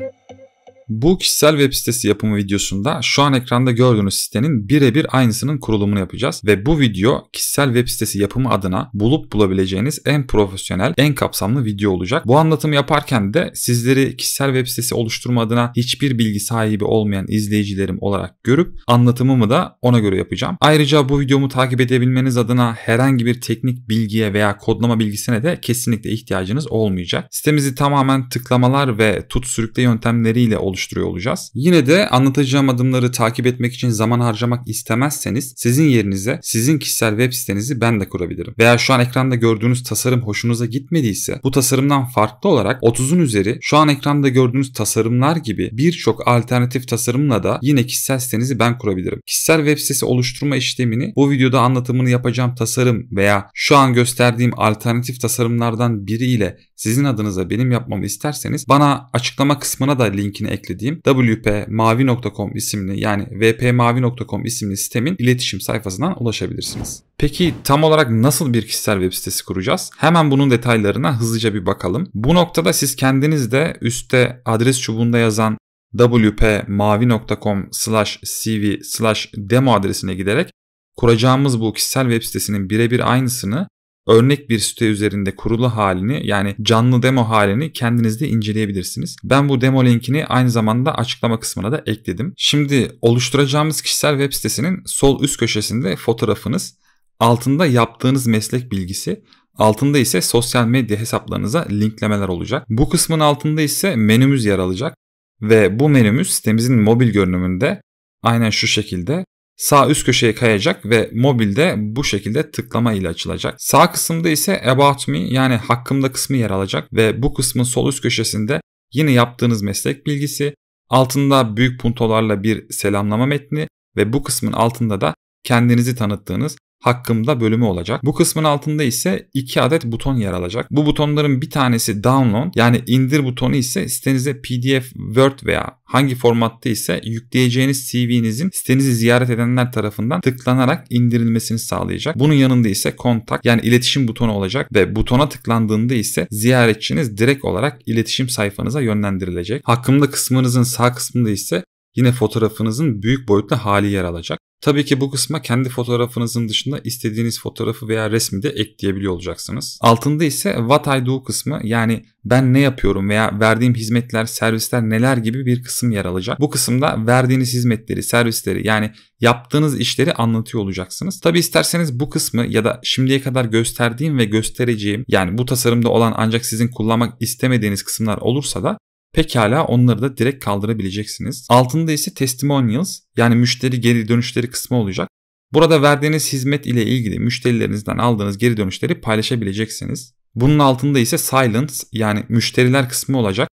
Thank you. Bu kişisel web sitesi yapımı videosunda şu an ekranda gördüğünüz sitenin birebir aynısının kurulumunu yapacağız ve bu video kişisel web sitesi yapımı adına bulup bulabileceğiniz en profesyonel, en kapsamlı video olacak. Bu anlatımı yaparken de sizleri kişisel web sitesi oluşturma adına hiçbir bilgi sahibi olmayan izleyicilerim olarak görüp anlatımımı da ona göre yapacağım. Ayrıca bu videomu takip edebilmeniz adına herhangi bir teknik bilgiye veya kodlama bilgisine de kesinlikle ihtiyacınız olmayacak. Sitemizi tamamen tıklamalar ve tut sürükle yöntemleriyle oluşturacağız oluşturuyor olacağız. Yine de anlatacağım adımları takip etmek için zaman harcamak istemezseniz sizin yerinize sizin kişisel web sitenizi ben de kurabilirim. Veya şu an ekranda gördüğünüz tasarım hoşunuza gitmediyse bu tasarımdan farklı olarak 30'un üzeri şu an ekranda gördüğünüz tasarımlar gibi birçok alternatif tasarımla da yine kişisel sitenizi ben kurabilirim. Kişisel web sitesi oluşturma işlemini bu videoda anlatımını yapacağım tasarım veya şu an gösterdiğim alternatif tasarımlardan biriyle sizin adınıza benim yapmamı isterseniz bana açıklama kısmına da linkini ekle eklediğim wpmavi.com isimli yani WPMavi.com isimli sistemin iletişim sayfasından ulaşabilirsiniz. Peki tam olarak nasıl bir kişisel web sitesi kuracağız? Hemen bunun detaylarına hızlıca bir bakalım. Bu noktada siz kendiniz de üstte adres çubuğunda yazan wpmavi.com slash cv slash demo adresine giderek kuracağımız bu kişisel web sitesinin birebir aynısını örnek bir site üzerinde kurulu halini yani canlı demo halini kendiniz de inceleyebilirsiniz. Ben bu demo linkini aynı zamanda açıklama kısmına da ekledim. Şimdi oluşturacağımız kişisel web sitesinin sol üst köşesinde fotoğrafınız, altında yaptığınız meslek bilgisi, altında ise sosyal medya hesaplarınıza linklemeler olacak. Bu kısmın altında ise menümüz yer alacak ve bu menümüz sitemizin mobil görünümünde aynen şu şekilde Sağ üst köşeye kayacak ve mobilde bu şekilde tıklama ile açılacak. Sağ kısımda ise About Me yani hakkımda kısmı yer alacak ve bu kısmın sol üst köşesinde yine yaptığınız meslek bilgisi, altında büyük puntolarla bir selamlama metni ve bu kısmın altında da kendinizi tanıttığınız hakkımda bölümü olacak. Bu kısmın altında ise 2 adet buton yer alacak. Bu butonların bir tanesi download yani indir butonu ise sitenize PDF, Word veya hangi formatta ise yükleyeceğiniz CV'nizin sitenizi ziyaret edenler tarafından tıklanarak indirilmesini sağlayacak. Bunun yanında ise kontak yani iletişim butonu olacak ve butona tıklandığında ise ziyaretçiniz direkt olarak iletişim sayfanıza yönlendirilecek. Hakkımda kısmınızın sağ kısmında ise yine fotoğrafınızın büyük boyutlu hali yer alacak. Tabii ki bu kısma kendi fotoğrafınızın dışında istediğiniz fotoğrafı veya resmi de ekleyebiliyor olacaksınız. Altında ise What I Do kısmı yani ben ne yapıyorum veya verdiğim hizmetler, servisler neler gibi bir kısım yer alacak. Bu kısımda verdiğiniz hizmetleri, servisleri yani yaptığınız işleri anlatıyor olacaksınız. Tabi isterseniz bu kısmı ya da şimdiye kadar gösterdiğim ve göstereceğim yani bu tasarımda olan ancak sizin kullanmak istemediğiniz kısımlar olursa da pekala onları da direkt kaldırabileceksiniz. Altında ise testimonials yani müşteri geri dönüşleri kısmı olacak. Burada verdiğiniz hizmet ile ilgili müşterilerinizden aldığınız geri dönüşleri paylaşabileceksiniz. Bunun altında ise silence yani müşteriler kısmı olacak.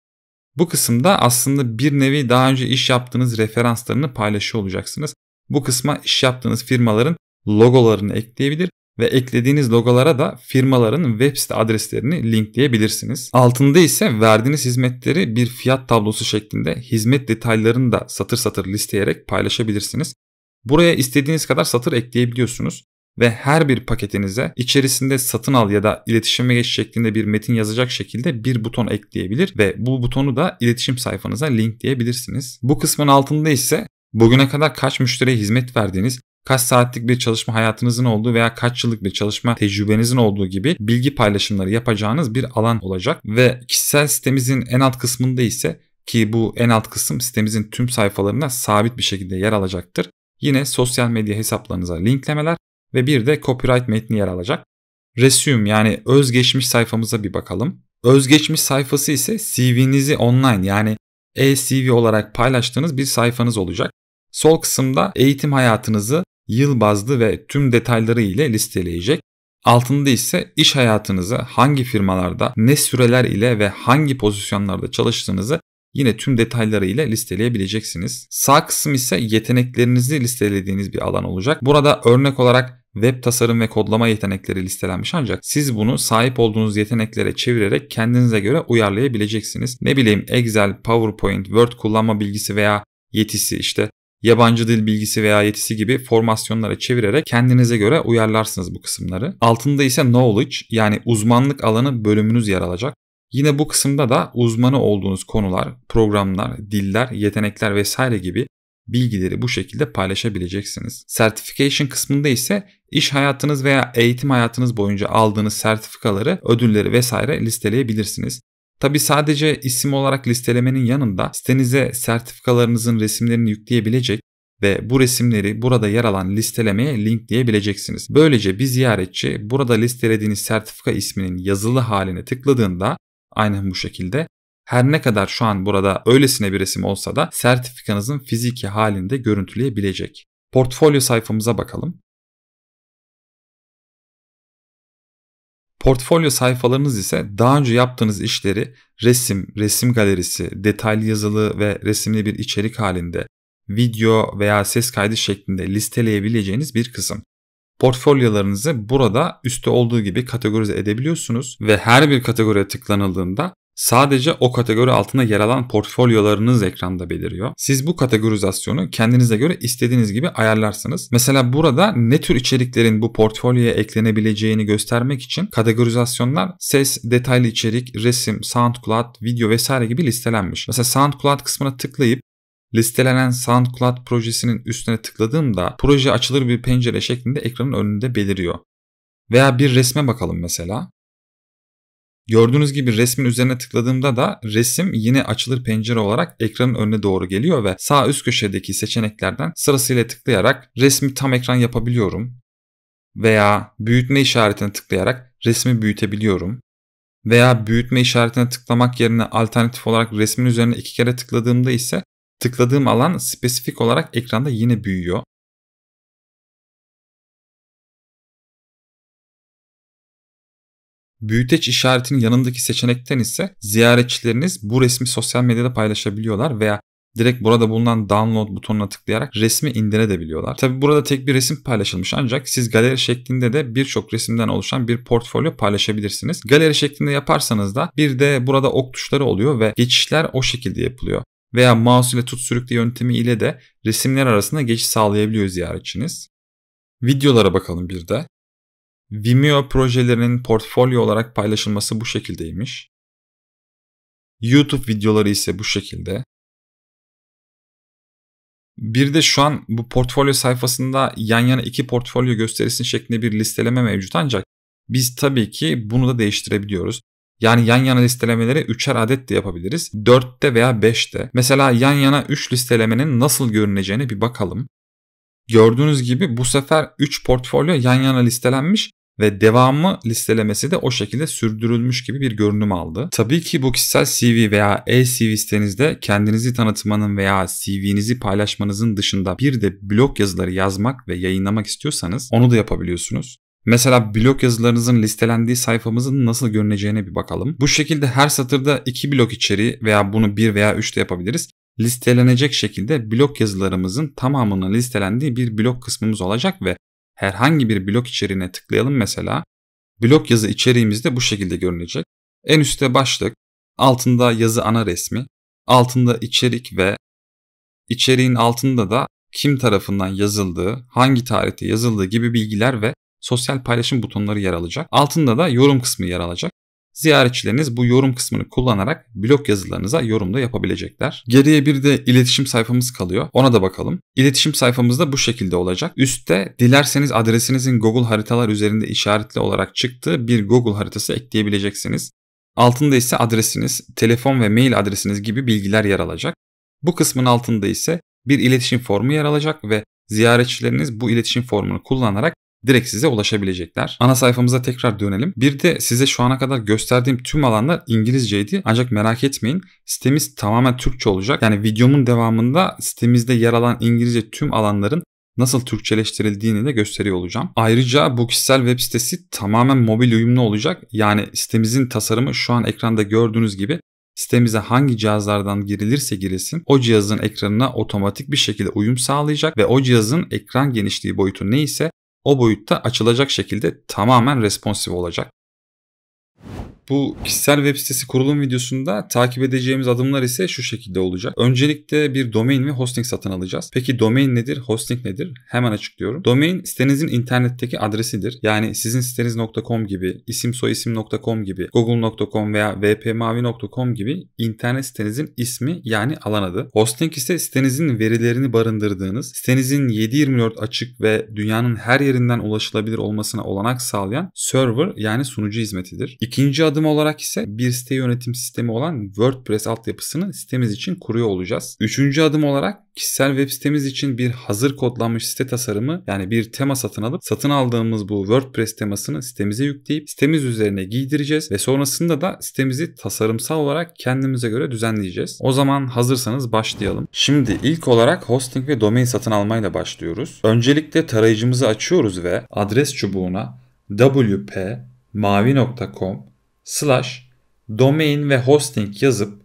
Bu kısımda aslında bir nevi daha önce iş yaptığınız referanslarını paylaşıyor olacaksınız. Bu kısma iş yaptığınız firmaların logolarını ekleyebilir ve eklediğiniz logolara da firmaların web site adreslerini linkleyebilirsiniz. Altında ise verdiğiniz hizmetleri bir fiyat tablosu şeklinde hizmet detaylarını da satır satır listeyerek paylaşabilirsiniz. Buraya istediğiniz kadar satır ekleyebiliyorsunuz ve her bir paketinize içerisinde satın al ya da iletişime geç şeklinde bir metin yazacak şekilde bir buton ekleyebilir ve bu butonu da iletişim sayfanıza linkleyebilirsiniz. Bu kısmın altında ise bugüne kadar kaç müşteriye hizmet verdiğiniz kaç saatlik bir çalışma hayatınızın olduğu veya kaç yıllık bir çalışma tecrübenizin olduğu gibi bilgi paylaşımları yapacağınız bir alan olacak ve kişisel sitemizin en alt kısmında ise ki bu en alt kısım sitemizin tüm sayfalarında sabit bir şekilde yer alacaktır. Yine sosyal medya hesaplarınıza linklemeler ve bir de copyright metni yer alacak. Resume yani özgeçmiş sayfamıza bir bakalım. Özgeçmiş sayfası ise CV'nizi online yani e-CV olarak paylaştığınız bir sayfanız olacak. Sol kısımda eğitim hayatınızı yıl bazlı ve tüm detayları ile listeleyecek. Altında ise iş hayatınızı hangi firmalarda, ne süreler ile ve hangi pozisyonlarda çalıştığınızı yine tüm detayları ile listeleyebileceksiniz. Sağ kısım ise yeteneklerinizi listelediğiniz bir alan olacak. Burada örnek olarak web tasarım ve kodlama yetenekleri listelenmiş ancak siz bunu sahip olduğunuz yeteneklere çevirerek kendinize göre uyarlayabileceksiniz. Ne bileyim Excel, PowerPoint, Word kullanma bilgisi veya yetisi işte yabancı dil bilgisi veya yetisi gibi formasyonlara çevirerek kendinize göre uyarlarsınız bu kısımları. Altında ise knowledge yani uzmanlık alanı bölümünüz yer alacak. Yine bu kısımda da uzmanı olduğunuz konular, programlar, diller, yetenekler vesaire gibi bilgileri bu şekilde paylaşabileceksiniz. Certification kısmında ise iş hayatınız veya eğitim hayatınız boyunca aldığınız sertifikaları, ödülleri vesaire listeleyebilirsiniz. Tabi sadece isim olarak listelemenin yanında sitenize sertifikalarınızın resimlerini yükleyebilecek ve bu resimleri burada yer alan listelemeye linkleyebileceksiniz. Böylece bir ziyaretçi burada listelediğiniz sertifika isminin yazılı haline tıkladığında aynı bu şekilde her ne kadar şu an burada öylesine bir resim olsa da sertifikanızın fiziki halinde görüntüleyebilecek. Portfolyo sayfamıza bakalım. Portfolyo sayfalarınız ise daha önce yaptığınız işleri resim, resim galerisi, detaylı yazılı ve resimli bir içerik halinde video veya ses kaydı şeklinde listeleyebileceğiniz bir kısım. Portfolyolarınızı burada üstte olduğu gibi kategorize edebiliyorsunuz ve her bir kategoriye tıklanıldığında Sadece o kategori altında yer alan portfolyolarınız ekranda beliriyor. Siz bu kategorizasyonu kendinize göre istediğiniz gibi ayarlarsınız. Mesela burada ne tür içeriklerin bu portfolyoya eklenebileceğini göstermek için kategorizasyonlar ses, detaylı içerik, resim, SoundCloud, video vesaire gibi listelenmiş. Mesela SoundCloud kısmına tıklayıp listelenen SoundCloud projesinin üstüne tıkladığımda proje açılır bir pencere şeklinde ekranın önünde beliriyor. Veya bir resme bakalım mesela. Gördüğünüz gibi resmin üzerine tıkladığımda da resim yine açılır pencere olarak ekranın önüne doğru geliyor ve sağ üst köşedeki seçeneklerden sırasıyla tıklayarak resmi tam ekran yapabiliyorum. Veya büyütme işaretine tıklayarak resmi büyütebiliyorum. Veya büyütme işaretine tıklamak yerine alternatif olarak resmin üzerine iki kere tıkladığımda ise tıkladığım alan spesifik olarak ekranda yine büyüyor. Büyüteç işaretinin yanındaki seçenekten ise ziyaretçileriniz bu resmi sosyal medyada paylaşabiliyorlar veya direkt burada bulunan download butonuna tıklayarak resmi indirebiliyorlar. Tabi burada tek bir resim paylaşılmış ancak siz galeri şeklinde de birçok resimden oluşan bir portfolyo paylaşabilirsiniz. Galeri şeklinde yaparsanız da bir de burada ok tuşları oluyor ve geçişler o şekilde yapılıyor. Veya mouse ile tut sürükle yöntemi ile de resimler arasında geçiş sağlayabiliyor ziyaretçiniz. Videolara bakalım bir de. Vimeo projelerinin portfolyo olarak paylaşılması bu şekildeymiş. YouTube videoları ise bu şekilde. Bir de şu an bu portfolyo sayfasında yan yana iki portfolyo gösterisinin şeklinde bir listeleme mevcut ancak biz tabii ki bunu da değiştirebiliyoruz. Yani yan yana listelemeleri üçer adet de yapabiliriz. Dörtte veya beşte. Mesela yan yana üç listelemenin nasıl görüneceğine bir bakalım. Gördüğünüz gibi bu sefer 3 portfolyo yan yana listelenmiş ve devamı listelemesi de o şekilde sürdürülmüş gibi bir görünüm aldı. Tabii ki bu kişisel CV veya e-CV sitenizde kendinizi tanıtmanın veya CV'nizi paylaşmanızın dışında bir de blog yazıları yazmak ve yayınlamak istiyorsanız onu da yapabiliyorsunuz. Mesela blog yazılarınızın listelendiği sayfamızın nasıl görüneceğine bir bakalım. Bu şekilde her satırda iki blog içeriği veya bunu bir veya üç de yapabiliriz listelenecek şekilde blok yazılarımızın tamamının listelendiği bir blok kısmımız olacak ve herhangi bir blok içeriğine tıklayalım mesela. Blok yazı içeriğimiz de bu şekilde görünecek. En üstte başlık, altında yazı ana resmi, altında içerik ve içeriğin altında da kim tarafından yazıldığı, hangi tarihte yazıldığı gibi bilgiler ve sosyal paylaşım butonları yer alacak. Altında da yorum kısmı yer alacak. Ziyaretçileriniz bu yorum kısmını kullanarak blog yazılarınıza yorumda yapabilecekler. Geriye bir de iletişim sayfamız kalıyor. Ona da bakalım. İletişim sayfamız da bu şekilde olacak. Üstte dilerseniz adresinizin Google haritalar üzerinde işaretli olarak çıktığı bir Google haritası ekleyebileceksiniz. Altında ise adresiniz, telefon ve mail adresiniz gibi bilgiler yer alacak. Bu kısmın altında ise bir iletişim formu yer alacak ve ziyaretçileriniz bu iletişim formunu kullanarak direkt size ulaşabilecekler. Ana sayfamıza tekrar dönelim. Bir de size şu ana kadar gösterdiğim tüm alanlar İngilizceydi. Ancak merak etmeyin sitemiz tamamen Türkçe olacak. Yani videomun devamında sitemizde yer alan İngilizce tüm alanların nasıl Türkçeleştirildiğini de gösteriyor olacağım. Ayrıca bu kişisel web sitesi tamamen mobil uyumlu olacak. Yani sitemizin tasarımı şu an ekranda gördüğünüz gibi sitemize hangi cihazlardan girilirse girilsin o cihazın ekranına otomatik bir şekilde uyum sağlayacak ve o cihazın ekran genişliği boyutu neyse o boyutta açılacak şekilde tamamen responsif olacak. Bu kişisel web sitesi kurulum videosunda takip edeceğimiz adımlar ise şu şekilde olacak. Öncelikle bir domain ve hosting satın alacağız. Peki domain nedir, hosting nedir? Hemen açıklıyorum. Domain sitenizin internetteki adresidir. Yani sizin siteniz.com gibi, isimsoyisim.com gibi, google.com veya vpmavi.com gibi internet sitenizin ismi yani alan adı. Hosting ise sitenizin verilerini barındırdığınız, sitenizin 7/24 açık ve dünyanın her yerinden ulaşılabilir olmasına olanak sağlayan server yani sunucu hizmetidir. İkinci adım adım olarak ise bir site yönetim sistemi olan WordPress altyapısını sitemiz için kuruyor olacağız. Üçüncü adım olarak kişisel web sitemiz için bir hazır kodlanmış site tasarımı yani bir tema satın alıp satın aldığımız bu WordPress temasını sitemize yükleyip sitemiz üzerine giydireceğiz ve sonrasında da sitemizi tasarımsal olarak kendimize göre düzenleyeceğiz. O zaman hazırsanız başlayalım. Şimdi ilk olarak hosting ve domain satın almayla başlıyoruz. Öncelikle tarayıcımızı açıyoruz ve adres çubuğuna wp mavi.com slash domain ve hosting yazıp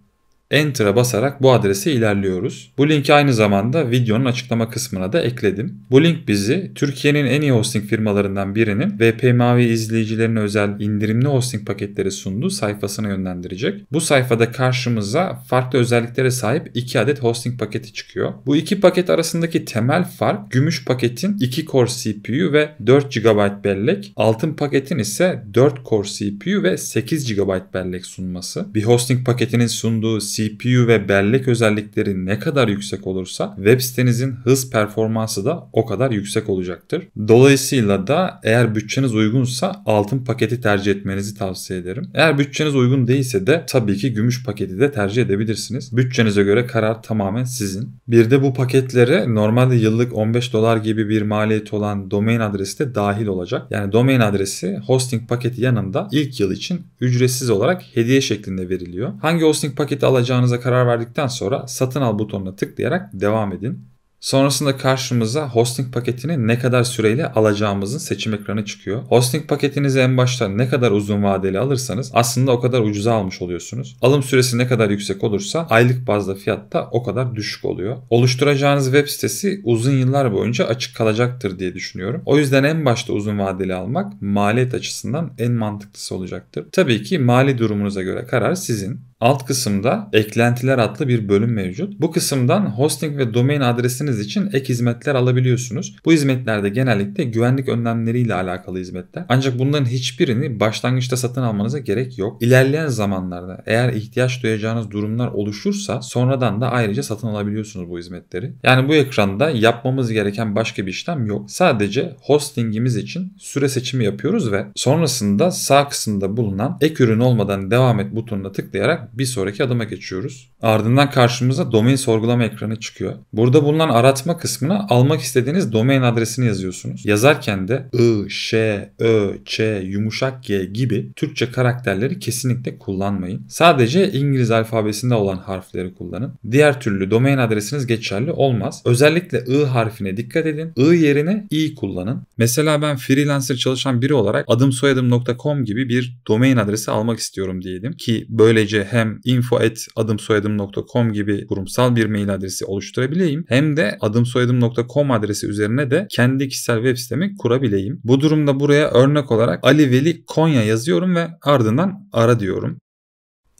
Enter'a basarak bu adrese ilerliyoruz. Bu linki aynı zamanda videonun açıklama kısmına da ekledim. Bu link bizi Türkiye'nin en iyi hosting firmalarından birinin VP Mavi izleyicilerine özel indirimli hosting paketleri sunduğu sayfasına yönlendirecek. Bu sayfada karşımıza farklı özelliklere sahip 2 adet hosting paketi çıkıyor. Bu iki paket arasındaki temel fark gümüş paketin 2 core CPU ve 4 GB bellek, altın paketin ise 4 core CPU ve 8 GB bellek sunması. Bir hosting paketinin sunduğu CPU ve bellek özellikleri ne kadar yüksek olursa web sitenizin hız performansı da o kadar yüksek olacaktır. Dolayısıyla da eğer bütçeniz uygunsa altın paketi tercih etmenizi tavsiye ederim. Eğer bütçeniz uygun değilse de tabii ki gümüş paketi de tercih edebilirsiniz. Bütçenize göre karar tamamen sizin. Bir de bu paketlere normalde yıllık 15 dolar gibi bir maliyet olan domain adresi de dahil olacak. Yani domain adresi hosting paketi yanında ilk yıl için ücretsiz olarak hediye şeklinde veriliyor. Hangi hosting paketi alacağınızı alacağınıza karar verdikten sonra satın al butonuna tıklayarak devam edin. Sonrasında karşımıza hosting paketini ne kadar süreyle alacağımızın seçim ekranı çıkıyor. Hosting paketinizi en başta ne kadar uzun vadeli alırsanız aslında o kadar ucuza almış oluyorsunuz. Alım süresi ne kadar yüksek olursa aylık bazda fiyat da o kadar düşük oluyor. Oluşturacağınız web sitesi uzun yıllar boyunca açık kalacaktır diye düşünüyorum. O yüzden en başta uzun vadeli almak maliyet açısından en mantıklısı olacaktır. Tabii ki mali durumunuza göre karar sizin. Alt kısımda eklentiler adlı bir bölüm mevcut. Bu kısımdan hosting ve domain adresiniz için ek hizmetler alabiliyorsunuz. Bu hizmetlerde genellikle güvenlik önlemleriyle alakalı hizmetler. Ancak bunların hiçbirini başlangıçta satın almanıza gerek yok. İlerleyen zamanlarda eğer ihtiyaç duyacağınız durumlar oluşursa sonradan da ayrıca satın alabiliyorsunuz bu hizmetleri. Yani bu ekranda yapmamız gereken başka bir işlem yok. Sadece hostingimiz için süre seçimi yapıyoruz ve sonrasında sağ kısımda bulunan ek ürün olmadan devam et butonuna tıklayarak bir sonraki adıma geçiyoruz. Ardından karşımıza domain sorgulama ekranı çıkıyor. Burada bulunan aratma kısmına almak istediğiniz domain adresini yazıyorsunuz. Yazarken de I, Ş, Ö, Ç, yumuşak G gibi Türkçe karakterleri kesinlikle kullanmayın. Sadece İngiliz alfabesinde olan harfleri kullanın. Diğer türlü domain adresiniz geçerli olmaz. Özellikle I harfine dikkat edin. I yerine i kullanın. Mesela ben freelancer çalışan biri olarak adım adımsoyadım.com gibi bir domain adresi almak istiyorum diyelim ki böylece hem hem info@adımsoyadım.com gibi kurumsal bir mail adresi oluşturabileyim hem de adımsoyadım.com adresi üzerine de kendi kişisel web sitemi kurabileyim. Bu durumda buraya örnek olarak Ali Veli Konya yazıyorum ve ardından ara diyorum.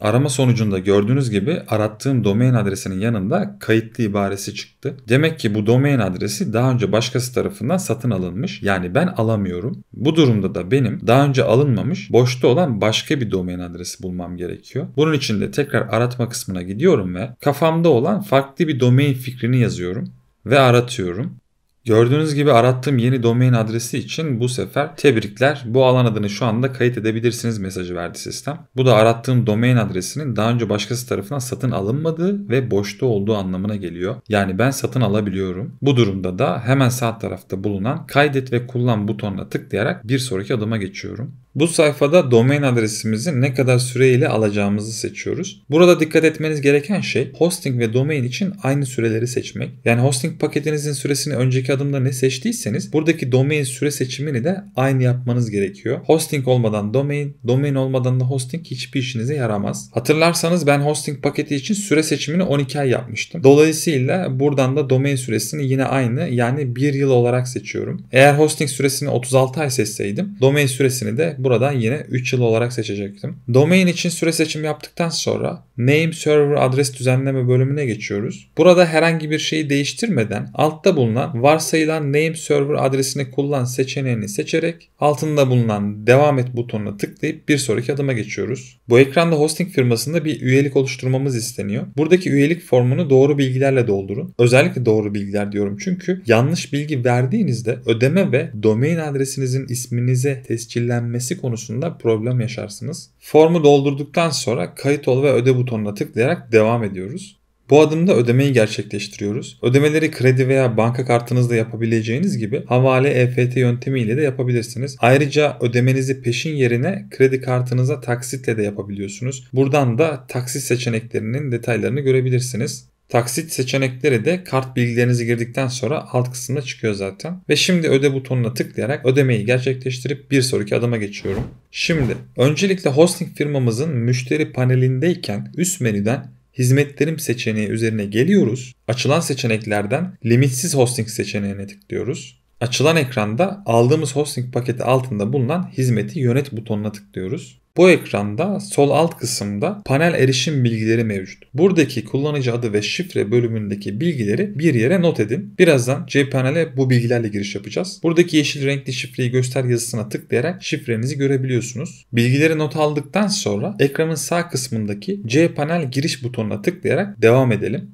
Arama sonucunda gördüğünüz gibi arattığım domain adresinin yanında kayıtlı ibaresi çıktı. Demek ki bu domain adresi daha önce başkası tarafından satın alınmış. Yani ben alamıyorum. Bu durumda da benim daha önce alınmamış boşta olan başka bir domain adresi bulmam gerekiyor. Bunun için de tekrar aratma kısmına gidiyorum ve kafamda olan farklı bir domain fikrini yazıyorum ve aratıyorum. Gördüğünüz gibi arattığım yeni domain adresi için bu sefer tebrikler bu alan adını şu anda kayıt edebilirsiniz mesajı verdi sistem. Bu da arattığım domain adresinin daha önce başkası tarafından satın alınmadığı ve boşta olduğu anlamına geliyor. Yani ben satın alabiliyorum. Bu durumda da hemen sağ tarafta bulunan kaydet ve kullan butonuna tıklayarak bir sonraki adıma geçiyorum. Bu sayfada domain adresimizi ne kadar süreyle alacağımızı seçiyoruz. Burada dikkat etmeniz gereken şey hosting ve domain için aynı süreleri seçmek. Yani hosting paketinizin süresini önceki adımda ne seçtiyseniz buradaki domain süre seçimini de aynı yapmanız gerekiyor. Hosting olmadan domain, domain olmadan da hosting hiçbir işinize yaramaz. Hatırlarsanız ben hosting paketi için süre seçimini 12 ay yapmıştım. Dolayısıyla buradan da domain süresini yine aynı yani 1 yıl olarak seçiyorum. Eğer hosting süresini 36 ay seçseydim domain süresini de burada buradan yine 3 yıl olarak seçecektim. Domain için süre seçimi yaptıktan sonra name server adres düzenleme bölümüne geçiyoruz. Burada herhangi bir şeyi değiştirmeden altta bulunan varsayılan name server adresini kullan seçeneğini seçerek altında bulunan devam et butonuna tıklayıp bir sonraki adıma geçiyoruz. Bu ekranda hosting firmasında bir üyelik oluşturmamız isteniyor. Buradaki üyelik formunu doğru bilgilerle doldurun. Özellikle doğru bilgiler diyorum çünkü yanlış bilgi verdiğinizde ödeme ve domain adresinizin isminize tescillenmesi edilmesi konusunda problem yaşarsınız. Formu doldurduktan sonra kayıt ol ve öde butonuna tıklayarak devam ediyoruz. Bu adımda ödemeyi gerçekleştiriyoruz. Ödemeleri kredi veya banka kartınızla yapabileceğiniz gibi havale EFT yöntemiyle de yapabilirsiniz. Ayrıca ödemenizi peşin yerine kredi kartınıza taksitle de yapabiliyorsunuz. Buradan da taksit seçeneklerinin detaylarını görebilirsiniz. Taksit seçenekleri de kart bilgilerinizi girdikten sonra alt kısımda çıkıyor zaten. Ve şimdi öde butonuna tıklayarak ödemeyi gerçekleştirip bir sonraki adıma geçiyorum. Şimdi öncelikle hosting firmamızın müşteri panelindeyken üst menüden hizmetlerim seçeneği üzerine geliyoruz. Açılan seçeneklerden limitsiz hosting seçeneğine tıklıyoruz. Açılan ekranda aldığımız hosting paketi altında bulunan hizmeti yönet butonuna tıklıyoruz. Bu ekranda sol alt kısımda panel erişim bilgileri mevcut. Buradaki kullanıcı adı ve şifre bölümündeki bilgileri bir yere not edin. Birazdan cPanel'e bu bilgilerle giriş yapacağız. Buradaki yeşil renkli şifreyi göster yazısına tıklayarak şifrenizi görebiliyorsunuz. Bilgileri not aldıktan sonra ekranın sağ kısmındaki cPanel giriş butonuna tıklayarak devam edelim.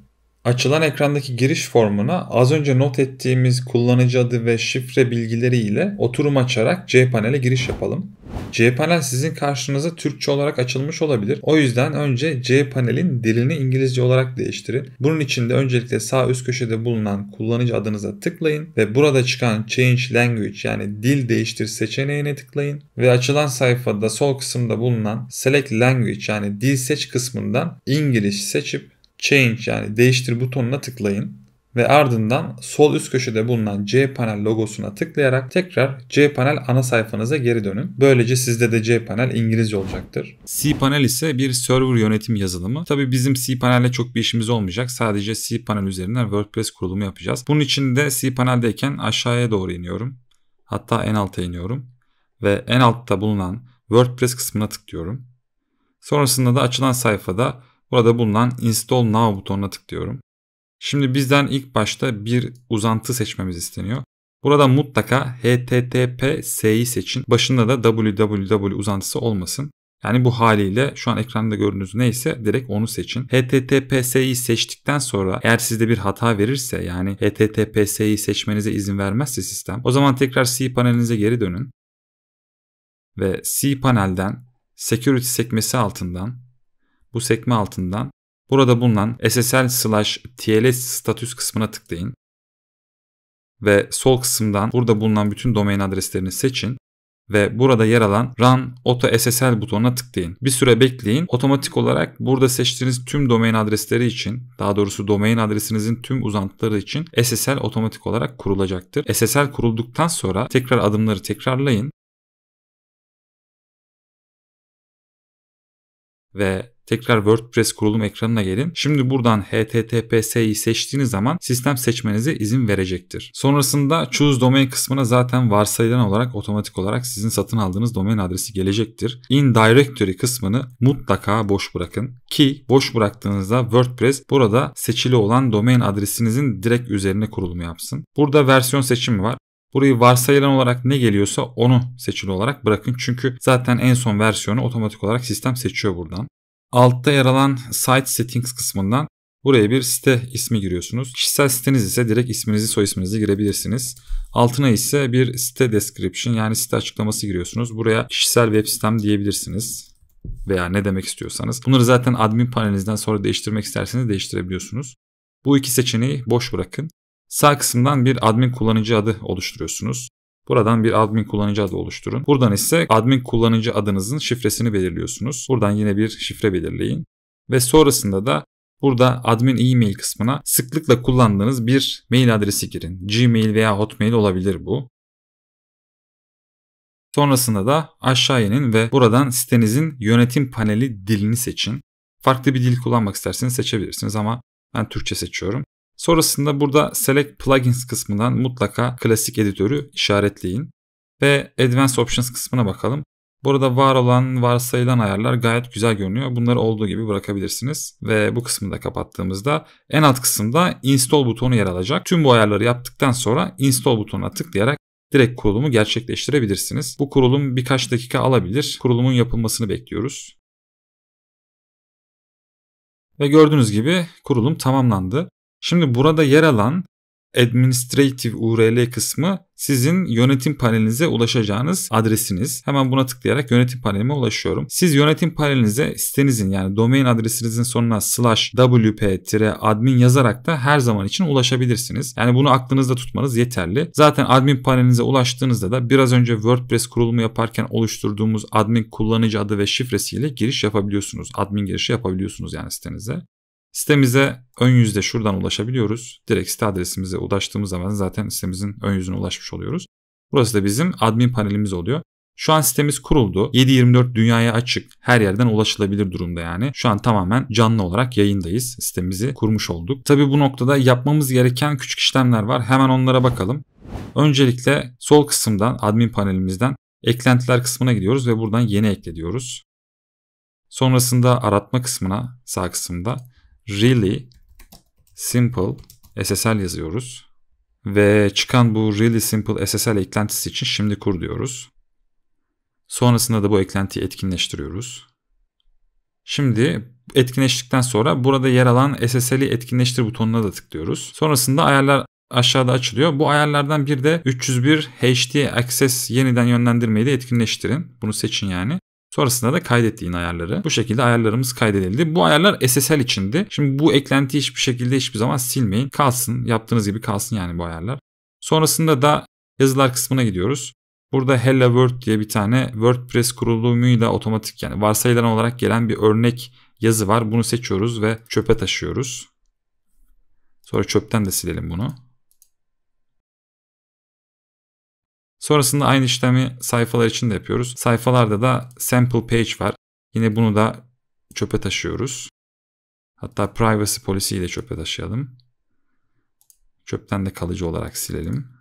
Açılan ekrandaki giriş formuna az önce not ettiğimiz kullanıcı adı ve şifre bilgileri ile oturum açarak cPanel'e giriş yapalım. cPanel sizin karşınıza Türkçe olarak açılmış olabilir. O yüzden önce cPanel'in dilini İngilizce olarak değiştirin. Bunun için de öncelikle sağ üst köşede bulunan kullanıcı adınıza tıklayın ve burada çıkan Change Language yani dil değiştir seçeneğine tıklayın ve açılan sayfada sol kısımda bulunan Select Language yani dil seç kısmından İngiliz seçip Change yani değiştir butonuna tıklayın ve ardından sol üst köşede bulunan cPanel logosuna tıklayarak tekrar cPanel ana sayfanıza geri dönün. Böylece sizde de cPanel İngilizce olacaktır. cPanel ise bir server yönetim yazılımı. Tabi bizim cPanel'le çok bir işimiz olmayacak. Sadece cPanel üzerinden WordPress kurulumu yapacağız. Bunun için de cPanel'deyken aşağıya doğru iniyorum. Hatta en alta iniyorum. Ve en altta bulunan WordPress kısmına tıklıyorum. Sonrasında da açılan sayfada Burada bulunan Install Now butonuna tıklıyorum. Şimdi bizden ilk başta bir uzantı seçmemiz isteniyor. Burada mutlaka https'yi seçin. Başında da www uzantısı olmasın. Yani bu haliyle şu an ekranda gördüğünüz neyse direkt onu seçin. HTTPS'yi seçtikten sonra eğer sizde bir hata verirse yani HTTPS'yi seçmenize izin vermezse sistem o zaman tekrar C panelinize geri dönün. Ve C panelden Security sekmesi altından bu sekme altından burada bulunan SSL slash TLS status kısmına tıklayın ve sol kısımdan burada bulunan bütün domain adreslerini seçin ve burada yer alan Run Auto SSL butonuna tıklayın. Bir süre bekleyin. Otomatik olarak burada seçtiğiniz tüm domain adresleri için, daha doğrusu domain adresinizin tüm uzantıları için SSL otomatik olarak kurulacaktır. SSL kurulduktan sonra tekrar adımları tekrarlayın ve tekrar WordPress kurulum ekranına gelin. Şimdi buradan HTTPS'yi seçtiğiniz zaman sistem seçmenize izin verecektir. Sonrasında Choose Domain kısmına zaten varsayılan olarak otomatik olarak sizin satın aldığınız domain adresi gelecektir. In Directory kısmını mutlaka boş bırakın ki boş bıraktığınızda WordPress burada seçili olan domain adresinizin direkt üzerine kurulumu yapsın. Burada versiyon seçimi var. Burayı varsayılan olarak ne geliyorsa onu seçili olarak bırakın. Çünkü zaten en son versiyonu otomatik olarak sistem seçiyor buradan. Altta yer alan site settings kısmından buraya bir site ismi giriyorsunuz. Kişisel siteniz ise direkt isminizi soy isminizi girebilirsiniz. Altına ise bir site description yani site açıklaması giriyorsunuz. Buraya kişisel web sitem diyebilirsiniz veya ne demek istiyorsanız. Bunları zaten admin panelinizden sonra değiştirmek isterseniz değiştirebiliyorsunuz. Bu iki seçeneği boş bırakın. Sağ kısımdan bir admin kullanıcı adı oluşturuyorsunuz. Buradan bir admin kullanıcı adı oluşturun. Buradan ise admin kullanıcı adınızın şifresini belirliyorsunuz. Buradan yine bir şifre belirleyin. Ve sonrasında da burada admin e-mail kısmına sıklıkla kullandığınız bir mail adresi girin. Gmail veya Hotmail olabilir bu. Sonrasında da aşağı inin ve buradan sitenizin yönetim paneli dilini seçin. Farklı bir dil kullanmak isterseniz seçebilirsiniz ama ben Türkçe seçiyorum. Sonrasında burada Select Plugins kısmından mutlaka klasik editörü işaretleyin. Ve Advanced Options kısmına bakalım. Burada var olan varsayılan ayarlar gayet güzel görünüyor. Bunları olduğu gibi bırakabilirsiniz. Ve bu kısmı da kapattığımızda en alt kısımda install butonu yer alacak. Tüm bu ayarları yaptıktan sonra install butonuna tıklayarak direkt kurulumu gerçekleştirebilirsiniz. Bu kurulum birkaç dakika alabilir. Kurulumun yapılmasını bekliyoruz. Ve gördüğünüz gibi kurulum tamamlandı. Şimdi burada yer alan administrative URL kısmı sizin yönetim panelinize ulaşacağınız adresiniz. Hemen buna tıklayarak yönetim panelime ulaşıyorum. Siz yönetim panelinize sitenizin yani domain adresinizin sonuna slash wp-admin yazarak da her zaman için ulaşabilirsiniz. Yani bunu aklınızda tutmanız yeterli. Zaten admin panelinize ulaştığınızda da biraz önce WordPress kurulumu yaparken oluşturduğumuz admin kullanıcı adı ve şifresiyle giriş yapabiliyorsunuz. Admin girişi yapabiliyorsunuz yani sitenize. Sitemize ön yüzde şuradan ulaşabiliyoruz. Direkt site adresimize ulaştığımız zaman zaten sitemizin ön yüzüne ulaşmış oluyoruz. Burası da bizim admin panelimiz oluyor. Şu an sitemiz kuruldu. 7.24 dünyaya açık. Her yerden ulaşılabilir durumda yani. Şu an tamamen canlı olarak yayındayız. Sitemizi kurmuş olduk. Tabi bu noktada yapmamız gereken küçük işlemler var. Hemen onlara bakalım. Öncelikle sol kısımdan admin panelimizden eklentiler kısmına gidiyoruz ve buradan yeni ekle diyoruz. Sonrasında aratma kısmına sağ kısımda really simple SSL yazıyoruz. Ve çıkan bu really simple SSL eklentisi için şimdi kur diyoruz. Sonrasında da bu eklentiyi etkinleştiriyoruz. Şimdi etkinleştikten sonra burada yer alan SSL'i etkinleştir butonuna da tıklıyoruz. Sonrasında ayarlar aşağıda açılıyor. Bu ayarlardan bir de 301 HD Access yeniden yönlendirmeyi de etkinleştirin. Bunu seçin yani. Sonrasında da kaydettiğin ayarları. Bu şekilde ayarlarımız kaydedildi. Bu ayarlar SSL içindi. Şimdi bu eklenti hiçbir şekilde hiçbir zaman silmeyin. Kalsın. Yaptığınız gibi kalsın yani bu ayarlar. Sonrasında da yazılar kısmına gidiyoruz. Burada Hello World diye bir tane WordPress kurulumuyla otomatik yani varsayılan olarak gelen bir örnek yazı var. Bunu seçiyoruz ve çöpe taşıyoruz. Sonra çöpten de silelim bunu. Sonrasında aynı işlemi sayfalar için de yapıyoruz. Sayfalarda da sample page var. Yine bunu da çöpe taşıyoruz. Hatta privacy policy de çöpe taşıyalım. Çöpten de kalıcı olarak silelim.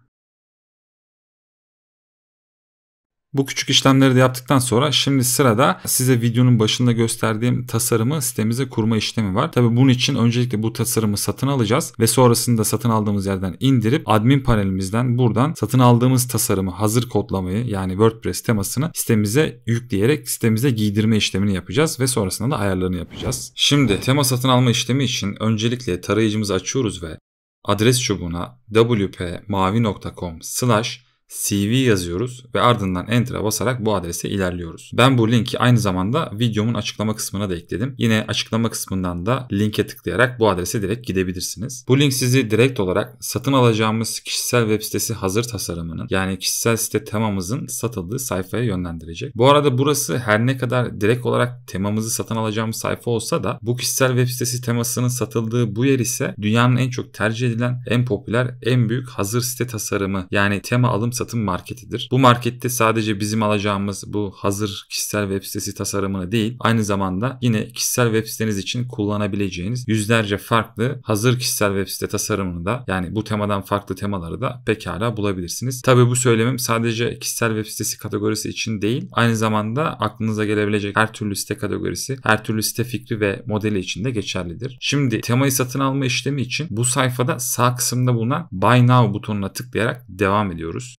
Bu küçük işlemleri de yaptıktan sonra şimdi sırada size videonun başında gösterdiğim tasarımı sitemize kurma işlemi var. Tabi bunun için öncelikle bu tasarımı satın alacağız ve sonrasında satın aldığımız yerden indirip admin panelimizden buradan satın aldığımız tasarımı hazır kodlamayı yani WordPress temasını sitemize yükleyerek sitemize giydirme işlemini yapacağız ve sonrasında da ayarlarını yapacağız. Şimdi tema satın alma işlemi için öncelikle tarayıcımızı açıyoruz ve adres çubuğuna wp.mavi.com slash CV yazıyoruz ve ardından Enter'a basarak bu adrese ilerliyoruz. Ben bu linki aynı zamanda videomun açıklama kısmına da ekledim. Yine açıklama kısmından da linke tıklayarak bu adrese direkt gidebilirsiniz. Bu link sizi direkt olarak satın alacağımız kişisel web sitesi hazır tasarımının yani kişisel site temamızın satıldığı sayfaya yönlendirecek. Bu arada burası her ne kadar direkt olarak temamızı satın alacağımız sayfa olsa da bu kişisel web sitesi temasının satıldığı bu yer ise dünyanın en çok tercih edilen, en popüler, en büyük hazır site tasarımı yani tema alım satım marketidir. Bu markette sadece bizim alacağımız bu hazır kişisel web sitesi tasarımını değil aynı zamanda yine kişisel web siteniz için kullanabileceğiniz yüzlerce farklı hazır kişisel web site tasarımını da yani bu temadan farklı temaları da pekala bulabilirsiniz. Tabi bu söylemim sadece kişisel web sitesi kategorisi için değil aynı zamanda aklınıza gelebilecek her türlü site kategorisi her türlü site fikri ve modeli için de geçerlidir. Şimdi temayı satın alma işlemi için bu sayfada sağ kısımda bulunan Buy Now butonuna tıklayarak devam ediyoruz.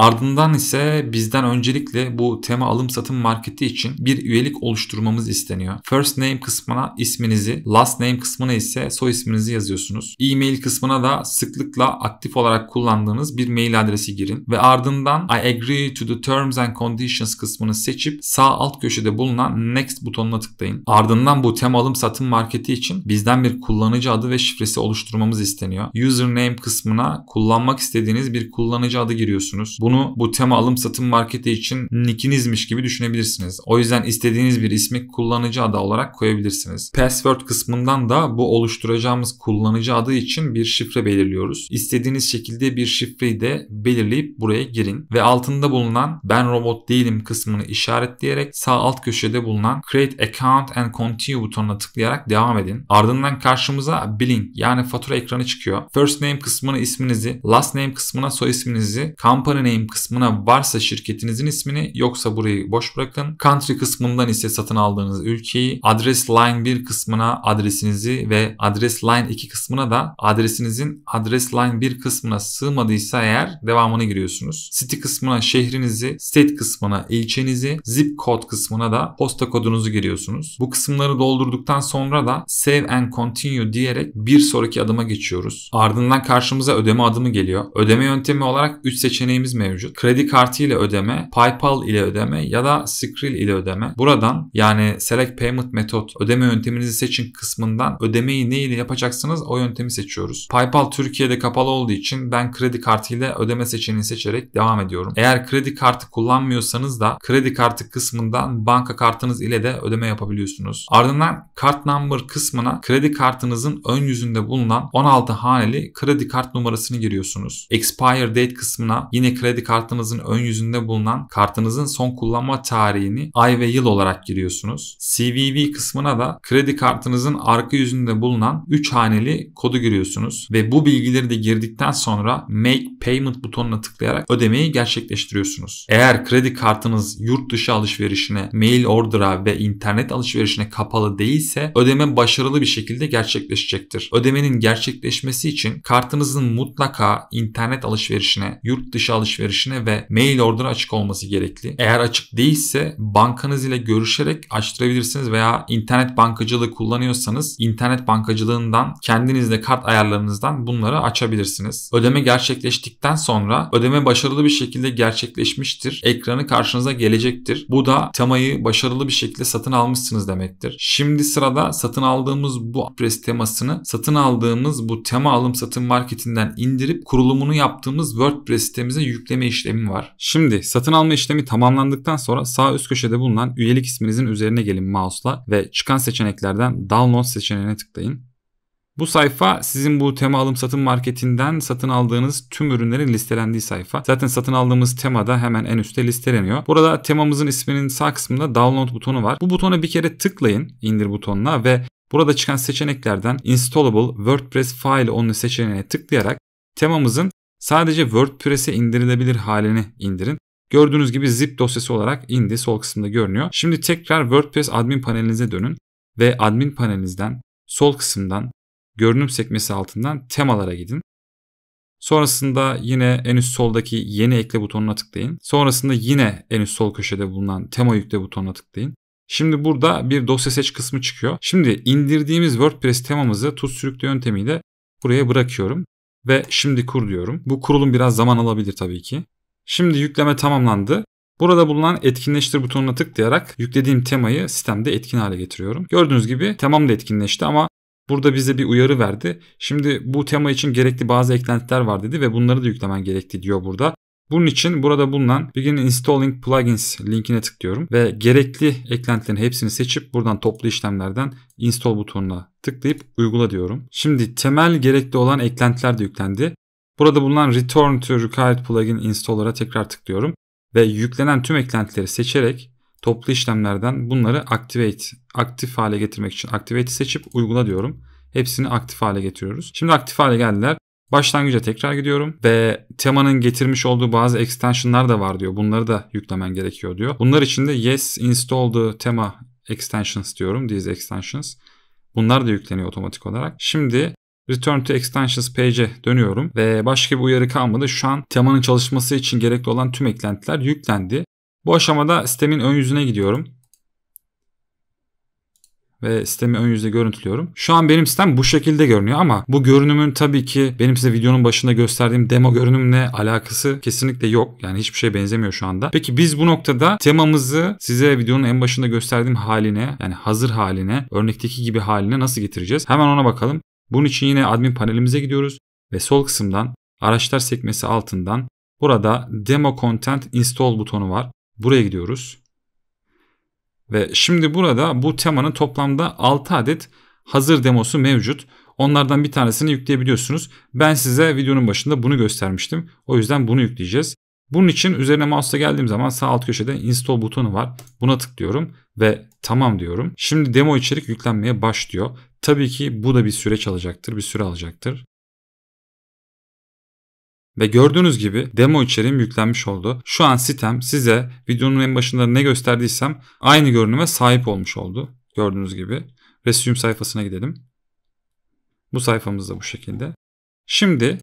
Ardından ise bizden öncelikle bu tema alım satım marketi için bir üyelik oluşturmamız isteniyor. First name kısmına isminizi, last name kısmına ise soy isminizi yazıyorsunuz. E-mail kısmına da sıklıkla aktif olarak kullandığınız bir mail adresi girin ve ardından I agree to the terms and conditions kısmını seçip sağ alt köşede bulunan next butonuna tıklayın. Ardından bu tema alım satım marketi için bizden bir kullanıcı adı ve şifresi oluşturmamız isteniyor. Username kısmına kullanmak istediğiniz bir kullanıcı adı giriyorsunuz. Bu bunu bu tema alım satım marketi için nickinizmiş gibi düşünebilirsiniz. O yüzden istediğiniz bir ismi kullanıcı adı olarak koyabilirsiniz. Password kısmından da bu oluşturacağımız kullanıcı adı için bir şifre belirliyoruz. İstediğiniz şekilde bir şifreyi de belirleyip buraya girin ve altında bulunan ben robot değilim kısmını işaretleyerek sağ alt köşede bulunan Create Account and Continue butonuna tıklayarak devam edin. Ardından karşımıza billing yani fatura ekranı çıkıyor. First name kısmına isminizi, last name kısmına soy isminizi, company name name kısmına varsa şirketinizin ismini yoksa burayı boş bırakın. Country kısmından ise satın aldığınız ülkeyi, address line 1 kısmına adresinizi ve address line 2 kısmına da adresinizin address line 1 kısmına sığmadıysa eğer devamını giriyorsunuz. City kısmına şehrinizi, state kısmına ilçenizi, zip code kısmına da posta kodunuzu giriyorsunuz. Bu kısımları doldurduktan sonra da save and continue diyerek bir sonraki adıma geçiyoruz. Ardından karşımıza ödeme adımı geliyor. Ödeme yöntemi olarak 3 seçeneğimiz mevcut mevcut. Kredi kartı ile ödeme, PayPal ile ödeme ya da Skrill ile ödeme. Buradan yani Select Payment Method ödeme yönteminizi seçin kısmından ödemeyi ne ile yapacaksınız o yöntemi seçiyoruz. PayPal Türkiye'de kapalı olduğu için ben kredi kartı ile ödeme seçeneğini seçerek devam ediyorum. Eğer kredi kartı kullanmıyorsanız da kredi kartı kısmından banka kartınız ile de ödeme yapabiliyorsunuz. Ardından kart number kısmına kredi kartınızın ön yüzünde bulunan 16 haneli kredi kart numarasını giriyorsunuz. Expire date kısmına yine kredi kredi kartınızın ön yüzünde bulunan kartınızın son kullanma tarihini ay ve yıl olarak giriyorsunuz. CVV kısmına da kredi kartınızın arka yüzünde bulunan 3 haneli kodu giriyorsunuz ve bu bilgileri de girdikten sonra Make Payment butonuna tıklayarak ödemeyi gerçekleştiriyorsunuz. Eğer kredi kartınız yurt dışı alışverişine, mail order'a ve internet alışverişine kapalı değilse ödeme başarılı bir şekilde gerçekleşecektir. Ödemenin gerçekleşmesi için kartınızın mutlaka internet alışverişine, yurt dışı alışverişine alışverişine ve mail order açık olması gerekli. Eğer açık değilse bankanız ile görüşerek açtırabilirsiniz veya internet bankacılığı kullanıyorsanız internet bankacılığından kendinizde kart ayarlarınızdan bunları açabilirsiniz. Ödeme gerçekleştikten sonra ödeme başarılı bir şekilde gerçekleşmiştir. Ekranı karşınıza gelecektir. Bu da temayı başarılı bir şekilde satın almışsınız demektir. Şimdi sırada satın aldığımız bu pres temasını satın aldığımız bu tema alım satın marketinden indirip kurulumunu yaptığımız WordPress sitemize yük yükleme işlemi var. Şimdi satın alma işlemi tamamlandıktan sonra sağ üst köşede bulunan üyelik isminizin üzerine gelin mouse'la ve çıkan seçeneklerden download seçeneğine tıklayın. Bu sayfa sizin bu tema alım satım marketinden satın aldığınız tüm ürünlerin listelendiği sayfa. Zaten satın aldığımız tema da hemen en üstte listeleniyor. Burada temamızın isminin sağ kısmında download butonu var. Bu butona bir kere tıklayın indir butonuna ve burada çıkan seçeneklerden installable WordPress file only seçeneğine tıklayarak temamızın Sadece WordPress'e indirilebilir halini indirin. Gördüğünüz gibi zip dosyası olarak indi sol kısımda görünüyor. Şimdi tekrar WordPress admin panelinize dönün ve admin panelinizden sol kısımdan görünüm sekmesi altından temalara gidin. Sonrasında yine en üst soldaki yeni ekle butonuna tıklayın. Sonrasında yine en üst sol köşede bulunan tema yükle butonuna tıklayın. Şimdi burada bir dosya seç kısmı çıkıyor. Şimdi indirdiğimiz WordPress temamızı tuz sürükle yöntemiyle buraya bırakıyorum ve şimdi kur diyorum. Bu kurulum biraz zaman alabilir tabii ki. Şimdi yükleme tamamlandı. Burada bulunan etkinleştir butonuna tıklayarak yüklediğim temayı sistemde etkin hale getiriyorum. Gördüğünüz gibi temam da etkinleşti ama burada bize bir uyarı verdi. Şimdi bu tema için gerekli bazı eklentiler var dedi ve bunları da yüklemen gerekti diyor burada. Bunun için burada bulunan Begin Installing Plugins linkine tıklıyorum ve gerekli eklentilerin hepsini seçip buradan toplu işlemlerden install butonuna tıklayıp uygula diyorum. Şimdi temel gerekli olan eklentiler de yüklendi. Burada bulunan Return to Required Plugin Installer'a tekrar tıklıyorum ve yüklenen tüm eklentileri seçerek toplu işlemlerden bunları activate, aktif hale getirmek için activate seçip uygula diyorum. Hepsini aktif hale getiriyoruz. Şimdi aktif hale geldiler. Başlangıca tekrar gidiyorum ve temanın getirmiş olduğu bazı extensionlar da var diyor. Bunları da yüklemen gerekiyor diyor. Bunlar için de yes install tema extensions diyorum. These extensions. Bunlar da yükleniyor otomatik olarak. Şimdi Return to Extensions page'e dönüyorum ve başka bir uyarı kalmadı. Şu an temanın çalışması için gerekli olan tüm eklentiler yüklendi. Bu aşamada sistemin ön yüzüne gidiyorum ve sistemi ön yüzde görüntülüyorum. Şu an benim sistem bu şekilde görünüyor ama bu görünümün tabii ki benim size videonun başında gösterdiğim demo görünümle alakası kesinlikle yok. Yani hiçbir şey benzemiyor şu anda. Peki biz bu noktada temamızı size videonun en başında gösterdiğim haline yani hazır haline örnekteki gibi haline nasıl getireceğiz? Hemen ona bakalım. Bunun için yine admin panelimize gidiyoruz ve sol kısımdan araçlar sekmesi altından burada demo content install butonu var. Buraya gidiyoruz. Ve şimdi burada bu temanın toplamda 6 adet hazır demosu mevcut. Onlardan bir tanesini yükleyebiliyorsunuz. Ben size videonun başında bunu göstermiştim. O yüzden bunu yükleyeceğiz. Bunun için üzerine mouse'a geldiğim zaman sağ alt köşede install butonu var. Buna tıklıyorum ve tamam diyorum. Şimdi demo içerik yüklenmeye başlıyor. Tabii ki bu da bir süreç alacaktır, bir süre alacaktır. Ve gördüğünüz gibi demo içeriğim yüklenmiş oldu. Şu an sitem size videonun en başında ne gösterdiysem aynı görünüme sahip olmuş oldu. Gördüğünüz gibi. Resume sayfasına gidelim. Bu sayfamız da bu şekilde. Şimdi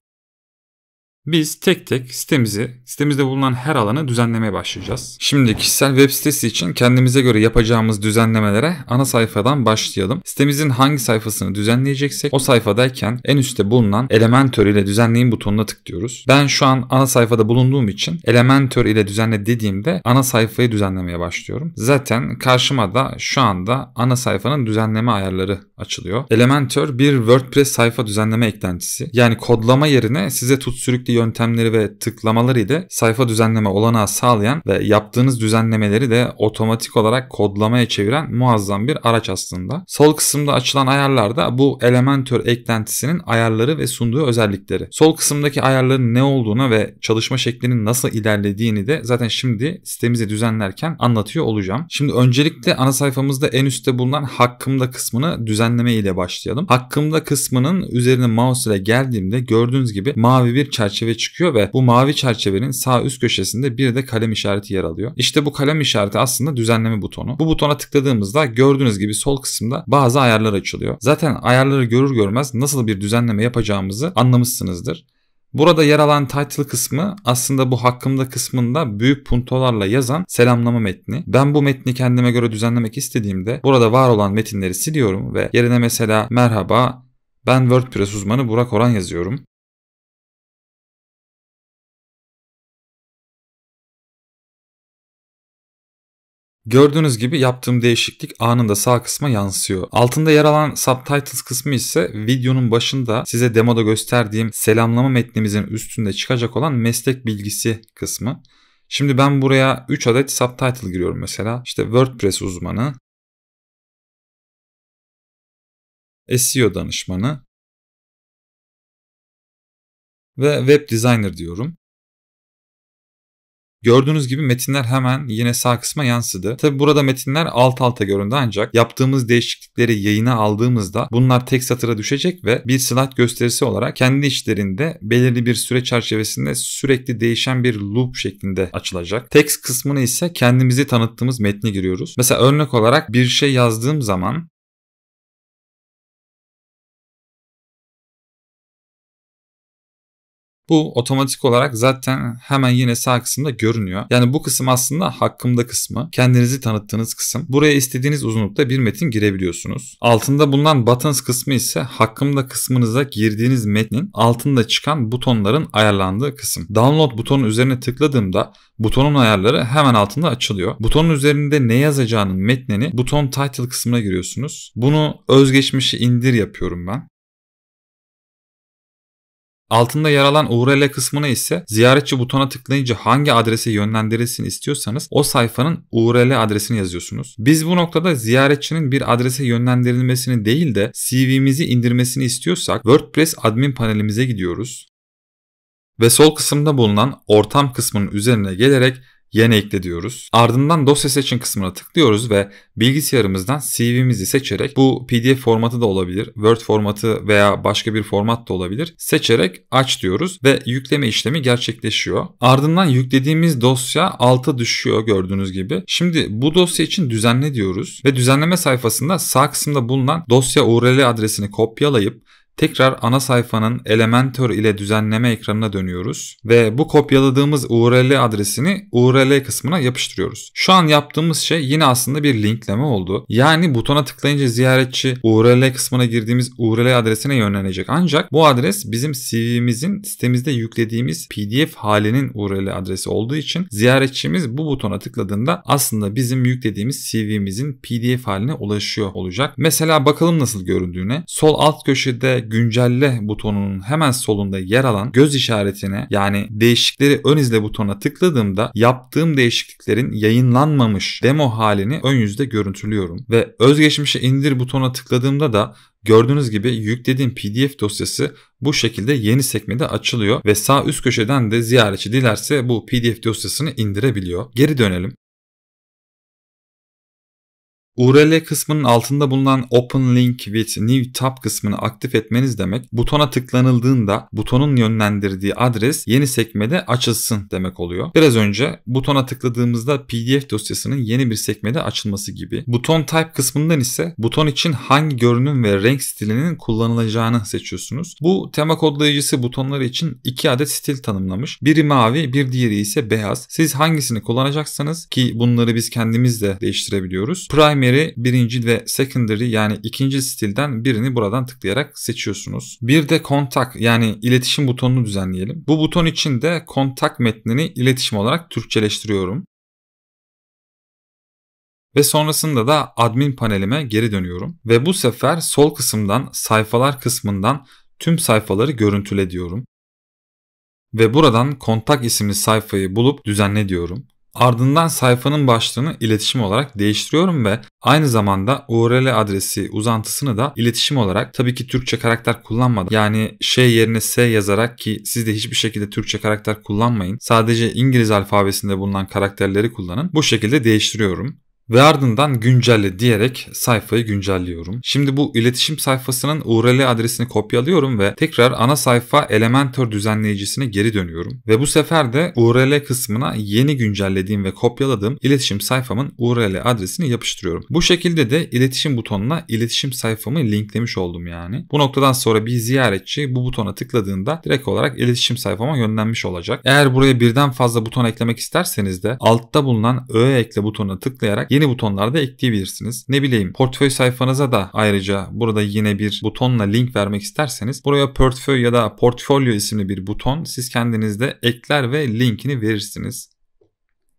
biz tek tek sitemizi, sitemizde bulunan her alanı düzenlemeye başlayacağız. Şimdi kişisel web sitesi için kendimize göre yapacağımız düzenlemelere ana sayfadan başlayalım. Sitemizin hangi sayfasını düzenleyeceksek o sayfadayken en üstte bulunan Elementor ile düzenleyin butonuna tıklıyoruz. Ben şu an ana sayfada bulunduğum için Elementor ile düzenle dediğimde ana sayfayı düzenlemeye başlıyorum. Zaten karşıma da şu anda ana sayfanın düzenleme ayarları açılıyor. Elementor bir WordPress sayfa düzenleme eklentisi. Yani kodlama yerine size tutsürüklü yöntemleri ve tıklamalar ile sayfa düzenleme olanağı sağlayan ve yaptığınız düzenlemeleri de otomatik olarak kodlamaya çeviren muazzam bir araç aslında. Sol kısımda açılan ayarlar da bu Elementor eklentisinin ayarları ve sunduğu özellikleri. Sol kısımdaki ayarların ne olduğuna ve çalışma şeklinin nasıl ilerlediğini de zaten şimdi sitemizi düzenlerken anlatıyor olacağım. Şimdi öncelikle ana sayfamızda en üstte bulunan hakkımda kısmını düzenleme ile başlayalım. Hakkımda kısmının üzerine mouse ile geldiğimde gördüğünüz gibi mavi bir çerçeve çerçeve çıkıyor ve bu mavi çerçevenin sağ üst köşesinde bir de kalem işareti yer alıyor. İşte bu kalem işareti aslında düzenleme butonu. Bu butona tıkladığımızda gördüğünüz gibi sol kısımda bazı ayarlar açılıyor. Zaten ayarları görür görmez nasıl bir düzenleme yapacağımızı anlamışsınızdır. Burada yer alan title kısmı aslında bu hakkımda kısmında büyük puntolarla yazan selamlama metni. Ben bu metni kendime göre düzenlemek istediğimde burada var olan metinleri siliyorum ve yerine mesela merhaba ben WordPress uzmanı Burak Oran yazıyorum. Gördüğünüz gibi yaptığım değişiklik anında sağ kısma yansıyor. Altında yer alan subtitles kısmı ise videonun başında size demoda gösterdiğim selamlama metnimizin üstünde çıkacak olan meslek bilgisi kısmı. Şimdi ben buraya 3 adet subtitle giriyorum mesela. İşte WordPress uzmanı, SEO danışmanı ve web designer diyorum. Gördüğünüz gibi metinler hemen yine sağ kısma yansıdı. Tabi burada metinler alt alta göründü ancak yaptığımız değişiklikleri yayına aldığımızda bunlar tek satıra düşecek ve bir slide gösterisi olarak kendi içlerinde belirli bir süre çerçevesinde sürekli değişen bir loop şeklinde açılacak. Text kısmını ise kendimizi tanıttığımız metni giriyoruz. Mesela örnek olarak bir şey yazdığım zaman Bu otomatik olarak zaten hemen yine sağ kısımda görünüyor. Yani bu kısım aslında hakkımda kısmı. Kendinizi tanıttığınız kısım. Buraya istediğiniz uzunlukta bir metin girebiliyorsunuz. Altında bulunan buttons kısmı ise hakkımda kısmınıza girdiğiniz metnin altında çıkan butonların ayarlandığı kısım. Download butonu üzerine tıkladığımda butonun ayarları hemen altında açılıyor. Butonun üzerinde ne yazacağının metnini buton title kısmına giriyorsunuz. Bunu özgeçmişi indir yapıyorum ben. Altında yer alan URL kısmına ise ziyaretçi butona tıklayınca hangi adrese yönlendirilsin istiyorsanız o sayfanın URL adresini yazıyorsunuz. Biz bu noktada ziyaretçinin bir adrese yönlendirilmesini değil de CV'mizi indirmesini istiyorsak WordPress admin panelimize gidiyoruz ve sol kısımda bulunan ortam kısmının üzerine gelerek Yeni ekle diyoruz. Ardından dosya seçin kısmına tıklıyoruz ve bilgisayarımızdan CV'mizi seçerek bu PDF formatı da olabilir, Word formatı veya başka bir format da olabilir. Seçerek aç diyoruz ve yükleme işlemi gerçekleşiyor. Ardından yüklediğimiz dosya alta düşüyor gördüğünüz gibi. Şimdi bu dosya için düzenle diyoruz ve düzenleme sayfasında sağ kısımda bulunan dosya URL adresini kopyalayıp Tekrar ana sayfanın Elementor ile düzenleme ekranına dönüyoruz ve bu kopyaladığımız URL adresini URL kısmına yapıştırıyoruz. Şu an yaptığımız şey yine aslında bir linkleme oldu. Yani butona tıklayınca ziyaretçi URL kısmına girdiğimiz URL adresine yönlenecek. Ancak bu adres bizim CV'mizin sitemizde yüklediğimiz PDF halinin URL adresi olduğu için ziyaretçimiz bu butona tıkladığında aslında bizim yüklediğimiz CV'mizin PDF haline ulaşıyor olacak. Mesela bakalım nasıl göründüğüne. Sol alt köşede güncelle butonunun hemen solunda yer alan göz işaretine yani değişikleri ön izle butonuna tıkladığımda yaptığım değişikliklerin yayınlanmamış demo halini ön yüzde görüntülüyorum. Ve özgeçmişe indir butona tıkladığımda da Gördüğünüz gibi yüklediğim PDF dosyası bu şekilde yeni sekmede açılıyor ve sağ üst köşeden de ziyaretçi dilerse bu PDF dosyasını indirebiliyor. Geri dönelim. URL kısmının altında bulunan Open Link with New Tab kısmını aktif etmeniz demek butona tıklanıldığında butonun yönlendirdiği adres yeni sekmede açılsın demek oluyor. Biraz önce butona tıkladığımızda PDF dosyasının yeni bir sekmede açılması gibi. Buton Type kısmından ise buton için hangi görünüm ve renk stilinin kullanılacağını seçiyorsunuz. Bu tema kodlayıcısı butonları için iki adet stil tanımlamış. Biri mavi bir diğeri ise beyaz. Siz hangisini kullanacaksanız ki bunları biz kendimiz de değiştirebiliyoruz. Prime primary, birinci ve secondary yani ikinci stilden birini buradan tıklayarak seçiyorsunuz. Bir de kontak yani iletişim butonunu düzenleyelim. Bu buton için de kontak metnini iletişim olarak Türkçeleştiriyorum. Ve sonrasında da admin panelime geri dönüyorum. Ve bu sefer sol kısımdan sayfalar kısmından tüm sayfaları görüntüle diyorum. Ve buradan kontak isimli sayfayı bulup düzenle diyorum. Ardından sayfanın başlığını iletişim olarak değiştiriyorum ve aynı zamanda URL adresi uzantısını da iletişim olarak tabii ki Türkçe karakter kullanmadan yani şey yerine S yazarak ki siz de hiçbir şekilde Türkçe karakter kullanmayın. Sadece İngiliz alfabesinde bulunan karakterleri kullanın. Bu şekilde değiştiriyorum ve ardından güncelle diyerek sayfayı güncelliyorum. Şimdi bu iletişim sayfasının URL adresini kopyalıyorum ve tekrar ana sayfa Elementor düzenleyicisine geri dönüyorum. Ve bu sefer de URL kısmına yeni güncellediğim ve kopyaladığım iletişim sayfamın URL adresini yapıştırıyorum. Bu şekilde de iletişim butonuna iletişim sayfamı linklemiş oldum yani. Bu noktadan sonra bir ziyaretçi bu butona tıkladığında direkt olarak iletişim sayfama yönlenmiş olacak. Eğer buraya birden fazla buton eklemek isterseniz de altta bulunan ö ekle butonuna tıklayarak yeni butonlar da ekleyebilirsiniz. Ne bileyim portföy sayfanıza da ayrıca burada yine bir butonla link vermek isterseniz buraya portföy ya da portfolyo isimli bir buton siz kendinizde ekler ve linkini verirsiniz.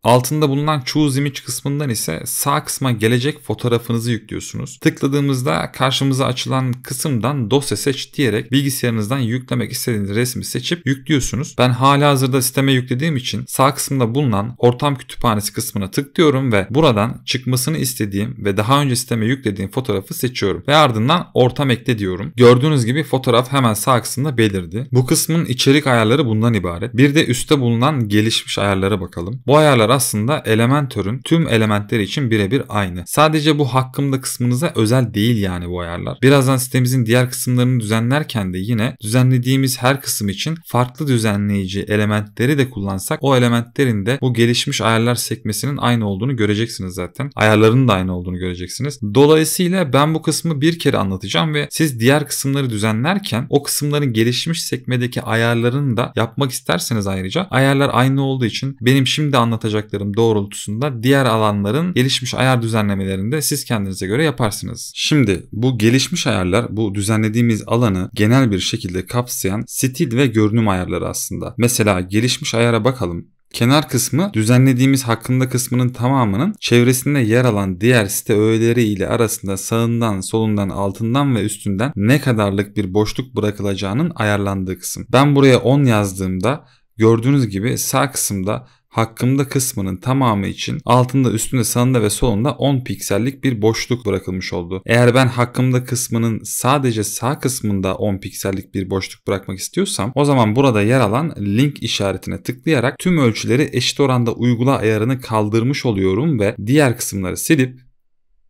Altında bulunan Choose Image kısmından ise sağ kısma gelecek fotoğrafınızı yüklüyorsunuz. Tıkladığımızda karşımıza açılan kısımdan dosya seç diyerek bilgisayarınızdan yüklemek istediğiniz resmi seçip yüklüyorsunuz. Ben hala hazırda sisteme yüklediğim için sağ kısımda bulunan ortam kütüphanesi kısmına tıklıyorum ve buradan çıkmasını istediğim ve daha önce sisteme yüklediğim fotoğrafı seçiyorum ve ardından ortam ekle diyorum. Gördüğünüz gibi fotoğraf hemen sağ kısımda belirdi. Bu kısmın içerik ayarları bundan ibaret. Bir de üstte bulunan gelişmiş ayarlara bakalım. Bu ayarlara aslında Elementor'un tüm elementleri için birebir aynı. Sadece bu hakkımda kısmınıza özel değil yani bu ayarlar. Birazdan sitemizin diğer kısımlarını düzenlerken de yine düzenlediğimiz her kısım için farklı düzenleyici elementleri de kullansak o elementlerin de bu gelişmiş ayarlar sekmesinin aynı olduğunu göreceksiniz zaten. Ayarların da aynı olduğunu göreceksiniz. Dolayısıyla ben bu kısmı bir kere anlatacağım ve siz diğer kısımları düzenlerken o kısımların gelişmiş sekmedeki ayarlarını da yapmak isterseniz ayrıca ayarlar aynı olduğu için benim şimdi anlatacağım olacaklarım doğrultusunda diğer alanların gelişmiş ayar düzenlemelerinde siz kendinize göre yaparsınız. Şimdi bu gelişmiş ayarlar bu düzenlediğimiz alanı genel bir şekilde kapsayan stil ve görünüm ayarları aslında. Mesela gelişmiş ayara bakalım. Kenar kısmı düzenlediğimiz hakkında kısmının tamamının çevresinde yer alan diğer site öğeleri ile arasında sağından, solundan, altından ve üstünden ne kadarlık bir boşluk bırakılacağının ayarlandığı kısım. Ben buraya 10 yazdığımda gördüğünüz gibi sağ kısımda hakkımda kısmının tamamı için altında üstünde sağında ve solunda 10 piksellik bir boşluk bırakılmış oldu. Eğer ben hakkımda kısmının sadece sağ kısmında 10 piksellik bir boşluk bırakmak istiyorsam o zaman burada yer alan link işaretine tıklayarak tüm ölçüleri eşit oranda uygula ayarını kaldırmış oluyorum ve diğer kısımları silip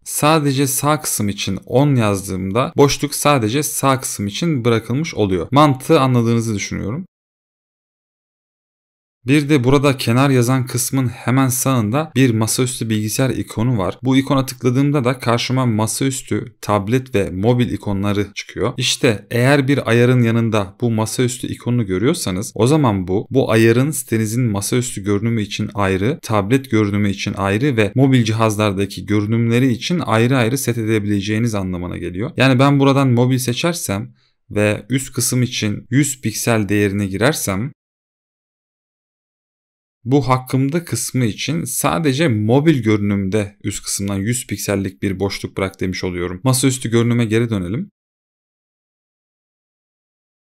Sadece sağ kısım için 10 yazdığımda boşluk sadece sağ kısım için bırakılmış oluyor. Mantığı anladığınızı düşünüyorum. Bir de burada kenar yazan kısmın hemen sağında bir masaüstü bilgisayar ikonu var. Bu ikona tıkladığımda da karşıma masaüstü, tablet ve mobil ikonları çıkıyor. İşte eğer bir ayarın yanında bu masaüstü ikonunu görüyorsanız o zaman bu bu ayarın sitenizin masaüstü görünümü için ayrı, tablet görünümü için ayrı ve mobil cihazlardaki görünümleri için ayrı ayrı set edebileceğiniz anlamına geliyor. Yani ben buradan mobil seçersem ve üst kısım için 100 piksel değerine girersem bu hakkımda kısmı için sadece mobil görünümde üst kısımdan 100 piksellik bir boşluk bırak demiş oluyorum. Masaüstü görünüme geri dönelim.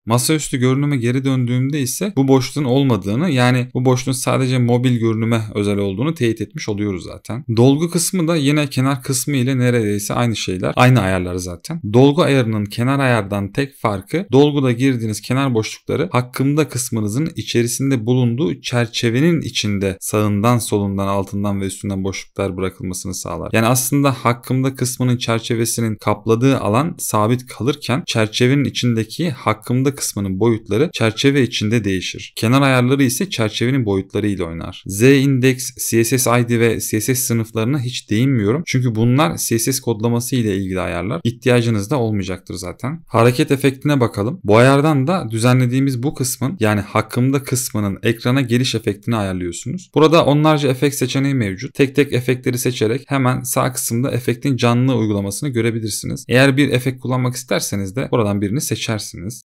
Masaüstü görünüme geri döndüğümde ise bu boşluğun olmadığını yani bu boşluğun sadece mobil görünüme özel olduğunu teyit etmiş oluyoruz zaten. Dolgu kısmı da yine kenar kısmı ile neredeyse aynı şeyler. Aynı ayarlar zaten. Dolgu ayarının kenar ayardan tek farkı dolguda girdiğiniz kenar boşlukları hakkında kısmınızın içerisinde bulunduğu çerçevenin içinde sağından solundan altından ve üstünden boşluklar bırakılmasını sağlar. Yani aslında hakkında kısmının çerçevesinin kapladığı alan sabit kalırken çerçevenin içindeki hakkında orta kısmının boyutları çerçeve içinde değişir. Kenar ayarları ise çerçevenin boyutları ile oynar. Z index, CSS ID ve CSS sınıflarına hiç değinmiyorum. Çünkü bunlar CSS kodlaması ile ilgili ayarlar. İhtiyacınız da olmayacaktır zaten. Hareket efektine bakalım. Bu ayardan da düzenlediğimiz bu kısmın yani hakkımda kısmının ekrana geliş efektini ayarlıyorsunuz. Burada onlarca efekt seçeneği mevcut. Tek tek efektleri seçerek hemen sağ kısımda efektin canlı uygulamasını görebilirsiniz. Eğer bir efekt kullanmak isterseniz de buradan birini seçersiniz.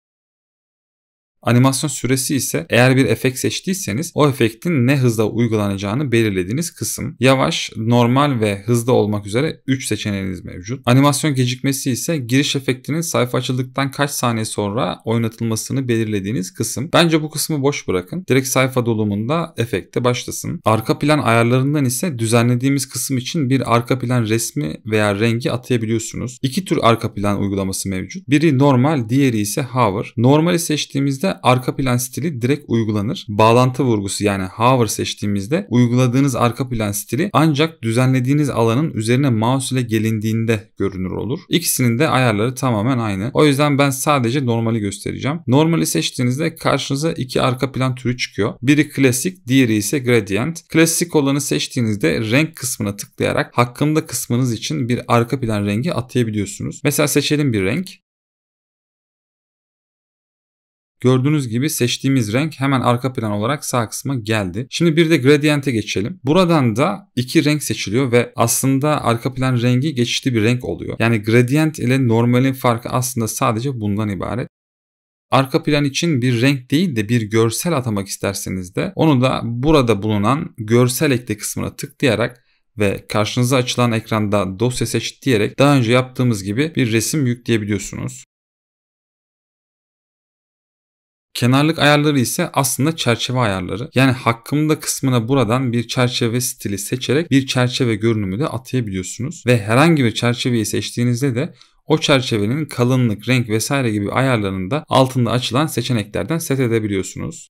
Animasyon süresi ise eğer bir efekt seçtiyseniz o efektin ne hızda uygulanacağını belirlediğiniz kısım. Yavaş, normal ve hızlı olmak üzere 3 seçeneğiniz mevcut. Animasyon gecikmesi ise giriş efektinin sayfa açıldıktan kaç saniye sonra oynatılmasını belirlediğiniz kısım. Bence bu kısmı boş bırakın. Direkt sayfa dolumunda efekte başlasın. Arka plan ayarlarından ise düzenlediğimiz kısım için bir arka plan resmi veya rengi atayabiliyorsunuz. İki tür arka plan uygulaması mevcut. Biri normal, diğeri ise hover. Normali seçtiğimizde arka plan stili direkt uygulanır. Bağlantı vurgusu yani hover seçtiğimizde uyguladığınız arka plan stili ancak düzenlediğiniz alanın üzerine mouse ile gelindiğinde görünür olur. İkisinin de ayarları tamamen aynı. O yüzden ben sadece normali göstereceğim. Normali seçtiğinizde karşınıza iki arka plan türü çıkıyor. Biri klasik, diğeri ise gradient. Klasik olanı seçtiğinizde renk kısmına tıklayarak hakkımda kısmınız için bir arka plan rengi atayabiliyorsunuz. Mesela seçelim bir renk. Gördüğünüz gibi seçtiğimiz renk hemen arka plan olarak sağ kısma geldi. Şimdi bir de gradient'e geçelim. Buradan da iki renk seçiliyor ve aslında arka plan rengi geçişli bir renk oluyor. Yani gradient ile normalin farkı aslında sadece bundan ibaret. Arka plan için bir renk değil de bir görsel atamak isterseniz de onu da burada bulunan görsel ekle kısmına tıklayarak ve karşınıza açılan ekranda dosya seç diyerek daha önce yaptığımız gibi bir resim yükleyebiliyorsunuz. Kenarlık ayarları ise aslında çerçeve ayarları. Yani hakkımda kısmına buradan bir çerçeve stili seçerek bir çerçeve görünümü de atayabiliyorsunuz. Ve herhangi bir çerçeveyi seçtiğinizde de o çerçevenin kalınlık, renk vesaire gibi ayarlarını da altında açılan seçeneklerden set edebiliyorsunuz.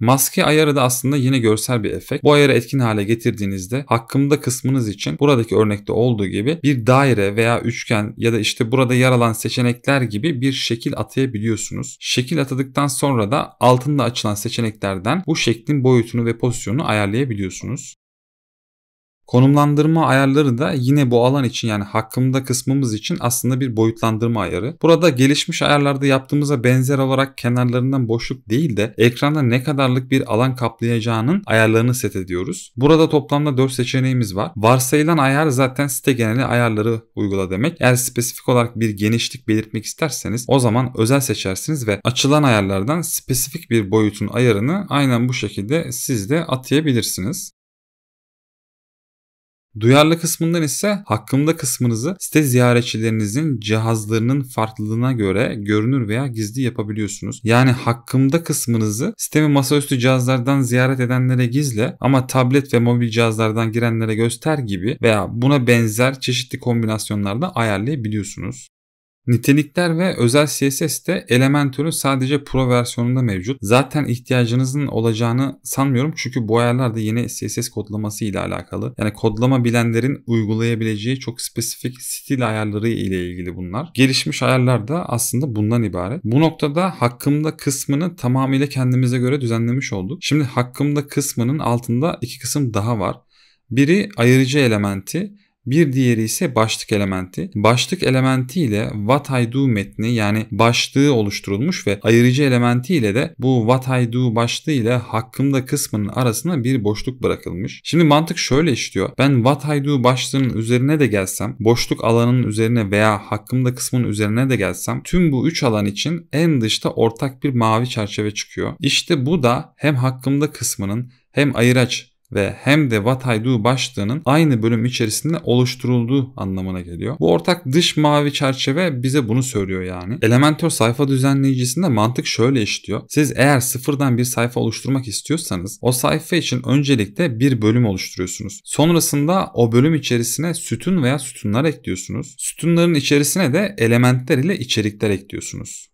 Maske ayarı da aslında yine görsel bir efekt. Bu ayarı etkin hale getirdiğinizde hakkımda kısmınız için buradaki örnekte olduğu gibi bir daire veya üçgen ya da işte burada yer alan seçenekler gibi bir şekil atayabiliyorsunuz. Şekil atadıktan sonra da altında açılan seçeneklerden bu şeklin boyutunu ve pozisyonunu ayarlayabiliyorsunuz. Konumlandırma ayarları da yine bu alan için yani hakkımda kısmımız için aslında bir boyutlandırma ayarı. Burada gelişmiş ayarlarda yaptığımıza benzer olarak kenarlarından boşluk değil de ekranda ne kadarlık bir alan kaplayacağının ayarlarını set ediyoruz. Burada toplamda 4 seçeneğimiz var. Varsayılan ayar zaten site geneli ayarları uygula demek. Eğer spesifik olarak bir genişlik belirtmek isterseniz o zaman özel seçersiniz ve açılan ayarlardan spesifik bir boyutun ayarını aynen bu şekilde siz de atayabilirsiniz. Duyarlı kısmından ise hakkımda kısmınızı site ziyaretçilerinizin cihazlarının farklılığına göre görünür veya gizli yapabiliyorsunuz. Yani hakkımda kısmınızı sistemi masaüstü cihazlardan ziyaret edenlere gizle ama tablet ve mobil cihazlardan girenlere göster gibi veya buna benzer çeşitli kombinasyonlarda ayarlayabiliyorsunuz. Nitelikler ve özel CSS de Elementor'un sadece Pro versiyonunda mevcut. Zaten ihtiyacınızın olacağını sanmıyorum çünkü bu ayarlar da yeni CSS kodlaması ile alakalı. Yani kodlama bilenlerin uygulayabileceği çok spesifik stil ayarları ile ilgili bunlar. Gelişmiş ayarlar da aslında bundan ibaret. Bu noktada hakkımda kısmını tamamıyla kendimize göre düzenlemiş olduk. Şimdi hakkımda kısmının altında iki kısım daha var. Biri ayırıcı elementi, bir diğeri ise başlık elementi. Başlık elementi ile what I do metni yani başlığı oluşturulmuş ve ayırıcı elementi ile de bu what I do başlığı ile hakkında kısmının arasına bir boşluk bırakılmış. Şimdi mantık şöyle işliyor. Ben what I do başlığının üzerine de gelsem, boşluk alanının üzerine veya hakkımda kısmının üzerine de gelsem tüm bu 3 alan için en dışta ortak bir mavi çerçeve çıkıyor. İşte bu da hem hakkımda kısmının hem ayıraç ve hem de What I Do başlığının aynı bölüm içerisinde oluşturulduğu anlamına geliyor. Bu ortak dış mavi çerçeve bize bunu söylüyor yani. Elementor sayfa düzenleyicisinde mantık şöyle işliyor. Siz eğer sıfırdan bir sayfa oluşturmak istiyorsanız o sayfa için öncelikle bir bölüm oluşturuyorsunuz. Sonrasında o bölüm içerisine sütun veya sütunlar ekliyorsunuz. Sütunların içerisine de elementler ile içerikler ekliyorsunuz.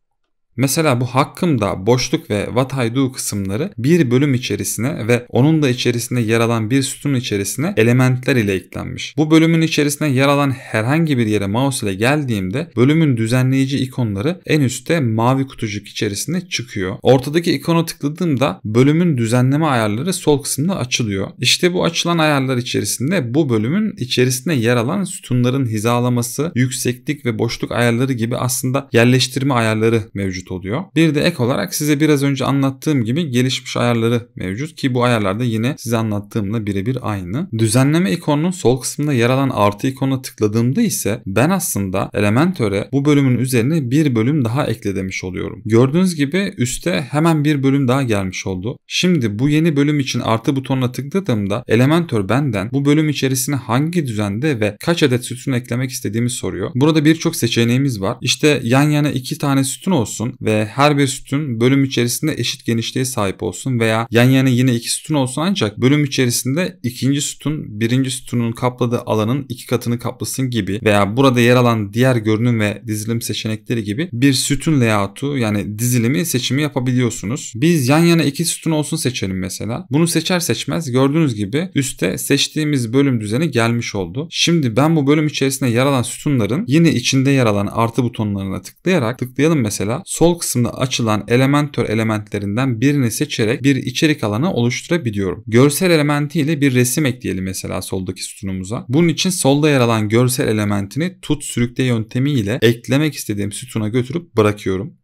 Mesela bu hakkımda boşluk ve what I do kısımları bir bölüm içerisine ve onun da içerisinde yer alan bir sütun içerisine elementler ile eklenmiş. Bu bölümün içerisine yer alan herhangi bir yere mouse ile geldiğimde bölümün düzenleyici ikonları en üstte mavi kutucuk içerisinde çıkıyor. Ortadaki ikona tıkladığımda bölümün düzenleme ayarları sol kısımda açılıyor. İşte bu açılan ayarlar içerisinde bu bölümün içerisinde yer alan sütunların hizalaması, yükseklik ve boşluk ayarları gibi aslında yerleştirme ayarları mevcut mevcut oluyor. Bir de ek olarak size biraz önce anlattığım gibi gelişmiş ayarları mevcut ki bu ayarlarda yine size anlattığımla birebir aynı. Düzenleme ikonunun sol kısmında yer alan artı ikonuna tıkladığımda ise ben aslında Elementor'e bu bölümün üzerine bir bölüm daha ekle demiş oluyorum. Gördüğünüz gibi üste hemen bir bölüm daha gelmiş oldu. Şimdi bu yeni bölüm için artı butonuna tıkladığımda Elementor benden bu bölüm içerisine hangi düzende ve kaç adet sütun eklemek istediğimi soruyor. Burada birçok seçeneğimiz var. İşte yan yana iki tane sütun olsun olsun ve her bir sütun bölüm içerisinde eşit genişliğe sahip olsun veya yan yana yine iki sütun olsun ancak bölüm içerisinde ikinci sütun birinci sütunun kapladığı alanın iki katını kaplasın gibi veya burada yer alan diğer görünüm ve dizilim seçenekleri gibi bir sütun layout'u yani dizilimi seçimi yapabiliyorsunuz. Biz yan yana iki sütun olsun seçelim mesela. Bunu seçer seçmez gördüğünüz gibi üstte seçtiğimiz bölüm düzeni gelmiş oldu. Şimdi ben bu bölüm içerisinde yer alan sütunların yine içinde yer alan artı butonlarına tıklayarak tıklayalım mesela sol kısımda açılan elementör elementlerinden birini seçerek bir içerik alanı oluşturabiliyorum. Görsel ile bir resim ekleyelim mesela soldaki sütunumuza. Bunun için solda yer alan görsel elementini tut sürükle yöntemiyle eklemek istediğim sütuna götürüp bırakıyorum.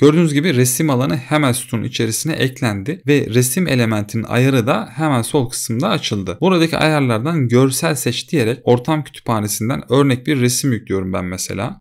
Gördüğünüz gibi resim alanı hemen sütunun içerisine eklendi ve resim elementinin ayarı da hemen sol kısımda açıldı. Buradaki ayarlardan görsel seç diyerek ortam kütüphanesinden örnek bir resim yüklüyorum ben mesela.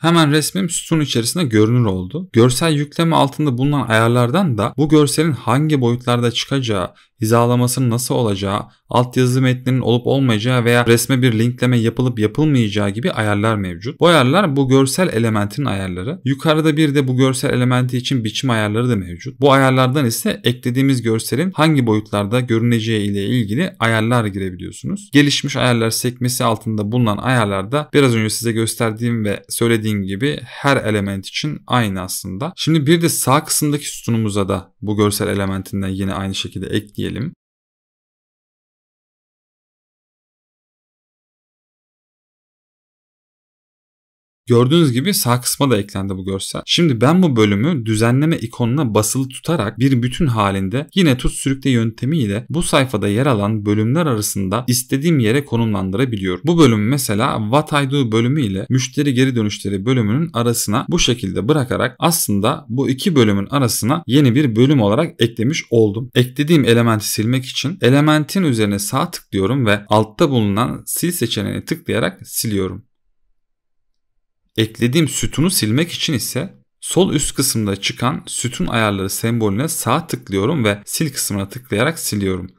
Hemen resmim sütun içerisinde görünür oldu. Görsel yükleme altında bulunan ayarlardan da bu görselin hangi boyutlarda çıkacağı hizalamasının nasıl olacağı, altyazı metninin olup olmayacağı veya resme bir linkleme yapılıp yapılmayacağı gibi ayarlar mevcut. Bu ayarlar bu görsel elementin ayarları. Yukarıda bir de bu görsel elementi için biçim ayarları da mevcut. Bu ayarlardan ise eklediğimiz görselin hangi boyutlarda görüneceği ile ilgili ayarlar girebiliyorsunuz. Gelişmiş ayarlar sekmesi altında bulunan ayarlarda biraz önce size gösterdiğim ve söylediğim gibi her element için aynı aslında. Şimdi bir de sağ kısımdaki sütunumuza da bu görsel elementinden yine aynı şekilde ekleyelim diyelim. Gördüğünüz gibi sağ kısma da eklendi bu görsel. Şimdi ben bu bölümü düzenleme ikonuna basılı tutarak bir bütün halinde yine tut sürükle yöntemiyle bu sayfada yer alan bölümler arasında istediğim yere konumlandırabiliyorum. Bu bölümü mesela What I Do bölümü ile müşteri geri dönüşleri bölümünün arasına bu şekilde bırakarak aslında bu iki bölümün arasına yeni bir bölüm olarak eklemiş oldum. Eklediğim elementi silmek için elementin üzerine sağ tıklıyorum ve altta bulunan sil seçeneğini tıklayarak siliyorum. Eklediğim sütunu silmek için ise sol üst kısımda çıkan sütun ayarları sembolüne sağ tıklıyorum ve sil kısmına tıklayarak siliyorum.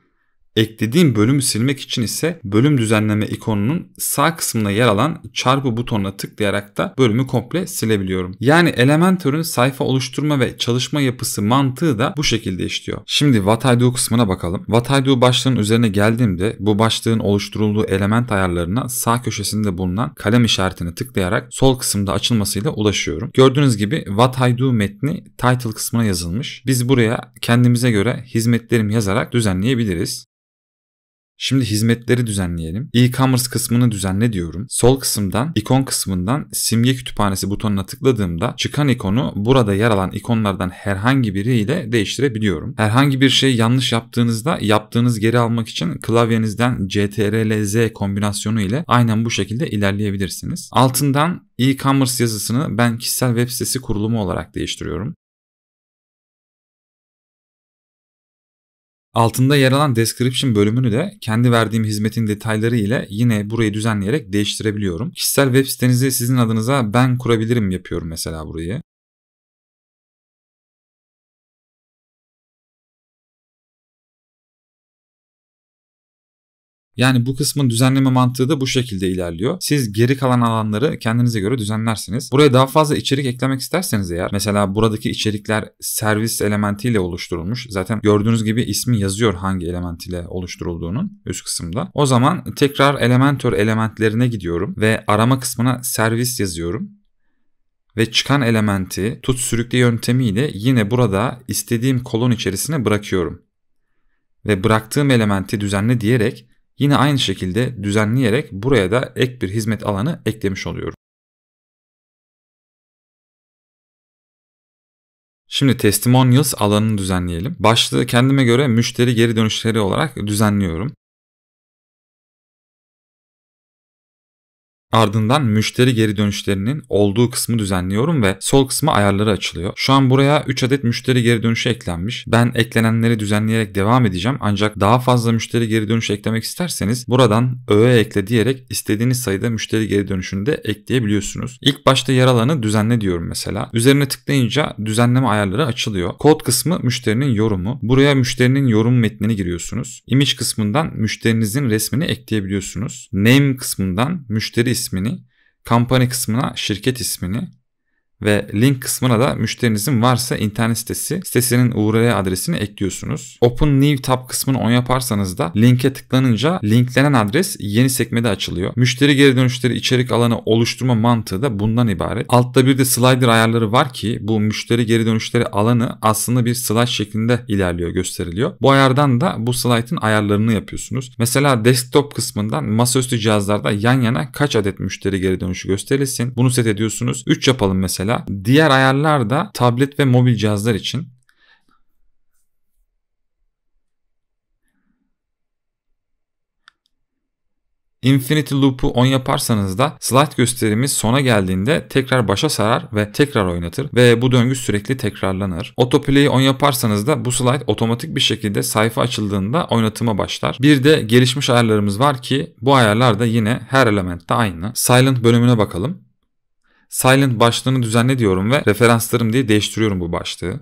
Eklediğim bölümü silmek için ise bölüm düzenleme ikonunun sağ kısmında yer alan çarpı butonuna tıklayarak da bölümü komple silebiliyorum. Yani Elementor'un sayfa oluşturma ve çalışma yapısı mantığı da bu şekilde işliyor. Şimdi What I Do kısmına bakalım. What I Do başlığının üzerine geldiğimde bu başlığın oluşturulduğu element ayarlarına sağ köşesinde bulunan kalem işaretini tıklayarak sol kısımda açılmasıyla ulaşıyorum. Gördüğünüz gibi What I Do metni title kısmına yazılmış. Biz buraya kendimize göre hizmetlerim yazarak düzenleyebiliriz. Şimdi hizmetleri düzenleyelim. E-commerce kısmını düzenle diyorum. Sol kısımdan ikon kısmından simge kütüphanesi butonuna tıkladığımda çıkan ikonu burada yer alan ikonlardan herhangi biriyle değiştirebiliyorum. Herhangi bir şey yanlış yaptığınızda yaptığınız geri almak için klavyenizden CTRL-Z kombinasyonu ile aynen bu şekilde ilerleyebilirsiniz. Altından e-commerce yazısını ben kişisel web sitesi kurulumu olarak değiştiriyorum. Altında yer alan description bölümünü de kendi verdiğim hizmetin detayları ile yine burayı düzenleyerek değiştirebiliyorum. Kişisel web sitenizi sizin adınıza ben kurabilirim yapıyorum mesela burayı. Yani bu kısmın düzenleme mantığı da bu şekilde ilerliyor. Siz geri kalan alanları kendinize göre düzenlersiniz. Buraya daha fazla içerik eklemek isterseniz eğer mesela buradaki içerikler servis elementiyle oluşturulmuş. Zaten gördüğünüz gibi ismi yazıyor hangi elementiyle oluşturulduğunun üst kısımda. O zaman tekrar Elementor elementlerine gidiyorum ve arama kısmına servis yazıyorum ve çıkan elementi tut sürükle yöntemiyle yine burada istediğim kolon içerisine bırakıyorum. Ve bıraktığım elementi düzenle diyerek Yine aynı şekilde düzenleyerek buraya da ek bir hizmet alanı eklemiş oluyorum. Şimdi testimonials alanını düzenleyelim. Başlığı kendime göre müşteri geri dönüşleri olarak düzenliyorum. Ardından müşteri geri dönüşlerinin olduğu kısmı düzenliyorum ve sol kısmı ayarları açılıyor. Şu an buraya 3 adet müşteri geri dönüşü eklenmiş. Ben eklenenleri düzenleyerek devam edeceğim ancak daha fazla müşteri geri dönüşü eklemek isterseniz buradan öğe ekle diyerek istediğiniz sayıda müşteri geri dönüşünü de ekleyebiliyorsunuz. İlk başta yer alanı düzenle diyorum mesela. Üzerine tıklayınca düzenleme ayarları açılıyor. Kod kısmı müşterinin yorumu. Buraya müşterinin yorum metnini giriyorsunuz. Image kısmından müşterinizin resmini ekleyebiliyorsunuz. Name kısmından müşteri ismini, kampanya kısmına şirket ismini, ve link kısmına da müşterinizin varsa internet sitesi sitesinin URL adresini ekliyorsunuz. Open New Tab kısmını on yaparsanız da linke tıklanınca linklenen adres yeni sekmede açılıyor. Müşteri geri dönüşleri içerik alanı oluşturma mantığı da bundan ibaret. Altta bir de slider ayarları var ki bu müşteri geri dönüşleri alanı aslında bir slide şeklinde ilerliyor gösteriliyor. Bu ayardan da bu slide'ın ayarlarını yapıyorsunuz. Mesela desktop kısmından masaüstü cihazlarda yan yana kaç adet müşteri geri dönüşü gösterilsin. Bunu set ediyorsunuz. 3 yapalım mesela dışında diğer ayarlar da tablet ve mobil cihazlar için. Infinity Loop'u on yaparsanız da slide gösterimiz sona geldiğinde tekrar başa sarar ve tekrar oynatır ve bu döngü sürekli tekrarlanır. Autoplay'i on yaparsanız da bu slide otomatik bir şekilde sayfa açıldığında oynatıma başlar. Bir de gelişmiş ayarlarımız var ki bu ayarlar da yine her elementte aynı. Silent bölümüne bakalım. Silent başlığını düzenle diyorum ve referanslarım diye değiştiriyorum bu başlığı.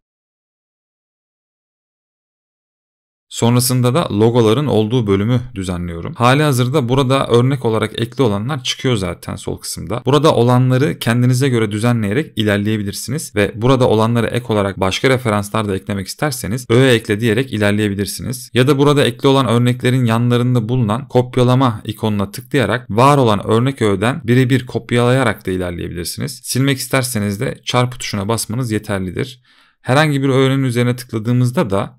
Sonrasında da logoların olduğu bölümü düzenliyorum. Hali hazırda burada örnek olarak ekli olanlar çıkıyor zaten sol kısımda. Burada olanları kendinize göre düzenleyerek ilerleyebilirsiniz ve burada olanları ek olarak başka referanslar da eklemek isterseniz öğe ekle diyerek ilerleyebilirsiniz. Ya da burada ekli olan örneklerin yanlarında bulunan kopyalama ikonuna tıklayarak var olan örnek öğeden birebir kopyalayarak da ilerleyebilirsiniz. Silmek isterseniz de çarpı tuşuna basmanız yeterlidir. Herhangi bir öğenin üzerine tıkladığımızda da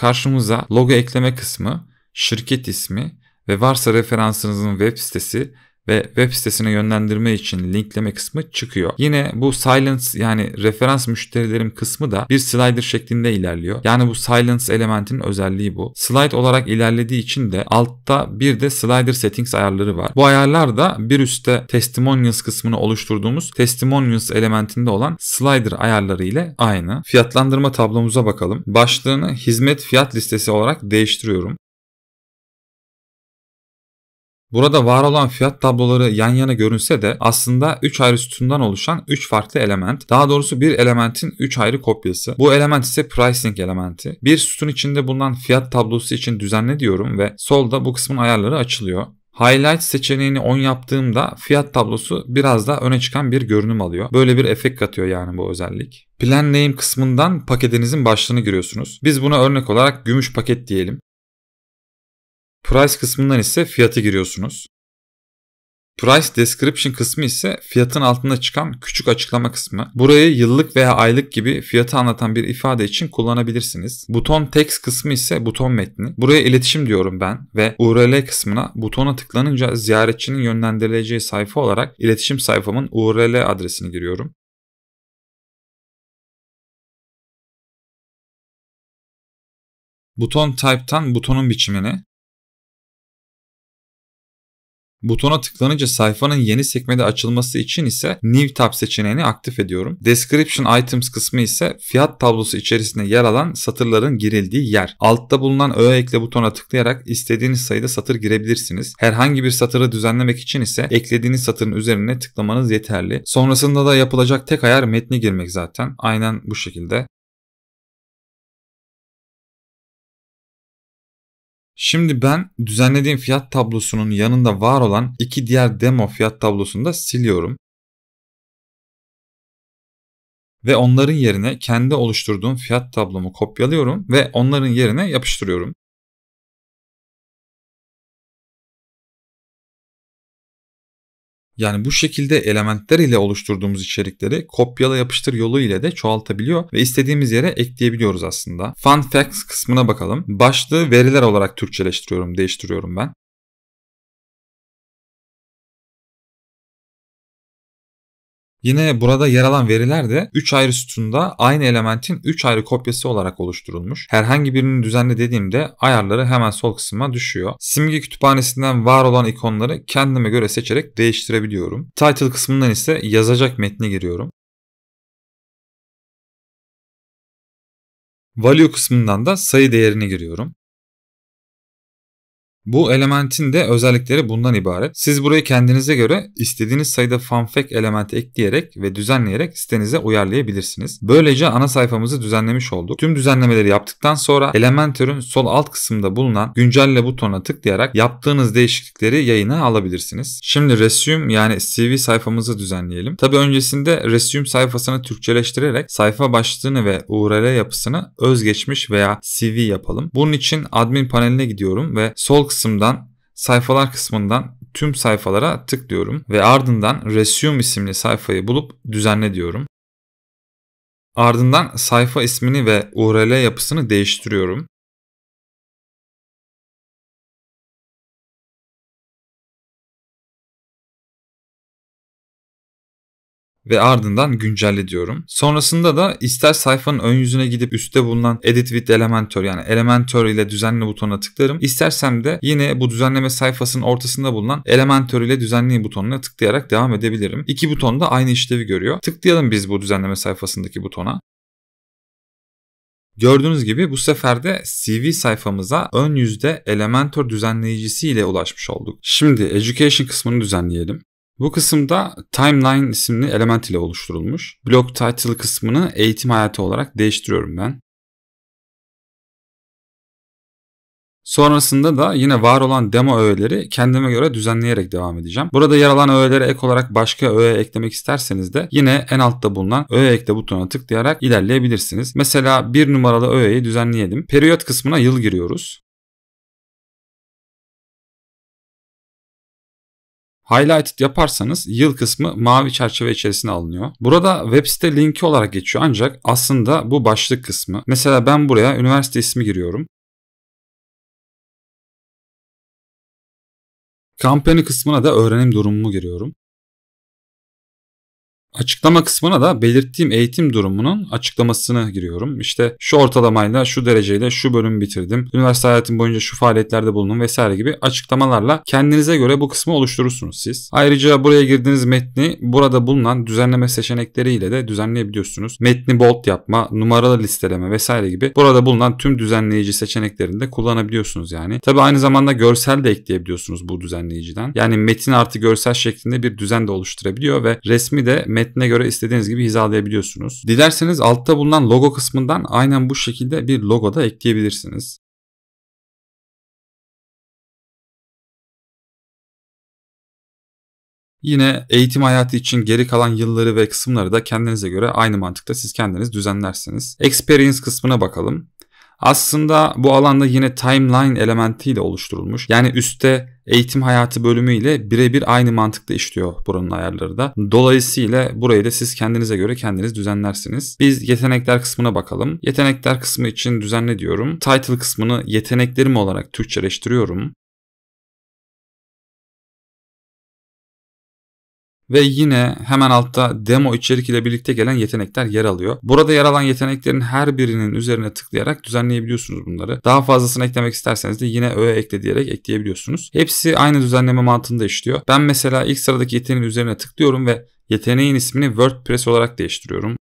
karşımıza logo ekleme kısmı, şirket ismi ve varsa referansınızın web sitesi ve web sitesine yönlendirme için linkleme kısmı çıkıyor. Yine bu silence yani referans müşterilerim kısmı da bir slider şeklinde ilerliyor. Yani bu silence elementinin özelliği bu. Slide olarak ilerlediği için de altta bir de slider settings ayarları var. Bu ayarlar da bir üstte testimonials kısmını oluşturduğumuz testimonials elementinde olan slider ayarları ile aynı. Fiyatlandırma tablomuza bakalım. Başlığını hizmet fiyat listesi olarak değiştiriyorum. Burada var olan fiyat tabloları yan yana görünse de aslında 3 ayrı sütundan oluşan 3 farklı element. Daha doğrusu bir elementin 3 ayrı kopyası. Bu element ise pricing elementi. Bir sütun içinde bulunan fiyat tablosu için düzenle diyorum ve solda bu kısmın ayarları açılıyor. Highlight seçeneğini on yaptığımda fiyat tablosu biraz daha öne çıkan bir görünüm alıyor. Böyle bir efekt katıyor yani bu özellik. Plan name kısmından paketinizin başlığını giriyorsunuz. Biz buna örnek olarak gümüş paket diyelim. Price kısmından ise fiyatı giriyorsunuz. Price Description kısmı ise fiyatın altında çıkan küçük açıklama kısmı. Burayı yıllık veya aylık gibi fiyatı anlatan bir ifade için kullanabilirsiniz. Buton Text kısmı ise buton metni. Buraya iletişim diyorum ben ve URL kısmına butona tıklanınca ziyaretçinin yönlendirileceği sayfa olarak iletişim sayfamın URL adresini giriyorum. Buton Type'tan butonun biçimini, Butona tıklanınca sayfanın yeni sekmede açılması için ise New Tab seçeneğini aktif ediyorum. Description Items kısmı ise fiyat tablosu içerisinde yer alan satırların girildiği yer. Altta bulunan öğe ekle butona tıklayarak istediğiniz sayıda satır girebilirsiniz. Herhangi bir satırı düzenlemek için ise eklediğiniz satırın üzerine tıklamanız yeterli. Sonrasında da yapılacak tek ayar metni girmek zaten. Aynen bu şekilde. Şimdi ben düzenlediğim fiyat tablosunun yanında var olan iki diğer demo fiyat tablosunu da siliyorum. Ve onların yerine kendi oluşturduğum fiyat tablomu kopyalıyorum ve onların yerine yapıştırıyorum. Yani bu şekilde elementler ile oluşturduğumuz içerikleri kopyala yapıştır yolu ile de çoğaltabiliyor ve istediğimiz yere ekleyebiliyoruz aslında. Fun facts kısmına bakalım. Başlığı veriler olarak Türkçeleştiriyorum, değiştiriyorum ben. Yine burada yer alan veriler de 3 ayrı sütunda aynı elementin 3 ayrı kopyası olarak oluşturulmuş. Herhangi birini düzenle dediğimde ayarları hemen sol kısma düşüyor. Simge kütüphanesinden var olan ikonları kendime göre seçerek değiştirebiliyorum. Title kısmından ise yazacak metni giriyorum. Value kısmından da sayı değerini giriyorum. Bu elementin de özellikleri bundan ibaret. Siz burayı kendinize göre istediğiniz sayıda fanfact elementi ekleyerek ve düzenleyerek sitenize uyarlayabilirsiniz. Böylece ana sayfamızı düzenlemiş olduk. Tüm düzenlemeleri yaptıktan sonra Elementor'un sol alt kısmında bulunan güncelle butonuna tıklayarak yaptığınız değişiklikleri yayına alabilirsiniz. Şimdi resume yani CV sayfamızı düzenleyelim. Tabi öncesinde resume sayfasını Türkçeleştirerek sayfa başlığını ve URL yapısını özgeçmiş veya CV yapalım. Bunun için admin paneline gidiyorum ve sol kısımdan sayfalar kısmından tüm sayfalara tıklıyorum ve ardından Resume isimli sayfayı bulup düzenle diyorum. Ardından sayfa ismini ve URL yapısını değiştiriyorum. ve ardından güncelle diyorum. Sonrasında da ister sayfanın ön yüzüne gidip üstte bulunan Edit with Elementor yani Elementor ile düzenle butonuna tıklarım. İstersem de yine bu düzenleme sayfasının ortasında bulunan Elementor ile düzenli butonuna tıklayarak devam edebilirim. İki buton da aynı işlevi görüyor. Tıklayalım biz bu düzenleme sayfasındaki butona. Gördüğünüz gibi bu sefer de CV sayfamıza ön yüzde Elementor düzenleyicisi ile ulaşmış olduk. Şimdi education kısmını düzenleyelim. Bu kısımda Timeline isimli element ile oluşturulmuş. Blog title kısmını eğitim hayatı olarak değiştiriyorum ben. Sonrasında da yine var olan demo öğeleri kendime göre düzenleyerek devam edeceğim. Burada yer alan öğelere ek olarak başka öğe eklemek isterseniz de yine en altta bulunan öğe ekle butonuna tıklayarak ilerleyebilirsiniz. Mesela bir numaralı öğeyi düzenleyelim. Periyot kısmına yıl giriyoruz. Highlighted yaparsanız yıl kısmı mavi çerçeve içerisine alınıyor. Burada web site linki olarak geçiyor ancak aslında bu başlık kısmı. Mesela ben buraya üniversite ismi giriyorum. Kampanya kısmına da öğrenim durumumu giriyorum. Açıklama kısmına da belirttiğim eğitim durumunun açıklamasını giriyorum. İşte şu ortalamayla, şu dereceyle şu bölüm bitirdim. Üniversite hayatım boyunca şu faaliyetlerde bulundum vesaire gibi açıklamalarla kendinize göre bu kısmı oluşturursunuz siz. Ayrıca buraya girdiğiniz metni burada bulunan düzenleme seçenekleriyle de düzenleyebiliyorsunuz. Metni bold yapma, numaralı listeleme vesaire gibi burada bulunan tüm düzenleyici seçeneklerini de kullanabiliyorsunuz yani. Tabi aynı zamanda görsel de ekleyebiliyorsunuz bu düzenleyiciden. Yani metin artı görsel şeklinde bir düzen de oluşturabiliyor ve resmi de metne göre istediğiniz gibi hizalayabiliyorsunuz. Dilerseniz altta bulunan logo kısmından aynen bu şekilde bir logo da ekleyebilirsiniz. Yine eğitim hayatı için geri kalan yılları ve kısımları da kendinize göre aynı mantıkta siz kendiniz düzenlersiniz. Experience kısmına bakalım. Aslında bu alanda yine timeline elementiyle oluşturulmuş. Yani üstte eğitim hayatı bölümü ile birebir aynı mantıkta işliyor buranın ayarları da. Dolayısıyla burayı da siz kendinize göre kendiniz düzenlersiniz. Biz yetenekler kısmına bakalım. Yetenekler kısmı için düzenle diyorum. Title kısmını yeteneklerim olarak Türkçeleştiriyorum. ve yine hemen altta demo içerik ile birlikte gelen yetenekler yer alıyor. Burada yer alan yeteneklerin her birinin üzerine tıklayarak düzenleyebiliyorsunuz bunları. Daha fazlasını eklemek isterseniz de yine öğe ekle diyerek ekleyebiliyorsunuz. Hepsi aynı düzenleme mantığında işliyor. Ben mesela ilk sıradaki yeteneğin üzerine tıklıyorum ve yeteneğin ismini WordPress olarak değiştiriyorum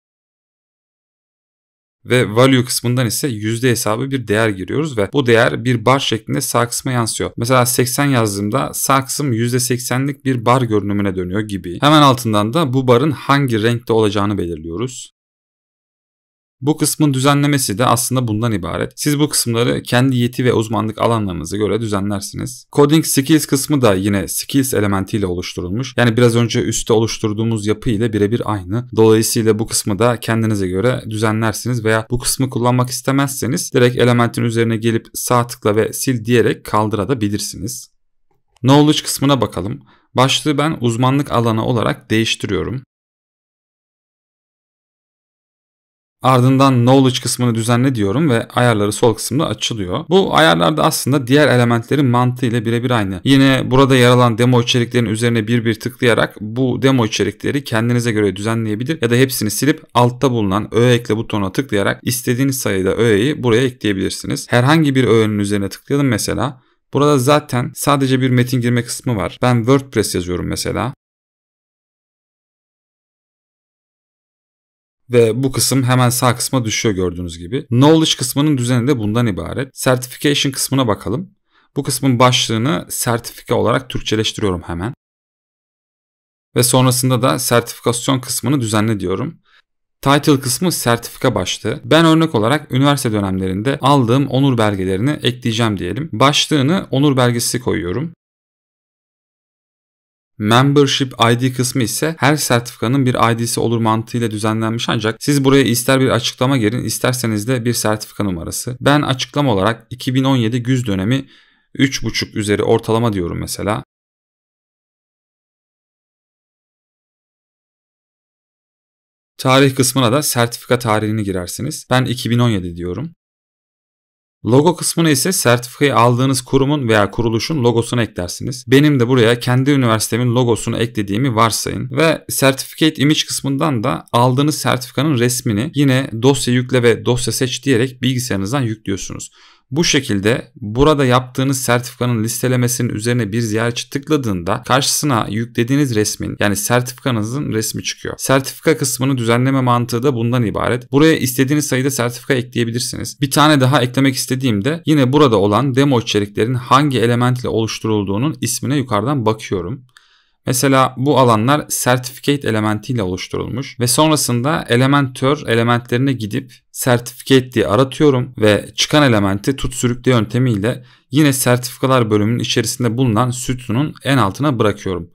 ve value kısmından ise yüzde hesabı bir değer giriyoruz ve bu değer bir bar şeklinde sağ kısma yansıyor. Mesela 80 yazdığımda sağ kısım %80'lik bir bar görünümüne dönüyor gibi. Hemen altından da bu barın hangi renkte olacağını belirliyoruz. Bu kısmın düzenlemesi de aslında bundan ibaret. Siz bu kısımları kendi yeti ve uzmanlık alanlarınıza göre düzenlersiniz. Coding Skills kısmı da yine Skills elementiyle oluşturulmuş. Yani biraz önce üstte oluşturduğumuz yapı ile birebir aynı. Dolayısıyla bu kısmı da kendinize göre düzenlersiniz veya bu kısmı kullanmak istemezseniz direkt elementin üzerine gelip sağ tıkla ve sil diyerek kaldırabilirsiniz. Knowledge kısmına bakalım. Başlığı ben uzmanlık alanı olarak değiştiriyorum. Ardından knowledge kısmını düzenle diyorum ve ayarları sol kısımda açılıyor. Bu ayarlarda aslında diğer elementlerin mantığı ile birebir aynı. Yine burada yer alan demo içeriklerin üzerine bir bir tıklayarak bu demo içerikleri kendinize göre düzenleyebilir ya da hepsini silip altta bulunan öğe ekle butonuna tıklayarak istediğiniz sayıda öğeyi buraya ekleyebilirsiniz. Herhangi bir öğenin üzerine tıklayalım mesela. Burada zaten sadece bir metin girme kısmı var. Ben WordPress yazıyorum mesela. ve bu kısım hemen sağ kısma düşüyor gördüğünüz gibi. Knowledge kısmının düzeni de bundan ibaret. Certification kısmına bakalım. Bu kısmın başlığını sertifika olarak Türkçeleştiriyorum hemen. Ve sonrasında da sertifikasyon kısmını düzenle diyorum. Title kısmı sertifika başlığı. Ben örnek olarak üniversite dönemlerinde aldığım onur belgelerini ekleyeceğim diyelim. Başlığını onur belgesi koyuyorum. Membership ID kısmı ise her sertifikanın bir ID'si olur mantığıyla düzenlenmiş ancak siz buraya ister bir açıklama girin isterseniz de bir sertifika numarası. Ben açıklama olarak 2017 güz dönemi 3.5 üzeri ortalama diyorum mesela. Tarih kısmına da sertifika tarihini girersiniz. Ben 2017 diyorum. Logo kısmını ise sertifikayı aldığınız kurumun veya kuruluşun logosunu eklersiniz. Benim de buraya kendi üniversitemin logosunu eklediğimi varsayın ve Certificate Image kısmından da aldığınız sertifikanın resmini yine dosya yükle ve dosya seç diyerek bilgisayarınızdan yüklüyorsunuz. Bu şekilde burada yaptığınız sertifikanın listelemesinin üzerine bir ziyaretçi tıkladığında karşısına yüklediğiniz resmin yani sertifikanızın resmi çıkıyor. Sertifika kısmını düzenleme mantığı da bundan ibaret. Buraya istediğiniz sayıda sertifika ekleyebilirsiniz. Bir tane daha eklemek istediğimde yine burada olan demo içeriklerin hangi elementle oluşturulduğunun ismine yukarıdan bakıyorum. Mesela bu alanlar certificate elementiyle oluşturulmuş ve sonrasında elementör elementlerine gidip certificate diye aratıyorum ve çıkan elementi tut sürükle yöntemiyle yine sertifikalar bölümünün içerisinde bulunan sütunun en altına bırakıyorum.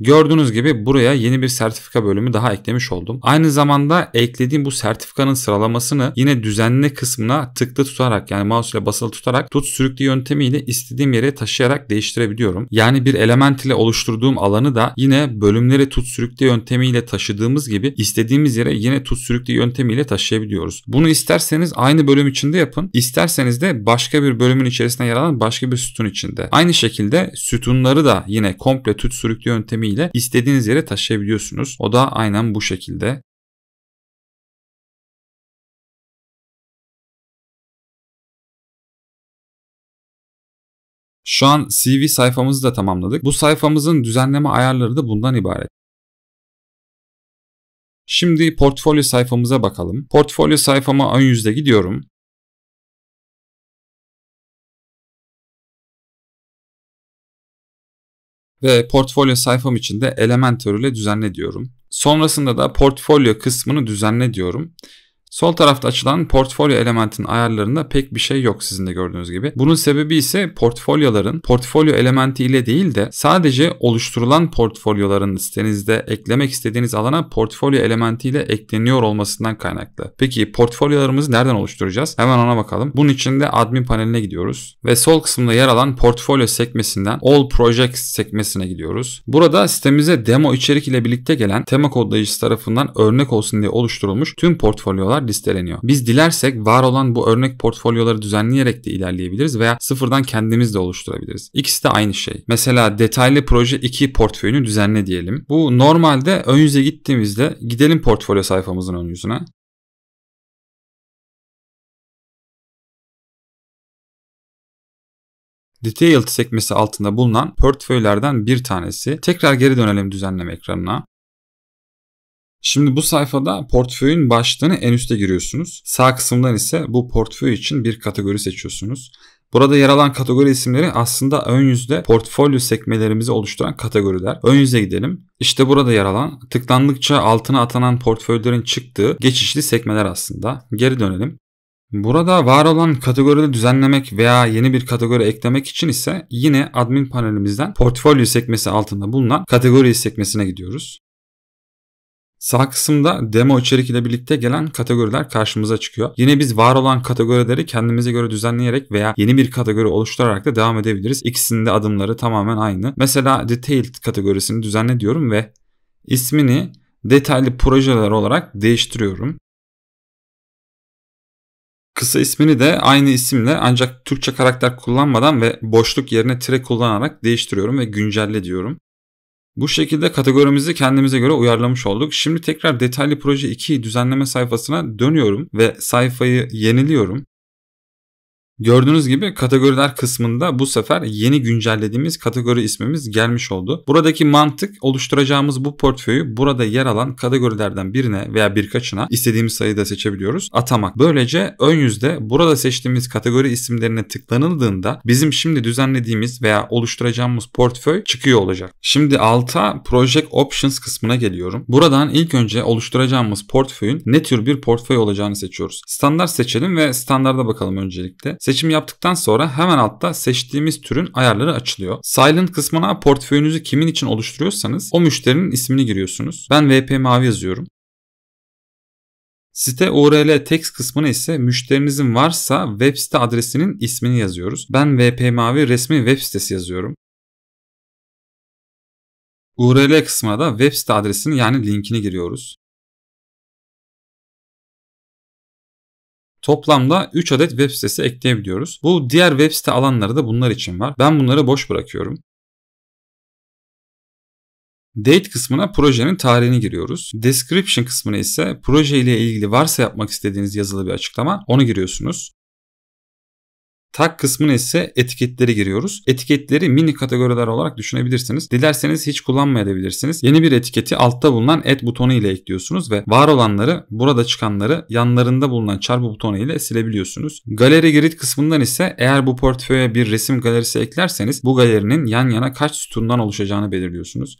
Gördüğünüz gibi buraya yeni bir sertifika bölümü daha eklemiş oldum. Aynı zamanda eklediğim bu sertifikanın sıralamasını yine düzenle kısmına tıklı tutarak yani mouse ile basılı tutarak tut sürüklü yöntemiyle istediğim yere taşıyarak değiştirebiliyorum. Yani bir element ile oluşturduğum alanı da yine bölümleri tut sürüklü yöntemiyle taşıdığımız gibi istediğimiz yere yine tut sürüklü yöntemiyle taşıyabiliyoruz. Bunu isterseniz aynı bölüm içinde yapın. İsterseniz de başka bir bölümün içerisinde yer alan başka bir sütun içinde. Aynı şekilde sütunları da yine komple tut sürüklü yöntemiyle yöntemiyle istediğiniz yere taşıyabiliyorsunuz. O da aynen bu şekilde. Şu an CV sayfamızı da tamamladık. Bu sayfamızın düzenleme ayarları da bundan ibaret. Şimdi portfolyo sayfamıza bakalım. Portfolyo sayfama ön yüzde gidiyorum. ve portfolyo sayfam içinde de Elementor ile düzenle diyorum. Sonrasında da portfolyo kısmını düzenle diyorum. Sol tarafta açılan portfolyo elementinin ayarlarında pek bir şey yok sizin de gördüğünüz gibi. Bunun sebebi ise portfolyoların portfolyo elementi ile değil de sadece oluşturulan portfolyoların sitenizde eklemek istediğiniz alana portfolyo elementi ile ekleniyor olmasından kaynaklı. Peki portfolyolarımızı nereden oluşturacağız? Hemen ona bakalım. Bunun için de admin paneline gidiyoruz ve sol kısımda yer alan portfolyo sekmesinden all projects sekmesine gidiyoruz. Burada sitemize demo içerik ile birlikte gelen tema kodlayıcısı tarafından örnek olsun diye oluşturulmuş tüm portfolyolar listeleniyor. Biz dilersek var olan bu örnek portfolyoları düzenleyerek de ilerleyebiliriz veya sıfırdan kendimiz de oluşturabiliriz. İkisi de aynı şey. Mesela detaylı proje 2 portföyünü düzenle diyelim. Bu normalde ön yüze gittiğimizde gidelim portfolyo sayfamızın ön yüzüne. Detailed sekmesi altında bulunan portföylerden bir tanesi. Tekrar geri dönelim düzenleme ekranına. Şimdi bu sayfada portföyün başlığını en üste giriyorsunuz. Sağ kısımdan ise bu portföy için bir kategori seçiyorsunuz. Burada yer alan kategori isimleri aslında ön yüzde portfolyo sekmelerimizi oluşturan kategoriler. Ön yüze gidelim. İşte burada yer alan tıklandıkça altına atanan portföylerin çıktığı geçişli sekmeler aslında. Geri dönelim. Burada var olan kategoride düzenlemek veya yeni bir kategori eklemek için ise yine admin panelimizden portfolyo sekmesi altında bulunan kategori sekmesine gidiyoruz. Sağ kısımda demo içerik ile birlikte gelen kategoriler karşımıza çıkıyor. Yine biz var olan kategorileri kendimize göre düzenleyerek veya yeni bir kategori oluşturarak da devam edebiliriz. İkisinin de adımları tamamen aynı. Mesela detailed kategorisini düzenle diyorum ve ismini detaylı projeler olarak değiştiriyorum. Kısa ismini de aynı isimle ancak Türkçe karakter kullanmadan ve boşluk yerine tire kullanarak değiştiriyorum ve güncelle diyorum. Bu şekilde kategorimizi kendimize göre uyarlamış olduk. Şimdi tekrar detaylı proje 2 düzenleme sayfasına dönüyorum ve sayfayı yeniliyorum. Gördüğünüz gibi kategoriler kısmında bu sefer yeni güncellediğimiz kategori ismimiz gelmiş oldu. Buradaki mantık oluşturacağımız bu portföyü burada yer alan kategorilerden birine veya birkaçına istediğimiz sayıda seçebiliyoruz. Atamak. Böylece ön yüzde burada seçtiğimiz kategori isimlerine tıklanıldığında bizim şimdi düzenlediğimiz veya oluşturacağımız portföy çıkıyor olacak. Şimdi alta Project Options kısmına geliyorum. Buradan ilk önce oluşturacağımız portföyün ne tür bir portföy olacağını seçiyoruz. Standart seçelim ve standarda bakalım öncelikle. Seçim yaptıktan sonra hemen altta seçtiğimiz türün ayarları açılıyor. Silent kısmına portföyünüzü kimin için oluşturuyorsanız o müşterinin ismini giriyorsunuz. Ben VP Mavi yazıyorum. Site URL text kısmına ise müşterinizin varsa web site adresinin ismini yazıyoruz. Ben VP Mavi resmi web sitesi yazıyorum. URL kısmına da web site adresini yani linkini giriyoruz. Toplamda 3 adet web sitesi ekleyebiliyoruz. Bu diğer web site alanları da bunlar için var. Ben bunları boş bırakıyorum. Date kısmına projenin tarihini giriyoruz. Description kısmına ise proje ile ilgili varsa yapmak istediğiniz yazılı bir açıklama onu giriyorsunuz. Tag kısmına ise etiketleri giriyoruz. Etiketleri mini kategoriler olarak düşünebilirsiniz. Dilerseniz hiç kullanmayabilirsiniz. Yeni bir etiketi altta bulunan et butonu ile ekliyorsunuz ve var olanları burada çıkanları yanlarında bulunan çarpı butonu ile silebiliyorsunuz. Galeri grid kısmından ise eğer bu portföye bir resim galerisi eklerseniz bu galerinin yan yana kaç sütundan oluşacağını belirliyorsunuz.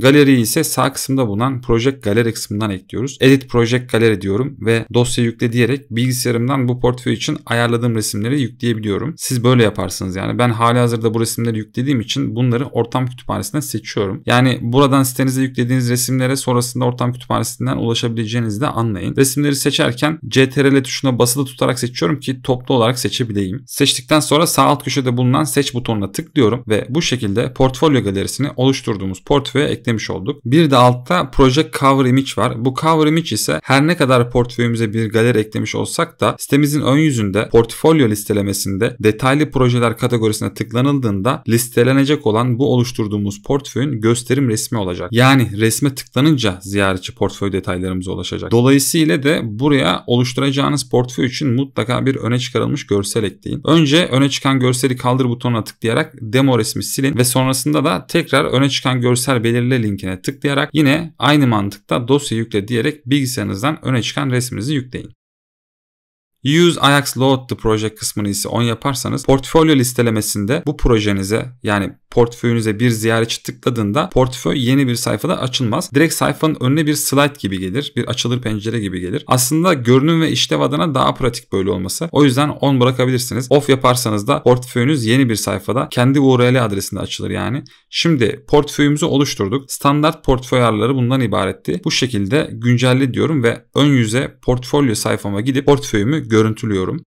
Galeriyi ise sağ kısımda bulunan Project Gallery kısmından ekliyoruz. Edit Project Gallery diyorum ve dosya yükle diyerek bilgisayarımdan bu portföy için ayarladığım resimleri yükleyebiliyorum. Siz böyle yaparsınız yani. Ben hali hazırda bu resimleri yüklediğim için bunları ortam kütüphanesinden seçiyorum. Yani buradan sitenize yüklediğiniz resimlere sonrasında ortam kütüphanesinden ulaşabileceğinizi de anlayın. Resimleri seçerken CTRL tuşuna basılı tutarak seçiyorum ki toplu olarak seçebileyim. Seçtikten sonra sağ alt köşede bulunan seç butonuna tıklıyorum ve bu şekilde portfolyo galerisini oluşturduğumuz portföye ekleyebilirim eklemiş olduk. Bir de altta Project Cover Image var. Bu Cover Image ise her ne kadar portföyümüze bir galeri eklemiş olsak da sitemizin ön yüzünde portfolyo listelemesinde detaylı projeler kategorisine tıklanıldığında listelenecek olan bu oluşturduğumuz portföyün gösterim resmi olacak. Yani resme tıklanınca ziyaretçi portföy detaylarımıza ulaşacak. Dolayısıyla de buraya oluşturacağınız portföy için mutlaka bir öne çıkarılmış görsel ekleyin. Önce öne çıkan görseli kaldır butonuna tıklayarak demo resmi silin ve sonrasında da tekrar öne çıkan görsel belirle linkine tıklayarak yine aynı mantıkta dosya yükle diyerek bilgisayarınızdan öne çıkan resminizi yükleyin. Use Ajax Load the Project kısmını ise on yaparsanız portfolyo listelemesinde bu projenize yani portföyünüze bir ziyaretçi tıkladığında portföy yeni bir sayfada açılmaz. Direkt sayfanın önüne bir slide gibi gelir. Bir açılır pencere gibi gelir. Aslında görünüm ve işlev adına daha pratik böyle olması. O yüzden on bırakabilirsiniz. Off yaparsanız da portföyünüz yeni bir sayfada kendi URL adresinde açılır yani. Şimdi portföyümüzü oluşturduk. Standart portföy ayarları bundan ibaretti. Bu şekilde güncelli diyorum ve ön yüze portfolyo sayfama gidip portföyümü görüntülüyorum.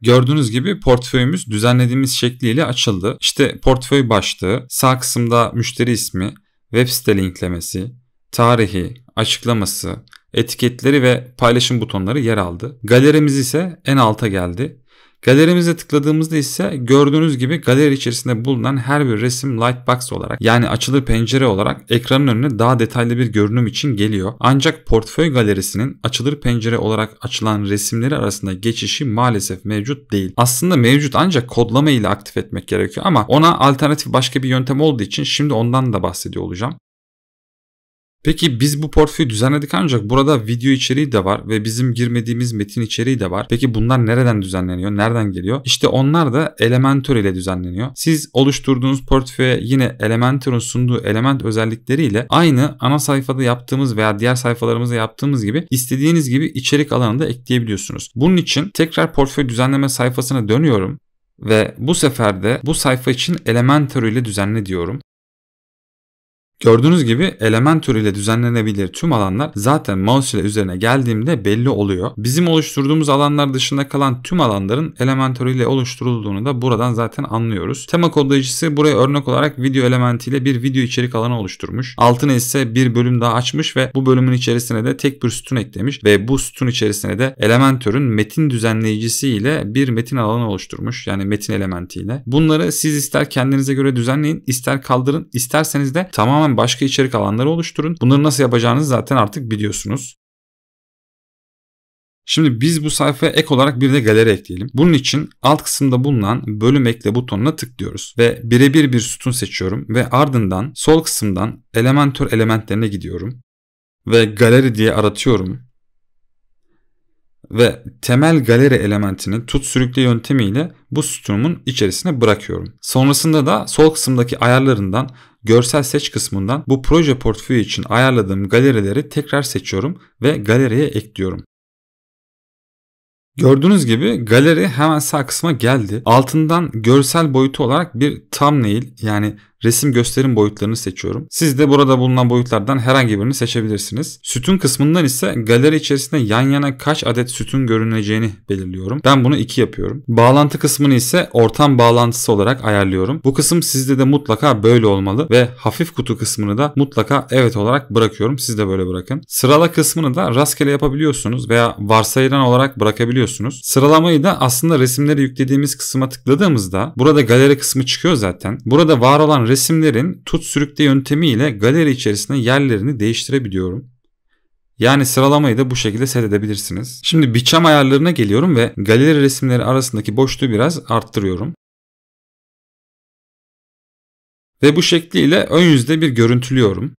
Gördüğünüz gibi portföyümüz düzenlediğimiz şekliyle açıldı. İşte portföy başlığı, sağ kısımda müşteri ismi, web site linklemesi, tarihi, açıklaması, etiketleri ve paylaşım butonları yer aldı. Galerimiz ise en alta geldi. Galerimize tıkladığımızda ise gördüğünüz gibi galeri içerisinde bulunan her bir resim lightbox olarak yani açılır pencere olarak ekranın önüne daha detaylı bir görünüm için geliyor. Ancak portföy galerisinin açılır pencere olarak açılan resimleri arasında geçişi maalesef mevcut değil. Aslında mevcut ancak kodlama ile aktif etmek gerekiyor ama ona alternatif başka bir yöntem olduğu için şimdi ondan da bahsediyor olacağım. Peki biz bu portföyü düzenledik ancak burada video içeriği de var ve bizim girmediğimiz metin içeriği de var. Peki bunlar nereden düzenleniyor? Nereden geliyor? İşte onlar da Elementor ile düzenleniyor. Siz oluşturduğunuz portföye yine Elementor'un sunduğu element özellikleriyle aynı ana sayfada yaptığımız veya diğer sayfalarımızda yaptığımız gibi istediğiniz gibi içerik alanında ekleyebiliyorsunuz. Bunun için tekrar portföy düzenleme sayfasına dönüyorum ve bu sefer de bu sayfa için Elementor ile düzenle diyorum. Gördüğünüz gibi Elementor ile düzenlenebilir tüm alanlar zaten mouse ile üzerine geldiğimde belli oluyor. Bizim oluşturduğumuz alanlar dışında kalan tüm alanların Elementor ile oluşturulduğunu da buradan zaten anlıyoruz. Tema kodlayıcısı buraya örnek olarak video elementiyle bir video içerik alanı oluşturmuş. Altına ise bir bölüm daha açmış ve bu bölümün içerisine de tek bir sütun eklemiş ve bu sütun içerisine de Elementor'un metin düzenleyicisi ile bir metin alanı oluşturmuş. Yani metin elementiyle. Bunları siz ister kendinize göre düzenleyin, ister kaldırın, isterseniz de tamamen tamamen başka içerik alanları oluşturun. Bunları nasıl yapacağınızı zaten artık biliyorsunuz. Şimdi biz bu sayfaya ek olarak bir de galeri ekleyelim. Bunun için alt kısımda bulunan bölüm ekle butonuna tıklıyoruz ve birebir bir sütun seçiyorum ve ardından sol kısımdan Elementor elementlerine gidiyorum ve galeri diye aratıyorum ve temel galeri elementini tut sürükle yöntemiyle bu sütunumun içerisine bırakıyorum. Sonrasında da sol kısımdaki ayarlarından görsel seç kısmından bu proje portföyü için ayarladığım galerileri tekrar seçiyorum ve galeriye ekliyorum. Gördüğünüz gibi galeri hemen sağ kısma geldi. Altından görsel boyutu olarak bir thumbnail yani resim gösterim boyutlarını seçiyorum. Siz de burada bulunan boyutlardan herhangi birini seçebilirsiniz. Sütun kısmından ise galeri içerisinde yan yana kaç adet sütun görüneceğini belirliyorum. Ben bunu 2 yapıyorum. Bağlantı kısmını ise ortam bağlantısı olarak ayarlıyorum. Bu kısım sizde de mutlaka böyle olmalı ve hafif kutu kısmını da mutlaka evet olarak bırakıyorum. Siz de böyle bırakın. Sırala kısmını da rastgele yapabiliyorsunuz veya varsayılan olarak bırakabiliyorsunuz. Sıralamayı da aslında resimleri yüklediğimiz kısma tıkladığımızda burada galeri kısmı çıkıyor zaten. Burada var olan resimlerin tut sürükle yöntemiyle galeri içerisinde yerlerini değiştirebiliyorum. Yani sıralamayı da bu şekilde set edebilirsiniz. Şimdi biçim ayarlarına geliyorum ve galeri resimleri arasındaki boşluğu biraz arttırıyorum. Ve bu şekliyle ön yüzde bir görüntülüyorum.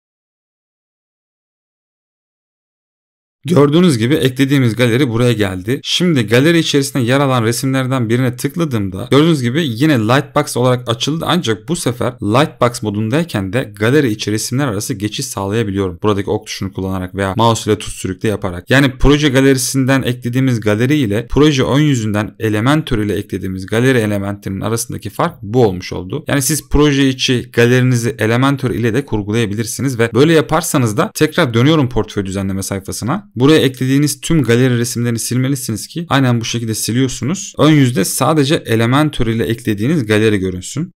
Gördüğünüz gibi eklediğimiz galeri buraya geldi. Şimdi galeri içerisinde yer alan resimlerden birine tıkladığımda gördüğünüz gibi yine Lightbox olarak açıldı ancak bu sefer Lightbox modundayken de galeri içi resimler arası geçiş sağlayabiliyorum. Buradaki ok tuşunu kullanarak veya mouse ile tut sürükle yaparak. Yani proje galerisinden eklediğimiz galeri ile proje ön yüzünden Elementor ile eklediğimiz galeri elementlerinin arasındaki fark bu olmuş oldu. Yani siz proje içi galerinizi Elementor ile de kurgulayabilirsiniz ve böyle yaparsanız da tekrar dönüyorum portföy düzenleme sayfasına buraya eklediğiniz tüm galeri resimlerini silmelisiniz ki aynen bu şekilde siliyorsunuz. Ön yüzde sadece Elementor ile eklediğiniz galeri görünsün.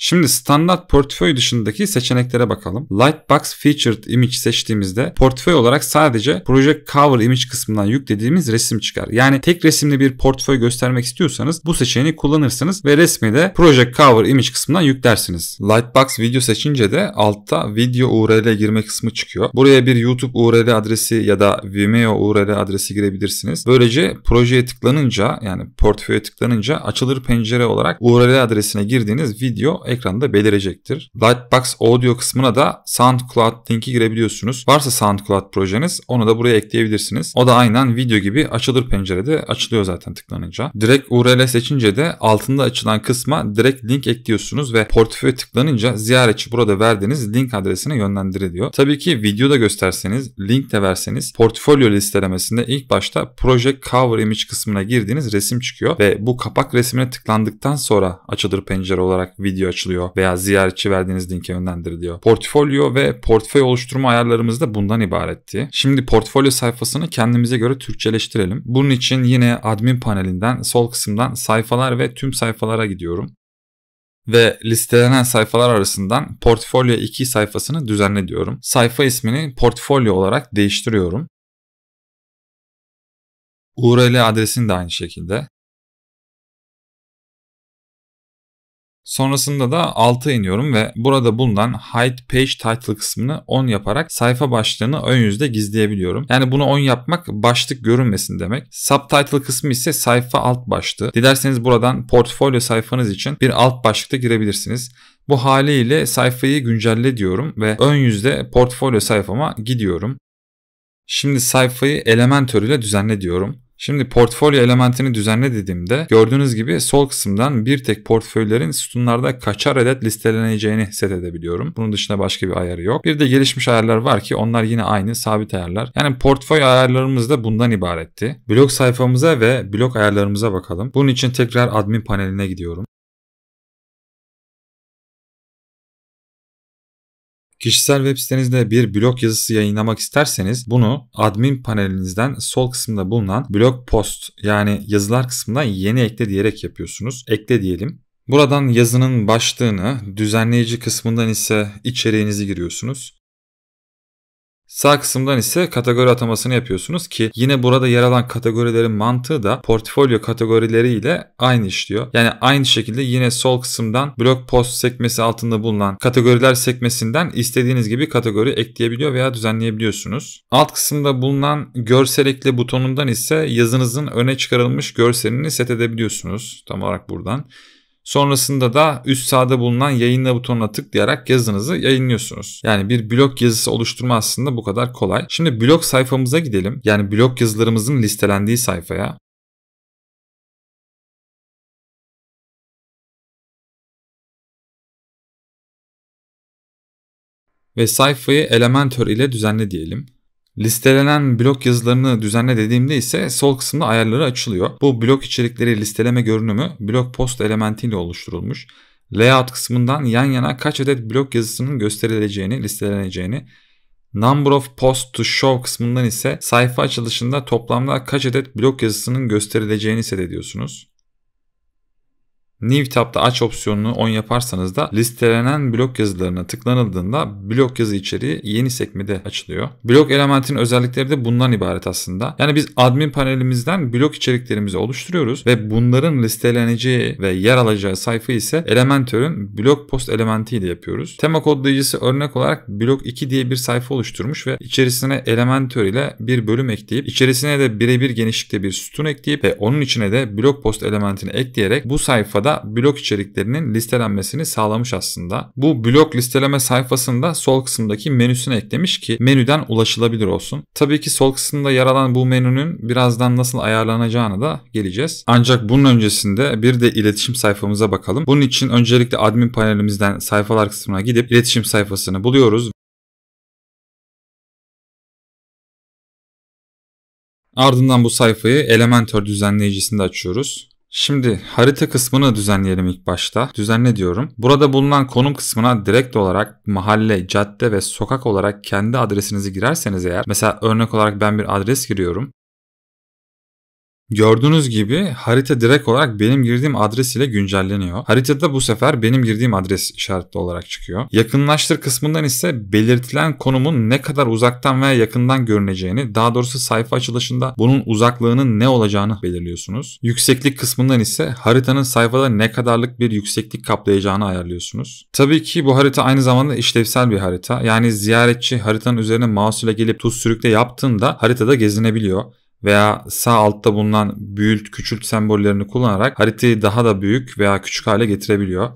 Şimdi standart portföy dışındaki seçeneklere bakalım. Lightbox Featured Image seçtiğimizde portföy olarak sadece Project Cover Image kısmından yüklediğimiz resim çıkar. Yani tek resimli bir portföy göstermek istiyorsanız bu seçeneği kullanırsınız ve resmi de Project Cover Image kısmından yüklersiniz. Lightbox video seçince de altta video URL girme kısmı çıkıyor. Buraya bir YouTube URL adresi ya da Vimeo URL adresi girebilirsiniz. Böylece projeye tıklanınca yani portföye tıklanınca açılır pencere olarak URL adresine girdiğiniz video ekranda belirecektir. Lightbox Audio kısmına da SoundCloud linki girebiliyorsunuz. Varsa SoundCloud projeniz onu da buraya ekleyebilirsiniz. O da aynen video gibi açılır pencerede açılıyor zaten tıklanınca. Direkt URL seçince de altında açılan kısma direkt link ekliyorsunuz ve portföy tıklanınca ziyaretçi burada verdiğiniz link adresine yönlendiriliyor. Tabii ki videoda gösterseniz, link de verseniz portfolyo listelemesinde ilk başta Project Cover Image kısmına girdiğiniz resim çıkıyor ve bu kapak resmine tıklandıktan sonra açılır pencere olarak video açılıyor açılıyor veya ziyaretçi verdiğiniz linke yönlendiriliyor. Portfolyo ve portföy oluşturma ayarlarımız da bundan ibaretti. Şimdi portfolyo sayfasını kendimize göre Türkçeleştirelim. Bunun için yine admin panelinden sol kısımdan sayfalar ve tüm sayfalara gidiyorum ve listelenen sayfalar arasından portfolyo 2 sayfasını düzenle diyorum. Sayfa ismini portfolyo olarak değiştiriyorum. URL adresini de aynı şekilde. Sonrasında da 6'a iniyorum ve burada bulunan Hide Page Title kısmını 10 yaparak sayfa başlığını ön yüzde gizleyebiliyorum. Yani bunu 10 yapmak başlık görünmesin demek. Subtitle kısmı ise sayfa alt başlığı. Dilerseniz buradan portfolyo sayfanız için bir alt başlıkta girebilirsiniz. Bu haliyle sayfayı güncelle diyorum ve ön yüzde portfolyo sayfama gidiyorum. Şimdi sayfayı Elementor ile düzenle diyorum. Şimdi portfolyo elementini düzenle dediğimde gördüğünüz gibi sol kısımdan bir tek portföylerin sütunlarda kaçar adet listeleneceğini set edebiliyorum. Bunun dışında başka bir ayarı yok. Bir de gelişmiş ayarlar var ki onlar yine aynı sabit ayarlar. Yani portföy ayarlarımız da bundan ibaretti. Blok sayfamıza ve blok ayarlarımıza bakalım. Bunun için tekrar admin paneline gidiyorum. Kişisel web sitenizde bir blog yazısı yayınlamak isterseniz bunu admin panelinizden sol kısımda bulunan blog post yani yazılar kısmından yeni ekle diyerek yapıyorsunuz. Ekle diyelim. Buradan yazının başlığını, düzenleyici kısmından ise içeriğinizi giriyorsunuz. Sağ kısımdan ise kategori atamasını yapıyorsunuz ki yine burada yer alan kategorilerin mantığı da portfolyo kategorileriyle aynı işliyor. Yani aynı şekilde yine sol kısımdan blog post sekmesi altında bulunan kategoriler sekmesinden istediğiniz gibi kategori ekleyebiliyor veya düzenleyebiliyorsunuz. Alt kısımda bulunan görsel ekle butonundan ise yazınızın öne çıkarılmış görselini set edebiliyorsunuz tam olarak buradan. Sonrasında da üst sağda bulunan yayınla butonuna tıklayarak yazınızı yayınlıyorsunuz. Yani bir blog yazısı oluşturma aslında bu kadar kolay. Şimdi blog sayfamıza gidelim. Yani blog yazılarımızın listelendiği sayfaya. Ve sayfayı Elementor ile düzenle diyelim. Listelenen blok yazılarını düzenle dediğimde ise sol kısımda ayarları açılıyor. Bu blok içerikleri listeleme görünümü blok post elementiyle oluşturulmuş. Layout kısmından yan yana kaç adet blok yazısının gösterileceğini, listeleneceğini, number of post to show kısmından ise sayfa açılışında toplamda kaç adet blok yazısının gösterileceğini set ediyorsunuz. New tab'da aç opsiyonunu on yaparsanız da listelenen blok yazılarına tıklanıldığında blok yazı içeriği yeni sekmede açılıyor. Blok elementin özellikleri de bundan ibaret aslında. Yani biz admin panelimizden blok içeriklerimizi oluşturuyoruz ve bunların listeleneceği ve yer alacağı sayfa ise Elementor'un blok post elementiyle yapıyoruz. Tema kodlayıcısı örnek olarak blok 2 diye bir sayfa oluşturmuş ve içerisine Elementor ile bir bölüm ekleyip içerisine de birebir genişlikte bir sütun ekleyip ve onun içine de blok post elementini ekleyerek bu sayfada sayfada blog içeriklerinin listelenmesini sağlamış aslında. Bu blok listeleme sayfasında sol kısımdaki menüsüne eklemiş ki menüden ulaşılabilir olsun. Tabii ki sol kısımda yer alan bu menünün birazdan nasıl ayarlanacağını da geleceğiz. Ancak bunun öncesinde bir de iletişim sayfamıza bakalım. Bunun için öncelikle admin panelimizden sayfalar kısmına gidip iletişim sayfasını buluyoruz Ardından bu sayfayı Elementor düzenleyicisinde açıyoruz. Şimdi harita kısmını düzenleyelim ilk başta. Düzenle diyorum. Burada bulunan konum kısmına direkt olarak mahalle, cadde ve sokak olarak kendi adresinizi girerseniz eğer mesela örnek olarak ben bir adres giriyorum. Gördüğünüz gibi harita direkt olarak benim girdiğim adres ile güncelleniyor. Haritada bu sefer benim girdiğim adres işaretli olarak çıkıyor. Yakınlaştır kısmından ise belirtilen konumun ne kadar uzaktan veya yakından görüneceğini, daha doğrusu sayfa açılışında bunun uzaklığının ne olacağını belirliyorsunuz. Yükseklik kısmından ise haritanın sayfada ne kadarlık bir yükseklik kaplayacağını ayarlıyorsunuz. Tabii ki bu harita aynı zamanda işlevsel bir harita. Yani ziyaretçi haritanın üzerine mouse ile gelip tuz sürükle yaptığında haritada gezinebiliyor veya sağ altta bulunan büyült küçült sembollerini kullanarak haritayı daha da büyük veya küçük hale getirebiliyor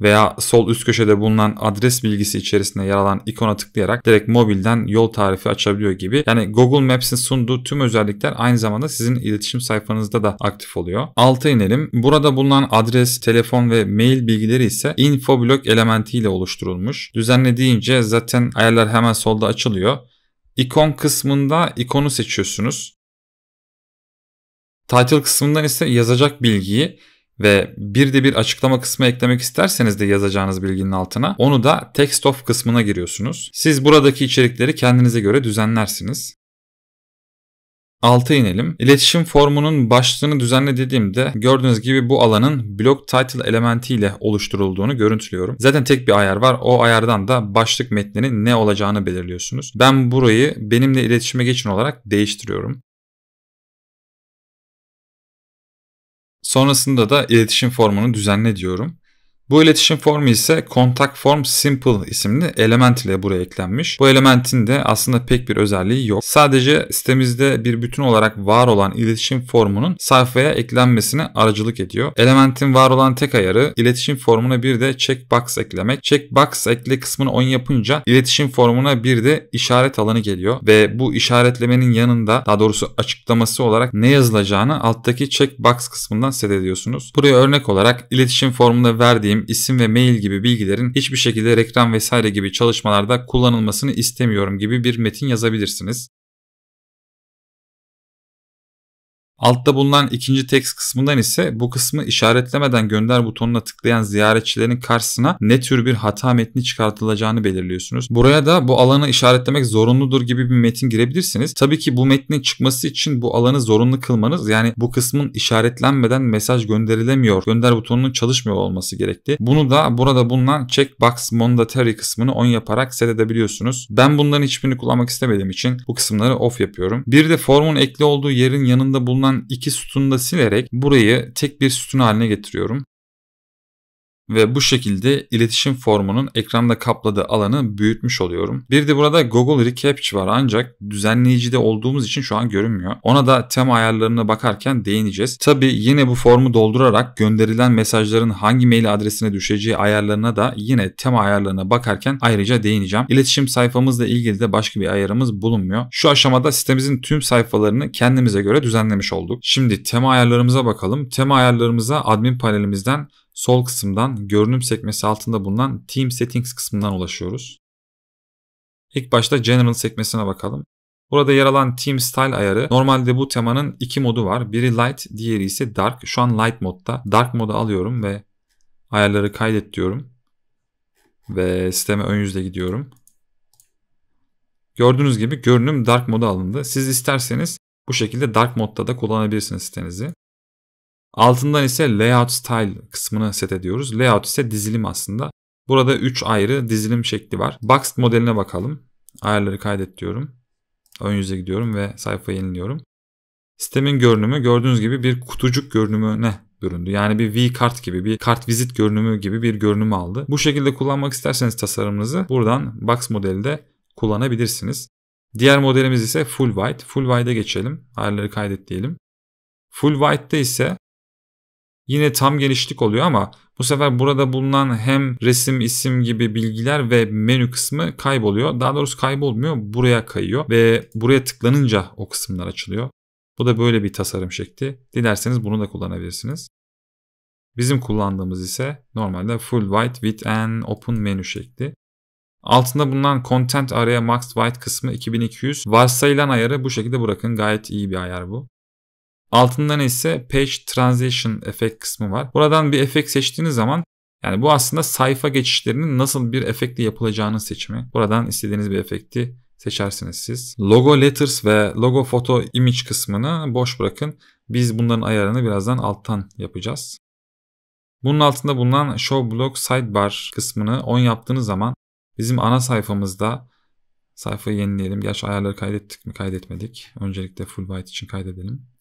veya sol üst köşede bulunan adres bilgisi içerisinde yer alan ikona tıklayarak direkt mobilden yol tarifi açabiliyor gibi. Yani Google Maps'in sunduğu tüm özellikler aynı zamanda sizin iletişim sayfanızda da aktif oluyor. Alta inelim. Burada bulunan adres, telefon ve mail bilgileri ise infoblok elementiyle oluşturulmuş. Düzenlediğince zaten ayarlar hemen solda açılıyor. İkon kısmında ikonu seçiyorsunuz. Title kısmından ise yazacak bilgiyi ve bir de bir açıklama kısmı eklemek isterseniz de yazacağınız bilginin altına onu da text of kısmına giriyorsunuz. Siz buradaki içerikleri kendinize göre düzenlersiniz. 6'ya inelim. İletişim formunun başlığını düzenle dediğimde gördüğünüz gibi bu alanın block title elementi ile oluşturulduğunu görüntülüyorum. Zaten tek bir ayar var. O ayardan da başlık metninin ne olacağını belirliyorsunuz. Ben burayı benimle iletişime geçin olarak değiştiriyorum. Sonrasında da iletişim formunu düzenle diyorum. Bu iletişim formu ise Contact Form Simple isimli element ile buraya eklenmiş. Bu elementin de aslında pek bir özelliği yok. Sadece sitemizde bir bütün olarak var olan iletişim formunun sayfaya eklenmesine aracılık ediyor. Elementin var olan tek ayarı iletişim formuna bir de checkbox eklemek. Checkbox ekle kısmını on yapınca iletişim formuna bir de işaret alanı geliyor ve bu işaretlemenin yanında daha doğrusu açıklaması olarak ne yazılacağını alttaki checkbox kısmından set ediyorsunuz. Buraya örnek olarak iletişim formunda verdiğim isim, isim ve mail gibi bilgilerin hiçbir şekilde reklam vesaire gibi çalışmalarda kullanılmasını istemiyorum gibi bir metin yazabilirsiniz. Altta bulunan ikinci text kısmından ise bu kısmı işaretlemeden gönder butonuna tıklayan ziyaretçilerin karşısına ne tür bir hata metni çıkartılacağını belirliyorsunuz. Buraya da bu alanı işaretlemek zorunludur gibi bir metin girebilirsiniz. Tabii ki bu metnin çıkması için bu alanı zorunlu kılmanız yani bu kısmın işaretlenmeden mesaj gönderilemiyor, gönder butonunun çalışmıyor olması gerekli. Bunu da burada bulunan checkbox mandatory kısmını on yaparak set edebiliyorsunuz. Ben bunların hiçbirini kullanmak istemediğim için bu kısımları off yapıyorum. Bir de formun ekli olduğu yerin yanında bulunan kalan iki sütunu da silerek burayı tek bir sütun haline getiriyorum ve bu şekilde iletişim formunun ekranda kapladığı alanı büyütmüş oluyorum. Bir de burada Google Recaptcha var ancak düzenleyicide olduğumuz için şu an görünmüyor. Ona da tema ayarlarına bakarken değineceğiz. Tabi yine bu formu doldurarak gönderilen mesajların hangi mail adresine düşeceği ayarlarına da yine tema ayarlarına bakarken ayrıca değineceğim. İletişim sayfamızla ilgili de başka bir ayarımız bulunmuyor. Şu aşamada sitemizin tüm sayfalarını kendimize göre düzenlemiş olduk. Şimdi tema ayarlarımıza bakalım. Tema ayarlarımıza admin panelimizden sol kısımdan görünüm sekmesi altında bulunan Team Settings kısmından ulaşıyoruz. İlk başta General sekmesine bakalım. Burada yer alan Team Style ayarı normalde bu temanın iki modu var. Biri Light, diğeri ise Dark. Şu an Light modda. Dark modu alıyorum ve ayarları kaydet diyorum. Ve sisteme ön yüzle gidiyorum. Gördüğünüz gibi görünüm Dark moda alındı. Siz isterseniz bu şekilde Dark modda da kullanabilirsiniz sitenizi. Altından ise layout style kısmını set ediyoruz. Layout ise dizilim aslında. Burada 3 ayrı dizilim şekli var. Box modeline bakalım. Ayarları kaydet diyorum. Ön yüze gidiyorum ve sayfayı yeniliyorum. Sistemin görünümü gördüğünüz gibi bir kutucuk görünümüne büründü. Yani bir V-Kart gibi bir kart vizit görünümü gibi bir görünüm aldı. Bu şekilde kullanmak isterseniz tasarımınızı buradan box modelde kullanabilirsiniz. Diğer modelimiz ise full white. Full white'e geçelim. Ayarları kaydet diyelim. Full white'da ise Yine tam genişlik oluyor ama bu sefer burada bulunan hem resim, isim gibi bilgiler ve menü kısmı kayboluyor. Daha doğrusu kaybolmuyor, buraya kayıyor ve buraya tıklanınca o kısımlar açılıyor. Bu da böyle bir tasarım şekli. Dilerseniz bunu da kullanabilirsiniz. Bizim kullandığımız ise normalde full white with an open menu şekli. Altında bulunan content araya max white kısmı 2200. Varsayılan ayarı bu şekilde bırakın. Gayet iyi bir ayar bu. Altından ise Page Transition efekt kısmı var. Buradan bir efekt seçtiğiniz zaman yani bu aslında sayfa geçişlerinin nasıl bir efektle yapılacağını seçimi. Buradan istediğiniz bir efekti seçersiniz siz. Logo Letters ve Logo Photo Image kısmını boş bırakın. Biz bunların ayarını birazdan alttan yapacağız. Bunun altında bulunan Show Block Sidebar kısmını on yaptığınız zaman bizim ana sayfamızda sayfayı yenileyelim. Gerçi ayarları kaydettik mi kaydetmedik. Öncelikle full byte için kaydedelim.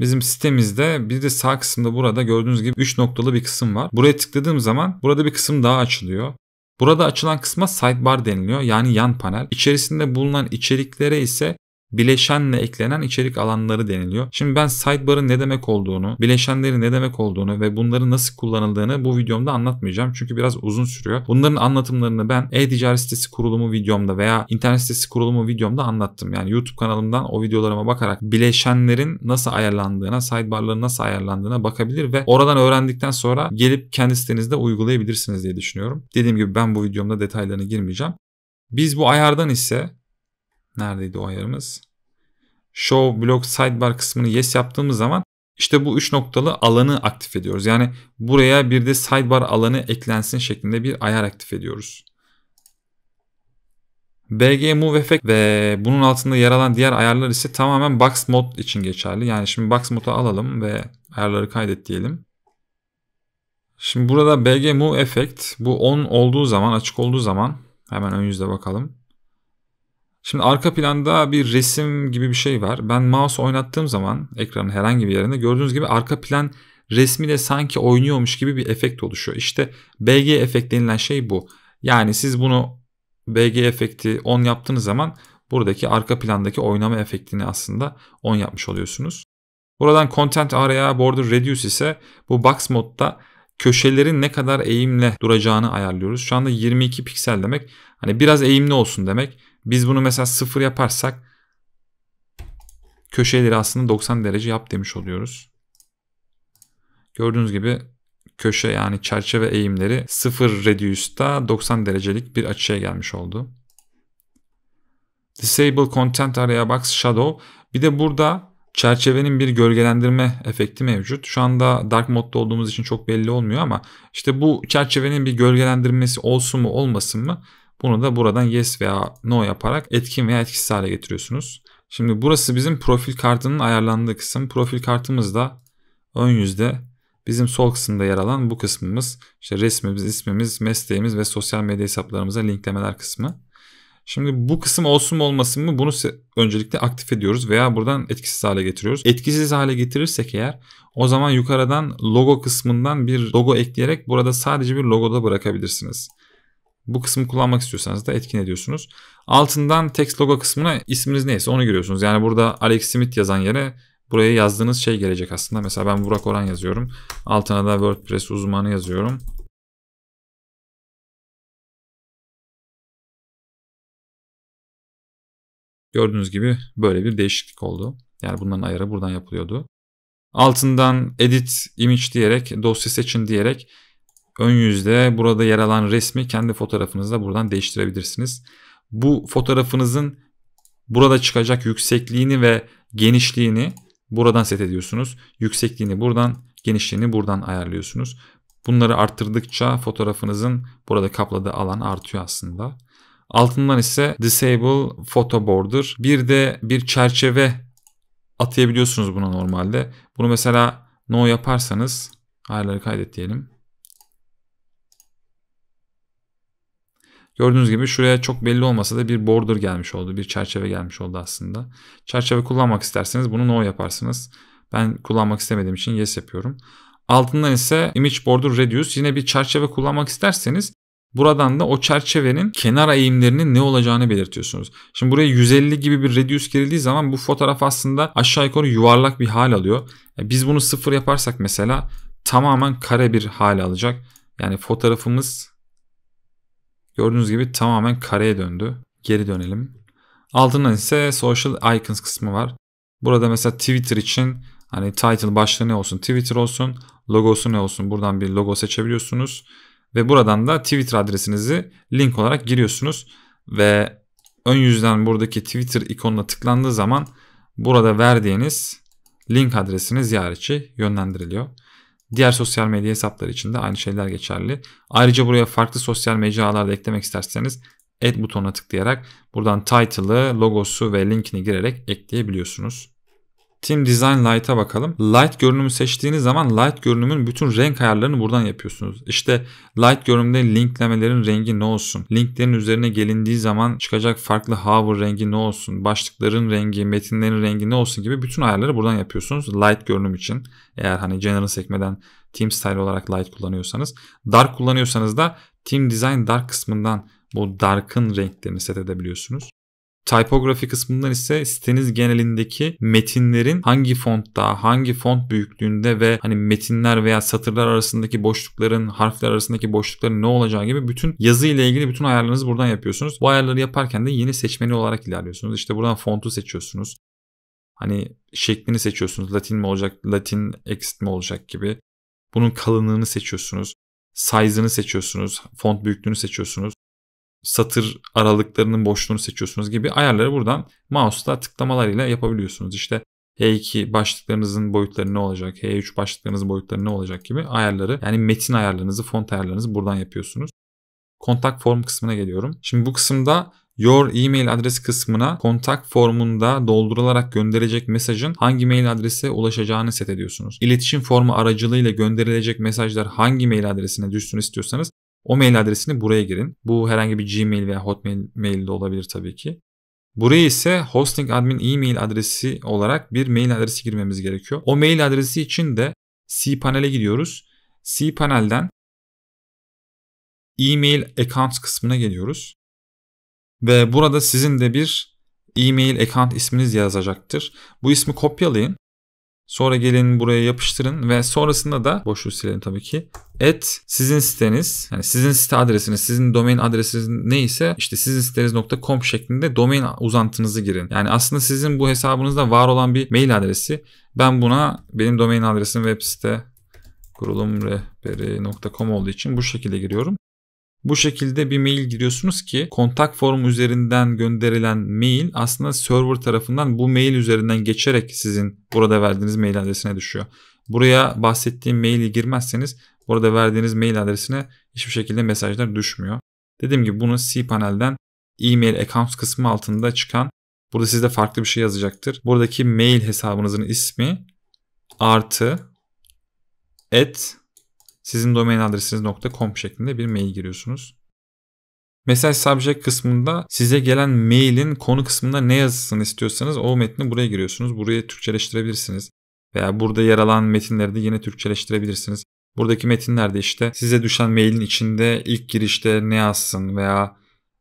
Bizim sitemizde bir de sağ kısımda burada gördüğünüz gibi 3 noktalı bir kısım var. Buraya tıkladığım zaman burada bir kısım daha açılıyor. Burada açılan kısma sidebar deniliyor yani yan panel. İçerisinde bulunan içeriklere ise bileşenle eklenen içerik alanları deniliyor. Şimdi ben sidebar'ın ne demek olduğunu, bileşenlerin ne demek olduğunu ve bunların nasıl kullanıldığını bu videomda anlatmayacağım. Çünkü biraz uzun sürüyor. Bunların anlatımlarını ben e-ticaret sitesi kurulumu videomda veya internet sitesi kurulumu videomda anlattım. Yani YouTube kanalımdan o videolarıma bakarak bileşenlerin nasıl ayarlandığına, sidebar'ların nasıl ayarlandığına bakabilir ve oradan öğrendikten sonra gelip kendi sitenizde uygulayabilirsiniz diye düşünüyorum. Dediğim gibi ben bu videomda detaylarına girmeyeceğim. Biz bu ayardan ise neredeydi o ayarımız? Show Block Sidebar kısmını yes yaptığımız zaman işte bu üç noktalı alanı aktif ediyoruz. Yani buraya bir de sidebar alanı eklensin şeklinde bir ayar aktif ediyoruz. BG Move Effect ve bunun altında yer alan diğer ayarlar ise tamamen box mod için geçerli. Yani şimdi box mod'a alalım ve ayarları kaydet diyelim. Şimdi burada BG Move Effect bu 10 olduğu zaman açık olduğu zaman hemen ön yüzde bakalım. Şimdi arka planda bir resim gibi bir şey var. Ben mouse oynattığım zaman ekranın herhangi bir yerinde gördüğünüz gibi arka plan resmiyle sanki oynuyormuş gibi bir efekt oluşuyor. İşte BG efekt denilen şey bu. Yani siz bunu BG efekti on yaptığınız zaman buradaki arka plandaki oynama efektini aslında on yapmış oluyorsunuz. Buradan Content Area Border Reduce ise bu box modda köşelerin ne kadar eğimle duracağını ayarlıyoruz. Şu anda 22 piksel demek. Hani biraz eğimli olsun demek. Biz bunu mesela sıfır yaparsak köşeleri aslında 90 derece yap demiş oluyoruz. Gördüğünüz gibi köşe yani çerçeve eğimleri sıfır radius'ta 90 derecelik bir açıya gelmiş oldu. Disable Content Area Box Shadow. Bir de burada çerçevenin bir gölgelendirme efekti mevcut. Şu anda dark modda olduğumuz için çok belli olmuyor ama işte bu çerçevenin bir gölgelendirmesi olsun mu olmasın mı bunu da buradan yes veya no yaparak etkin veya etkisiz hale getiriyorsunuz. Şimdi burası bizim profil kartının ayarlandığı kısım. Profil kartımızda ön yüzde bizim sol kısımda yer alan bu kısmımız. İşte resmimiz, ismimiz, mesleğimiz ve sosyal medya hesaplarımıza linklemeler kısmı. Şimdi bu kısım olsun mu olmasın mı bunu öncelikle aktif ediyoruz veya buradan etkisiz hale getiriyoruz. Etkisiz hale getirirsek eğer o zaman yukarıdan logo kısmından bir logo ekleyerek burada sadece bir logoda bırakabilirsiniz. Bu kısmı kullanmak istiyorsanız da etkin ediyorsunuz. Altından text logo kısmına isminiz neyse onu görüyorsunuz. Yani burada Alex Smith yazan yere buraya yazdığınız şey gelecek aslında. Mesela ben Burak Orhan yazıyorum. Altına da WordPress uzmanı yazıyorum. Gördüğünüz gibi böyle bir değişiklik oldu. Yani bunların ayarı buradan yapılıyordu. Altından edit image diyerek, dosya seçin diyerek Ön yüzde burada yer alan resmi kendi fotoğrafınızla buradan değiştirebilirsiniz. Bu fotoğrafınızın burada çıkacak yüksekliğini ve genişliğini buradan set ediyorsunuz. Yüksekliğini buradan, genişliğini buradan ayarlıyorsunuz. Bunları arttırdıkça fotoğrafınızın burada kapladığı alan artıyor aslında. Altından ise Disable Photo Border. Bir de bir çerçeve atayabiliyorsunuz buna normalde. Bunu mesela no yaparsanız ayarları kaydet diyelim. Gördüğünüz gibi şuraya çok belli olmasa da bir border gelmiş oldu. Bir çerçeve gelmiş oldu aslında. Çerçeve kullanmak isterseniz bunu no yaparsınız. Ben kullanmak istemediğim için yes yapıyorum. Altından ise image border reduce. Yine bir çerçeve kullanmak isterseniz buradan da o çerçevenin kenar eğimlerinin ne olacağını belirtiyorsunuz. Şimdi buraya 150 gibi bir reduce girildiği zaman bu fotoğraf aslında aşağı yukarı yuvarlak bir hal alıyor. E, biz bunu sıfır yaparsak mesela tamamen kare bir hal alacak. Yani fotoğrafımız Gördüğünüz gibi tamamen kareye döndü. Geri dönelim. Altından ise social icons kısmı var. Burada mesela Twitter için hani title başlığı ne olsun Twitter olsun logosu ne olsun buradan bir logo seçebiliyorsunuz. Ve buradan da Twitter adresinizi link olarak giriyorsunuz. Ve ön yüzden buradaki Twitter ikonuna tıklandığı zaman burada verdiğiniz link adresini ziyaretçi yönlendiriliyor. Diğer sosyal medya hesapları için de aynı şeyler geçerli. Ayrıca buraya farklı sosyal mecralarda eklemek isterseniz add butonuna tıklayarak buradan title'ı, logosu ve linkini girerek ekleyebiliyorsunuz. Team Design Light'a bakalım. Light görünümü seçtiğiniz zaman light görünümün bütün renk ayarlarını buradan yapıyorsunuz. İşte light görünümde linklemelerin rengi ne olsun? Linklerin üzerine gelindiği zaman çıkacak farklı hover rengi ne olsun? Başlıkların rengi, metinlerin rengi ne olsun gibi bütün ayarları buradan yapıyorsunuz. Light görünüm için eğer hani general sekmeden team style olarak light kullanıyorsanız. Dark kullanıyorsanız da team design dark kısmından bu dark'ın renklerini set edebiliyorsunuz. Typografi kısmından ise siteniz genelindeki metinlerin hangi fontta, hangi font büyüklüğünde ve hani metinler veya satırlar arasındaki boşlukların, harfler arasındaki boşlukların ne olacağı gibi bütün yazı ile ilgili bütün ayarlarınızı buradan yapıyorsunuz. Bu ayarları yaparken de yeni seçmeni olarak ilerliyorsunuz. İşte buradan fontu seçiyorsunuz. Hani şeklini seçiyorsunuz. Latin mi olacak, Latin exit mi olacak gibi. Bunun kalınlığını seçiyorsunuz. Size'ını seçiyorsunuz. Font büyüklüğünü seçiyorsunuz satır aralıklarının boşluğunu seçiyorsunuz gibi ayarları buradan mouse'la tıklamalarıyla yapabiliyorsunuz. İşte H2 başlıklarınızın boyutları ne olacak, H3 başlıklarınızın boyutları ne olacak gibi ayarları yani metin ayarlarınızı, font ayarlarınızı buradan yapıyorsunuz. Kontak form kısmına geliyorum. Şimdi bu kısımda Your email adres kısmına kontak formunda doldurularak gönderecek mesajın hangi mail adrese ulaşacağını set ediyorsunuz. İletişim formu aracılığıyla gönderilecek mesajlar hangi mail adresine düşsün istiyorsanız o mail adresini buraya girin. Bu herhangi bir Gmail veya Hotmail mail de olabilir tabii ki. Buraya ise hosting admin e-mail adresi olarak bir mail adresi girmemiz gerekiyor. O mail adresi için de cPanel'e gidiyoruz. cPanel'den e-mail account kısmına geliyoruz. Ve burada sizin de bir e-mail account isminiz yazacaktır. Bu ismi kopyalayın. Sonra gelin buraya yapıştırın ve sonrasında da boşluğu silelim tabii ki. Et sizin siteniz yani sizin site adresiniz sizin domain adresiniz neyse işte sizin siteniz.com şeklinde domain uzantınızı girin. Yani aslında sizin bu hesabınızda var olan bir mail adresi. Ben buna benim domain adresim web site kurulumrehberi.com olduğu için bu şekilde giriyorum. Bu şekilde bir mail giriyorsunuz ki kontak form üzerinden gönderilen mail aslında server tarafından bu mail üzerinden geçerek sizin burada verdiğiniz mail adresine düşüyor. Buraya bahsettiğim maili girmezseniz burada verdiğiniz mail adresine hiçbir şekilde mesajlar düşmüyor. Dediğim gibi bunu cPanel'den e-mail accounts kısmı altında çıkan burada sizde farklı bir şey yazacaktır. Buradaki mail hesabınızın ismi artı at sizin domain adresiniz .com şeklinde bir mail giriyorsunuz. Mesaj subject kısmında size gelen mailin konu kısmında ne yazısını istiyorsanız o metni buraya giriyorsunuz. Buraya Türkçeleştirebilirsiniz. Veya burada yer alan metinleri de yine Türkçeleştirebilirsiniz. Buradaki metinlerde işte size düşen mailin içinde ilk girişte ne yazsın veya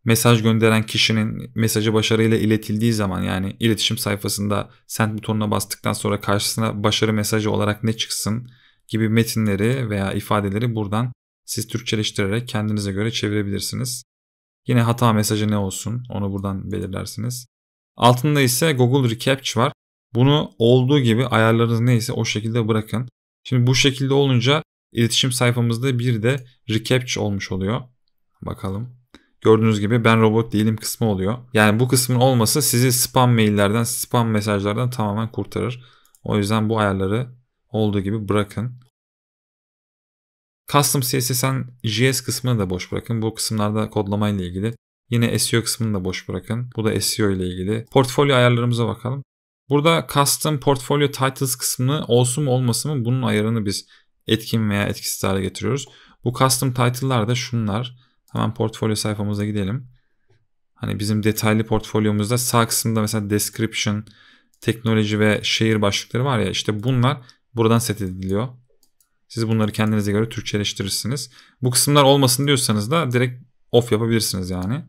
mesaj gönderen kişinin mesajı başarıyla iletildiği zaman yani iletişim sayfasında send butonuna bastıktan sonra karşısına başarı mesajı olarak ne çıksın gibi metinleri veya ifadeleri buradan siz Türkçeleştirerek kendinize göre çevirebilirsiniz. Yine hata mesajı ne olsun onu buradan belirlersiniz. Altında ise Google Recaptcha var. Bunu olduğu gibi ayarlarınız neyse o şekilde bırakın. Şimdi bu şekilde olunca iletişim sayfamızda bir de Recaptcha olmuş oluyor. Bakalım. Gördüğünüz gibi ben robot değilim kısmı oluyor. Yani bu kısmın olması sizi spam maillerden, spam mesajlardan tamamen kurtarır. O yüzden bu ayarları olduğu gibi bırakın. Custom CSS'en JS kısmını da boş bırakın. Bu kısımlarda kodlamayla ilgili. Yine SEO kısmını da boş bırakın. Bu da SEO ile ilgili. Portfolyo ayarlarımıza bakalım. Burada custom portfolio titles kısmını olsun mu olmasın mı bunun ayarını biz etkin veya etkisiz hale getiriyoruz. Bu custom title'lar da şunlar. Hemen portfolyo sayfamıza gidelim. Hani bizim detaylı portfolyomuzda sağ kısımda mesela description, teknoloji ve şehir başlıkları var ya işte bunlar buradan set ediliyor. Siz bunları kendinize göre Türkçeleştirirsiniz. Bu kısımlar olmasın diyorsanız da direkt off yapabilirsiniz yani.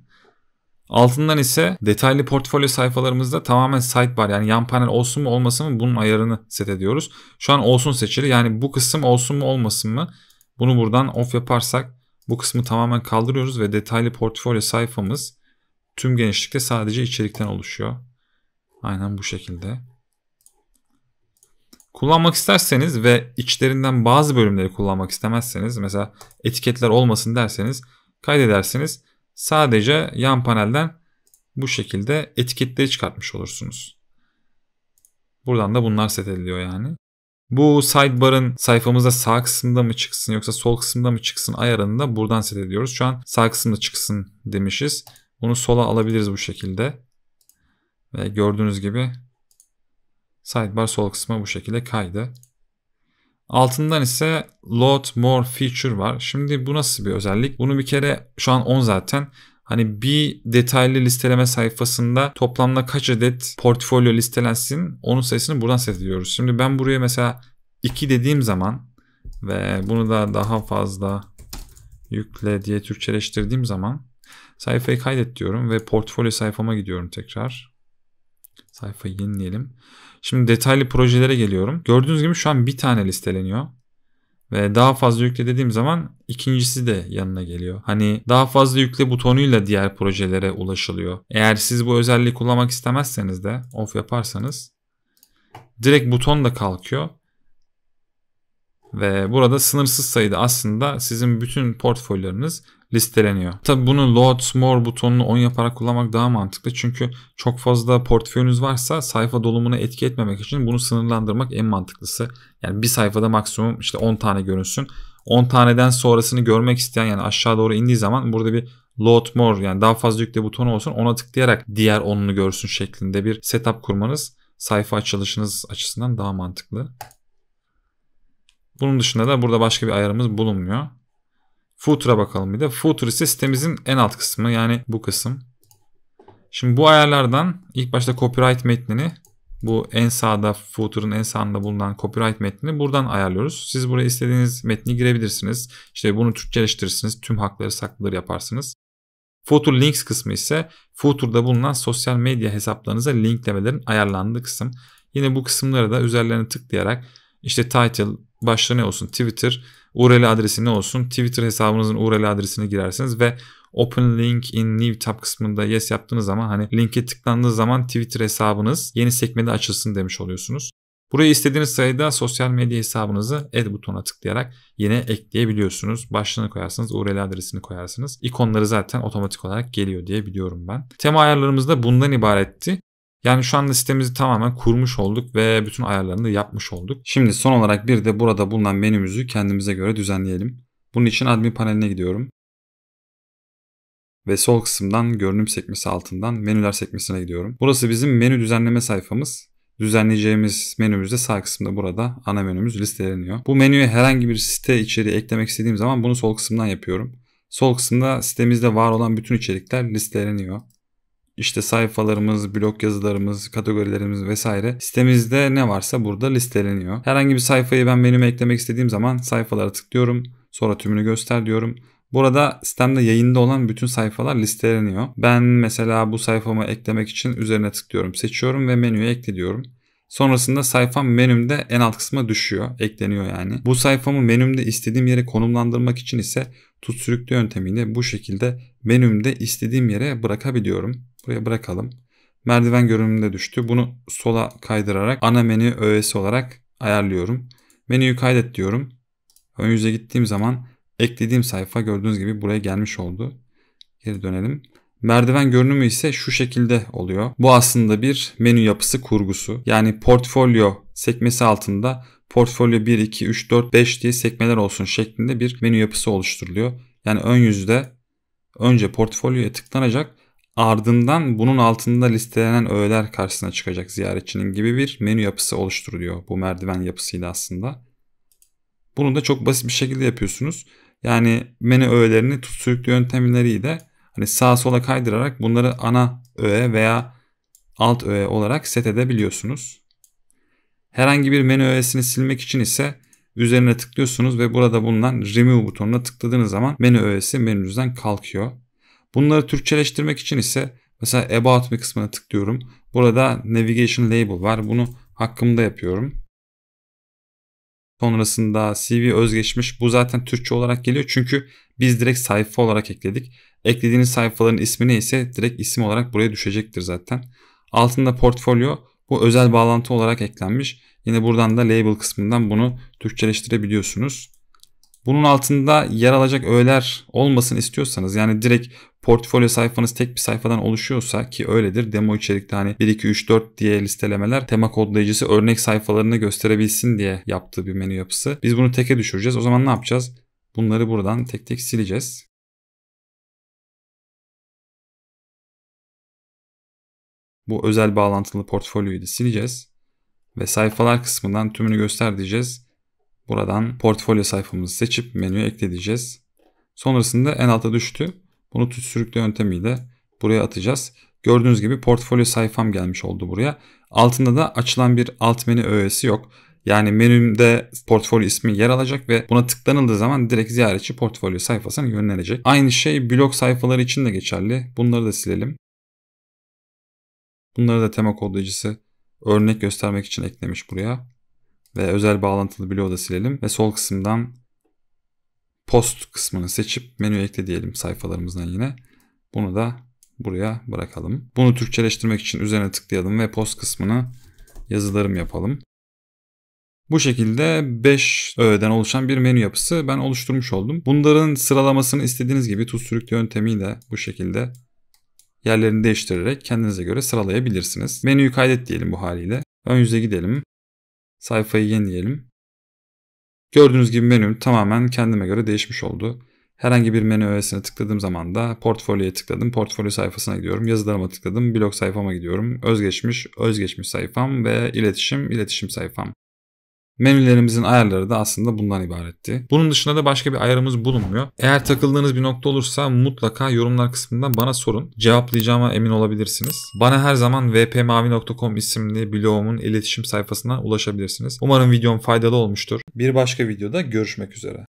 Altından ise detaylı portfolyo sayfalarımızda tamamen sidebar yani yan panel olsun mu olmasın mı bunun ayarını set ediyoruz. Şu an olsun seçili yani bu kısım olsun mu olmasın mı bunu buradan off yaparsak bu kısmı tamamen kaldırıyoruz ve detaylı portfolyo sayfamız tüm genişlikte sadece içerikten oluşuyor. Aynen bu şekilde. Kullanmak isterseniz ve içlerinden bazı bölümleri kullanmak istemezseniz mesela etiketler olmasın derseniz kaydedersiniz. Sadece yan panelden bu şekilde etiketleri çıkartmış olursunuz. Buradan da bunlar set ediliyor yani. Bu sidebar'ın sayfamızda sağ kısımda mı çıksın yoksa sol kısımda mı çıksın ayarını da buradan set ediyoruz. Şu an sağ kısımda çıksın demişiz. Bunu sola alabiliriz bu şekilde. Ve gördüğünüz gibi Sidebar sol kısmı bu şekilde kaydı. Altından ise load more feature var. Şimdi bu nasıl bir özellik? Bunu bir kere şu an 10 zaten. Hani bir detaylı listeleme sayfasında toplamda kaç adet portfolyo listelensin onun sayısını buradan set ediyoruz. Şimdi ben buraya mesela 2 dediğim zaman ve bunu da daha fazla yükle diye Türkçeleştirdiğim zaman sayfayı kaydet diyorum ve portfolyo sayfama gidiyorum tekrar. Sayfayı yenileyelim. Şimdi detaylı projelere geliyorum. Gördüğünüz gibi şu an bir tane listeleniyor. Ve daha fazla yükle dediğim zaman ikincisi de yanına geliyor. Hani daha fazla yükle butonuyla diğer projelere ulaşılıyor. Eğer siz bu özelliği kullanmak istemezseniz de off yaparsanız direkt buton da kalkıyor. Ve burada sınırsız sayıda aslında sizin bütün portföyleriniz listeleniyor. Tabi bunu loads more butonunu 10 yaparak kullanmak daha mantıklı. Çünkü çok fazla portföyünüz varsa sayfa dolumuna etki etmemek için bunu sınırlandırmak en mantıklısı. Yani bir sayfada maksimum işte 10 tane görünsün. 10 taneden sonrasını görmek isteyen yani aşağı doğru indiği zaman burada bir load more yani daha fazla yükle butonu olsun ona tıklayarak diğer onunu görsün şeklinde bir setup kurmanız sayfa açılışınız açısından daha mantıklı. Bunun dışında da burada başka bir ayarımız bulunmuyor. Footer'a bakalım bir de. Footer ise sitemizin en alt kısmı yani bu kısım. Şimdi bu ayarlardan ilk başta copyright metnini bu en sağda footer'ın en sağında bulunan copyright metnini buradan ayarlıyoruz. Siz buraya istediğiniz metni girebilirsiniz. İşte bunu Türkçeleştirirsiniz. Tüm hakları saklıları yaparsınız. Footer links kısmı ise footer'da bulunan sosyal medya hesaplarınıza linklemelerin ayarlandığı kısım. Yine bu kısımlara da üzerlerine tıklayarak işte title, başlığı ne olsun Twitter, URL adresi ne olsun? Twitter hesabınızın URL adresini girersiniz ve Open Link in New Tab kısmında yes yaptığınız zaman hani linke tıklandığı zaman Twitter hesabınız yeni sekmede açılsın demiş oluyorsunuz. Buraya istediğiniz sayıda sosyal medya hesabınızı add butonuna tıklayarak yine ekleyebiliyorsunuz. Başlığını koyarsınız, URL adresini koyarsınız. İkonları zaten otomatik olarak geliyor diye biliyorum ben. Tema ayarlarımız da bundan ibaretti. Yani şu anda sitemizi tamamen kurmuş olduk ve bütün ayarlarını da yapmış olduk. Şimdi son olarak bir de burada bulunan menümüzü kendimize göre düzenleyelim. Bunun için admin paneline gidiyorum. Ve sol kısımdan görünüm sekmesi altından menüler sekmesine gidiyorum. Burası bizim menü düzenleme sayfamız. Düzenleyeceğimiz menümüzde sağ kısımda burada ana menümüz listeleniyor. Bu menüye herhangi bir site içeriği eklemek istediğim zaman bunu sol kısımdan yapıyorum. Sol kısımda sitemizde var olan bütün içerikler listeleniyor. İşte sayfalarımız, blog yazılarımız, kategorilerimiz vesaire sitemizde ne varsa burada listeleniyor. Herhangi bir sayfayı ben menüme eklemek istediğim zaman sayfalara tıklıyorum. Sonra tümünü göster diyorum. Burada sistemde yayında olan bütün sayfalar listeleniyor. Ben mesela bu sayfamı eklemek için üzerine tıklıyorum, seçiyorum ve menüye ekle diyorum. Sonrasında sayfam menümde en alt kısma düşüyor, ekleniyor yani. Bu sayfamı menümde istediğim yere konumlandırmak için ise tut sürüklü yöntemiyle bu şekilde menümde istediğim yere bırakabiliyorum. Buraya bırakalım. Merdiven görünümünde düştü. Bunu sola kaydırarak ana menü öğesi olarak ayarlıyorum. Menüyü kaydet diyorum. Ön yüze gittiğim zaman eklediğim sayfa gördüğünüz gibi buraya gelmiş oldu. Geri dönelim. Merdiven görünümü ise şu şekilde oluyor. Bu aslında bir menü yapısı kurgusu. Yani portfolyo sekmesi altında portfolyo 1, 2, 3, 4, 5 diye sekmeler olsun şeklinde bir menü yapısı oluşturuluyor. Yani ön yüzde önce portfolyoya tıklanacak Ardından bunun altında listelenen öğeler karşısına çıkacak ziyaretçinin gibi bir menü yapısı oluşturuyor. bu merdiven yapısıyla aslında. Bunu da çok basit bir şekilde yapıyorsunuz. Yani menü öğelerini tut sürüklü yöntemleriyle hani sağa sola kaydırarak bunları ana öğe veya alt öğe olarak set edebiliyorsunuz. Herhangi bir menü öğesini silmek için ise üzerine tıklıyorsunuz ve burada bulunan remove butonuna tıkladığınız zaman menü öğesi menünüzden kalkıyor. Bunları Türkçeleştirmek için ise mesela About Me kısmına tıklıyorum. Burada Navigation Label var. Bunu hakkımda yapıyorum. Sonrasında CV özgeçmiş. Bu zaten Türkçe olarak geliyor. Çünkü biz direkt sayfa olarak ekledik. Eklediğiniz sayfaların ismi neyse direkt isim olarak buraya düşecektir zaten. Altında portfolyo bu özel bağlantı olarak eklenmiş. Yine buradan da label kısmından bunu Türkçeleştirebiliyorsunuz. Bunun altında yer alacak öğeler olmasın istiyorsanız yani direkt portfolyo sayfanız tek bir sayfadan oluşuyorsa ki öyledir demo içerikte hani 1 2 3 4 diye listelemeler tema kodlayıcısı örnek sayfalarını gösterebilsin diye yaptığı bir menü yapısı. Biz bunu teke düşüreceğiz. O zaman ne yapacağız? Bunları buradan tek tek sileceğiz. Bu özel bağlantılı portfolyoyu da sileceğiz. Ve sayfalar kısmından tümünü göster diyeceğiz. Buradan portfolyo sayfamızı seçip menüye ekle diyeceğiz. Sonrasında en alta düştü. Bunu tüt sürüklü yöntemiyle buraya atacağız. Gördüğünüz gibi portfolyo sayfam gelmiş oldu buraya. Altında da açılan bir alt menü öğesi yok. Yani menümde portfolyo ismi yer alacak ve buna tıklanıldığı zaman direkt ziyaretçi portfolyo sayfasına yönlenecek. Aynı şey blog sayfaları için de geçerli. Bunları da silelim. Bunları da tema kodlayıcısı örnek göstermek için eklemiş buraya. Ve özel bağlantılı bloğu da silelim. Ve sol kısımdan post kısmını seçip menü ekle diyelim sayfalarımızdan yine. Bunu da buraya bırakalım. Bunu Türkçeleştirmek için üzerine tıklayalım ve post kısmını yazılarım yapalım. Bu şekilde 5 öğeden oluşan bir menü yapısı ben oluşturmuş oldum. Bunların sıralamasını istediğiniz gibi tuz sürüklü yöntemiyle bu şekilde yerlerini değiştirerek kendinize göre sıralayabilirsiniz. Menüyü kaydet diyelim bu haliyle. Ön yüze gidelim. Sayfayı yenileyelim. Gördüğünüz gibi menüm tamamen kendime göre değişmiş oldu. Herhangi bir menü öğesine tıkladığım zaman da portfolyoya tıkladım. Portfolyo sayfasına gidiyorum. Yazılarıma tıkladım. Blog sayfama gidiyorum. Özgeçmiş, özgeçmiş sayfam ve iletişim, iletişim sayfam. Menülerimizin ayarları da aslında bundan ibaretti. Bunun dışında da başka bir ayarımız bulunmuyor. Eğer takıldığınız bir nokta olursa mutlaka yorumlar kısmından bana sorun. Cevaplayacağıma emin olabilirsiniz. Bana her zaman vpmavi.com isimli blogumun iletişim sayfasına ulaşabilirsiniz. Umarım videom faydalı olmuştur. Bir başka videoda görüşmek üzere.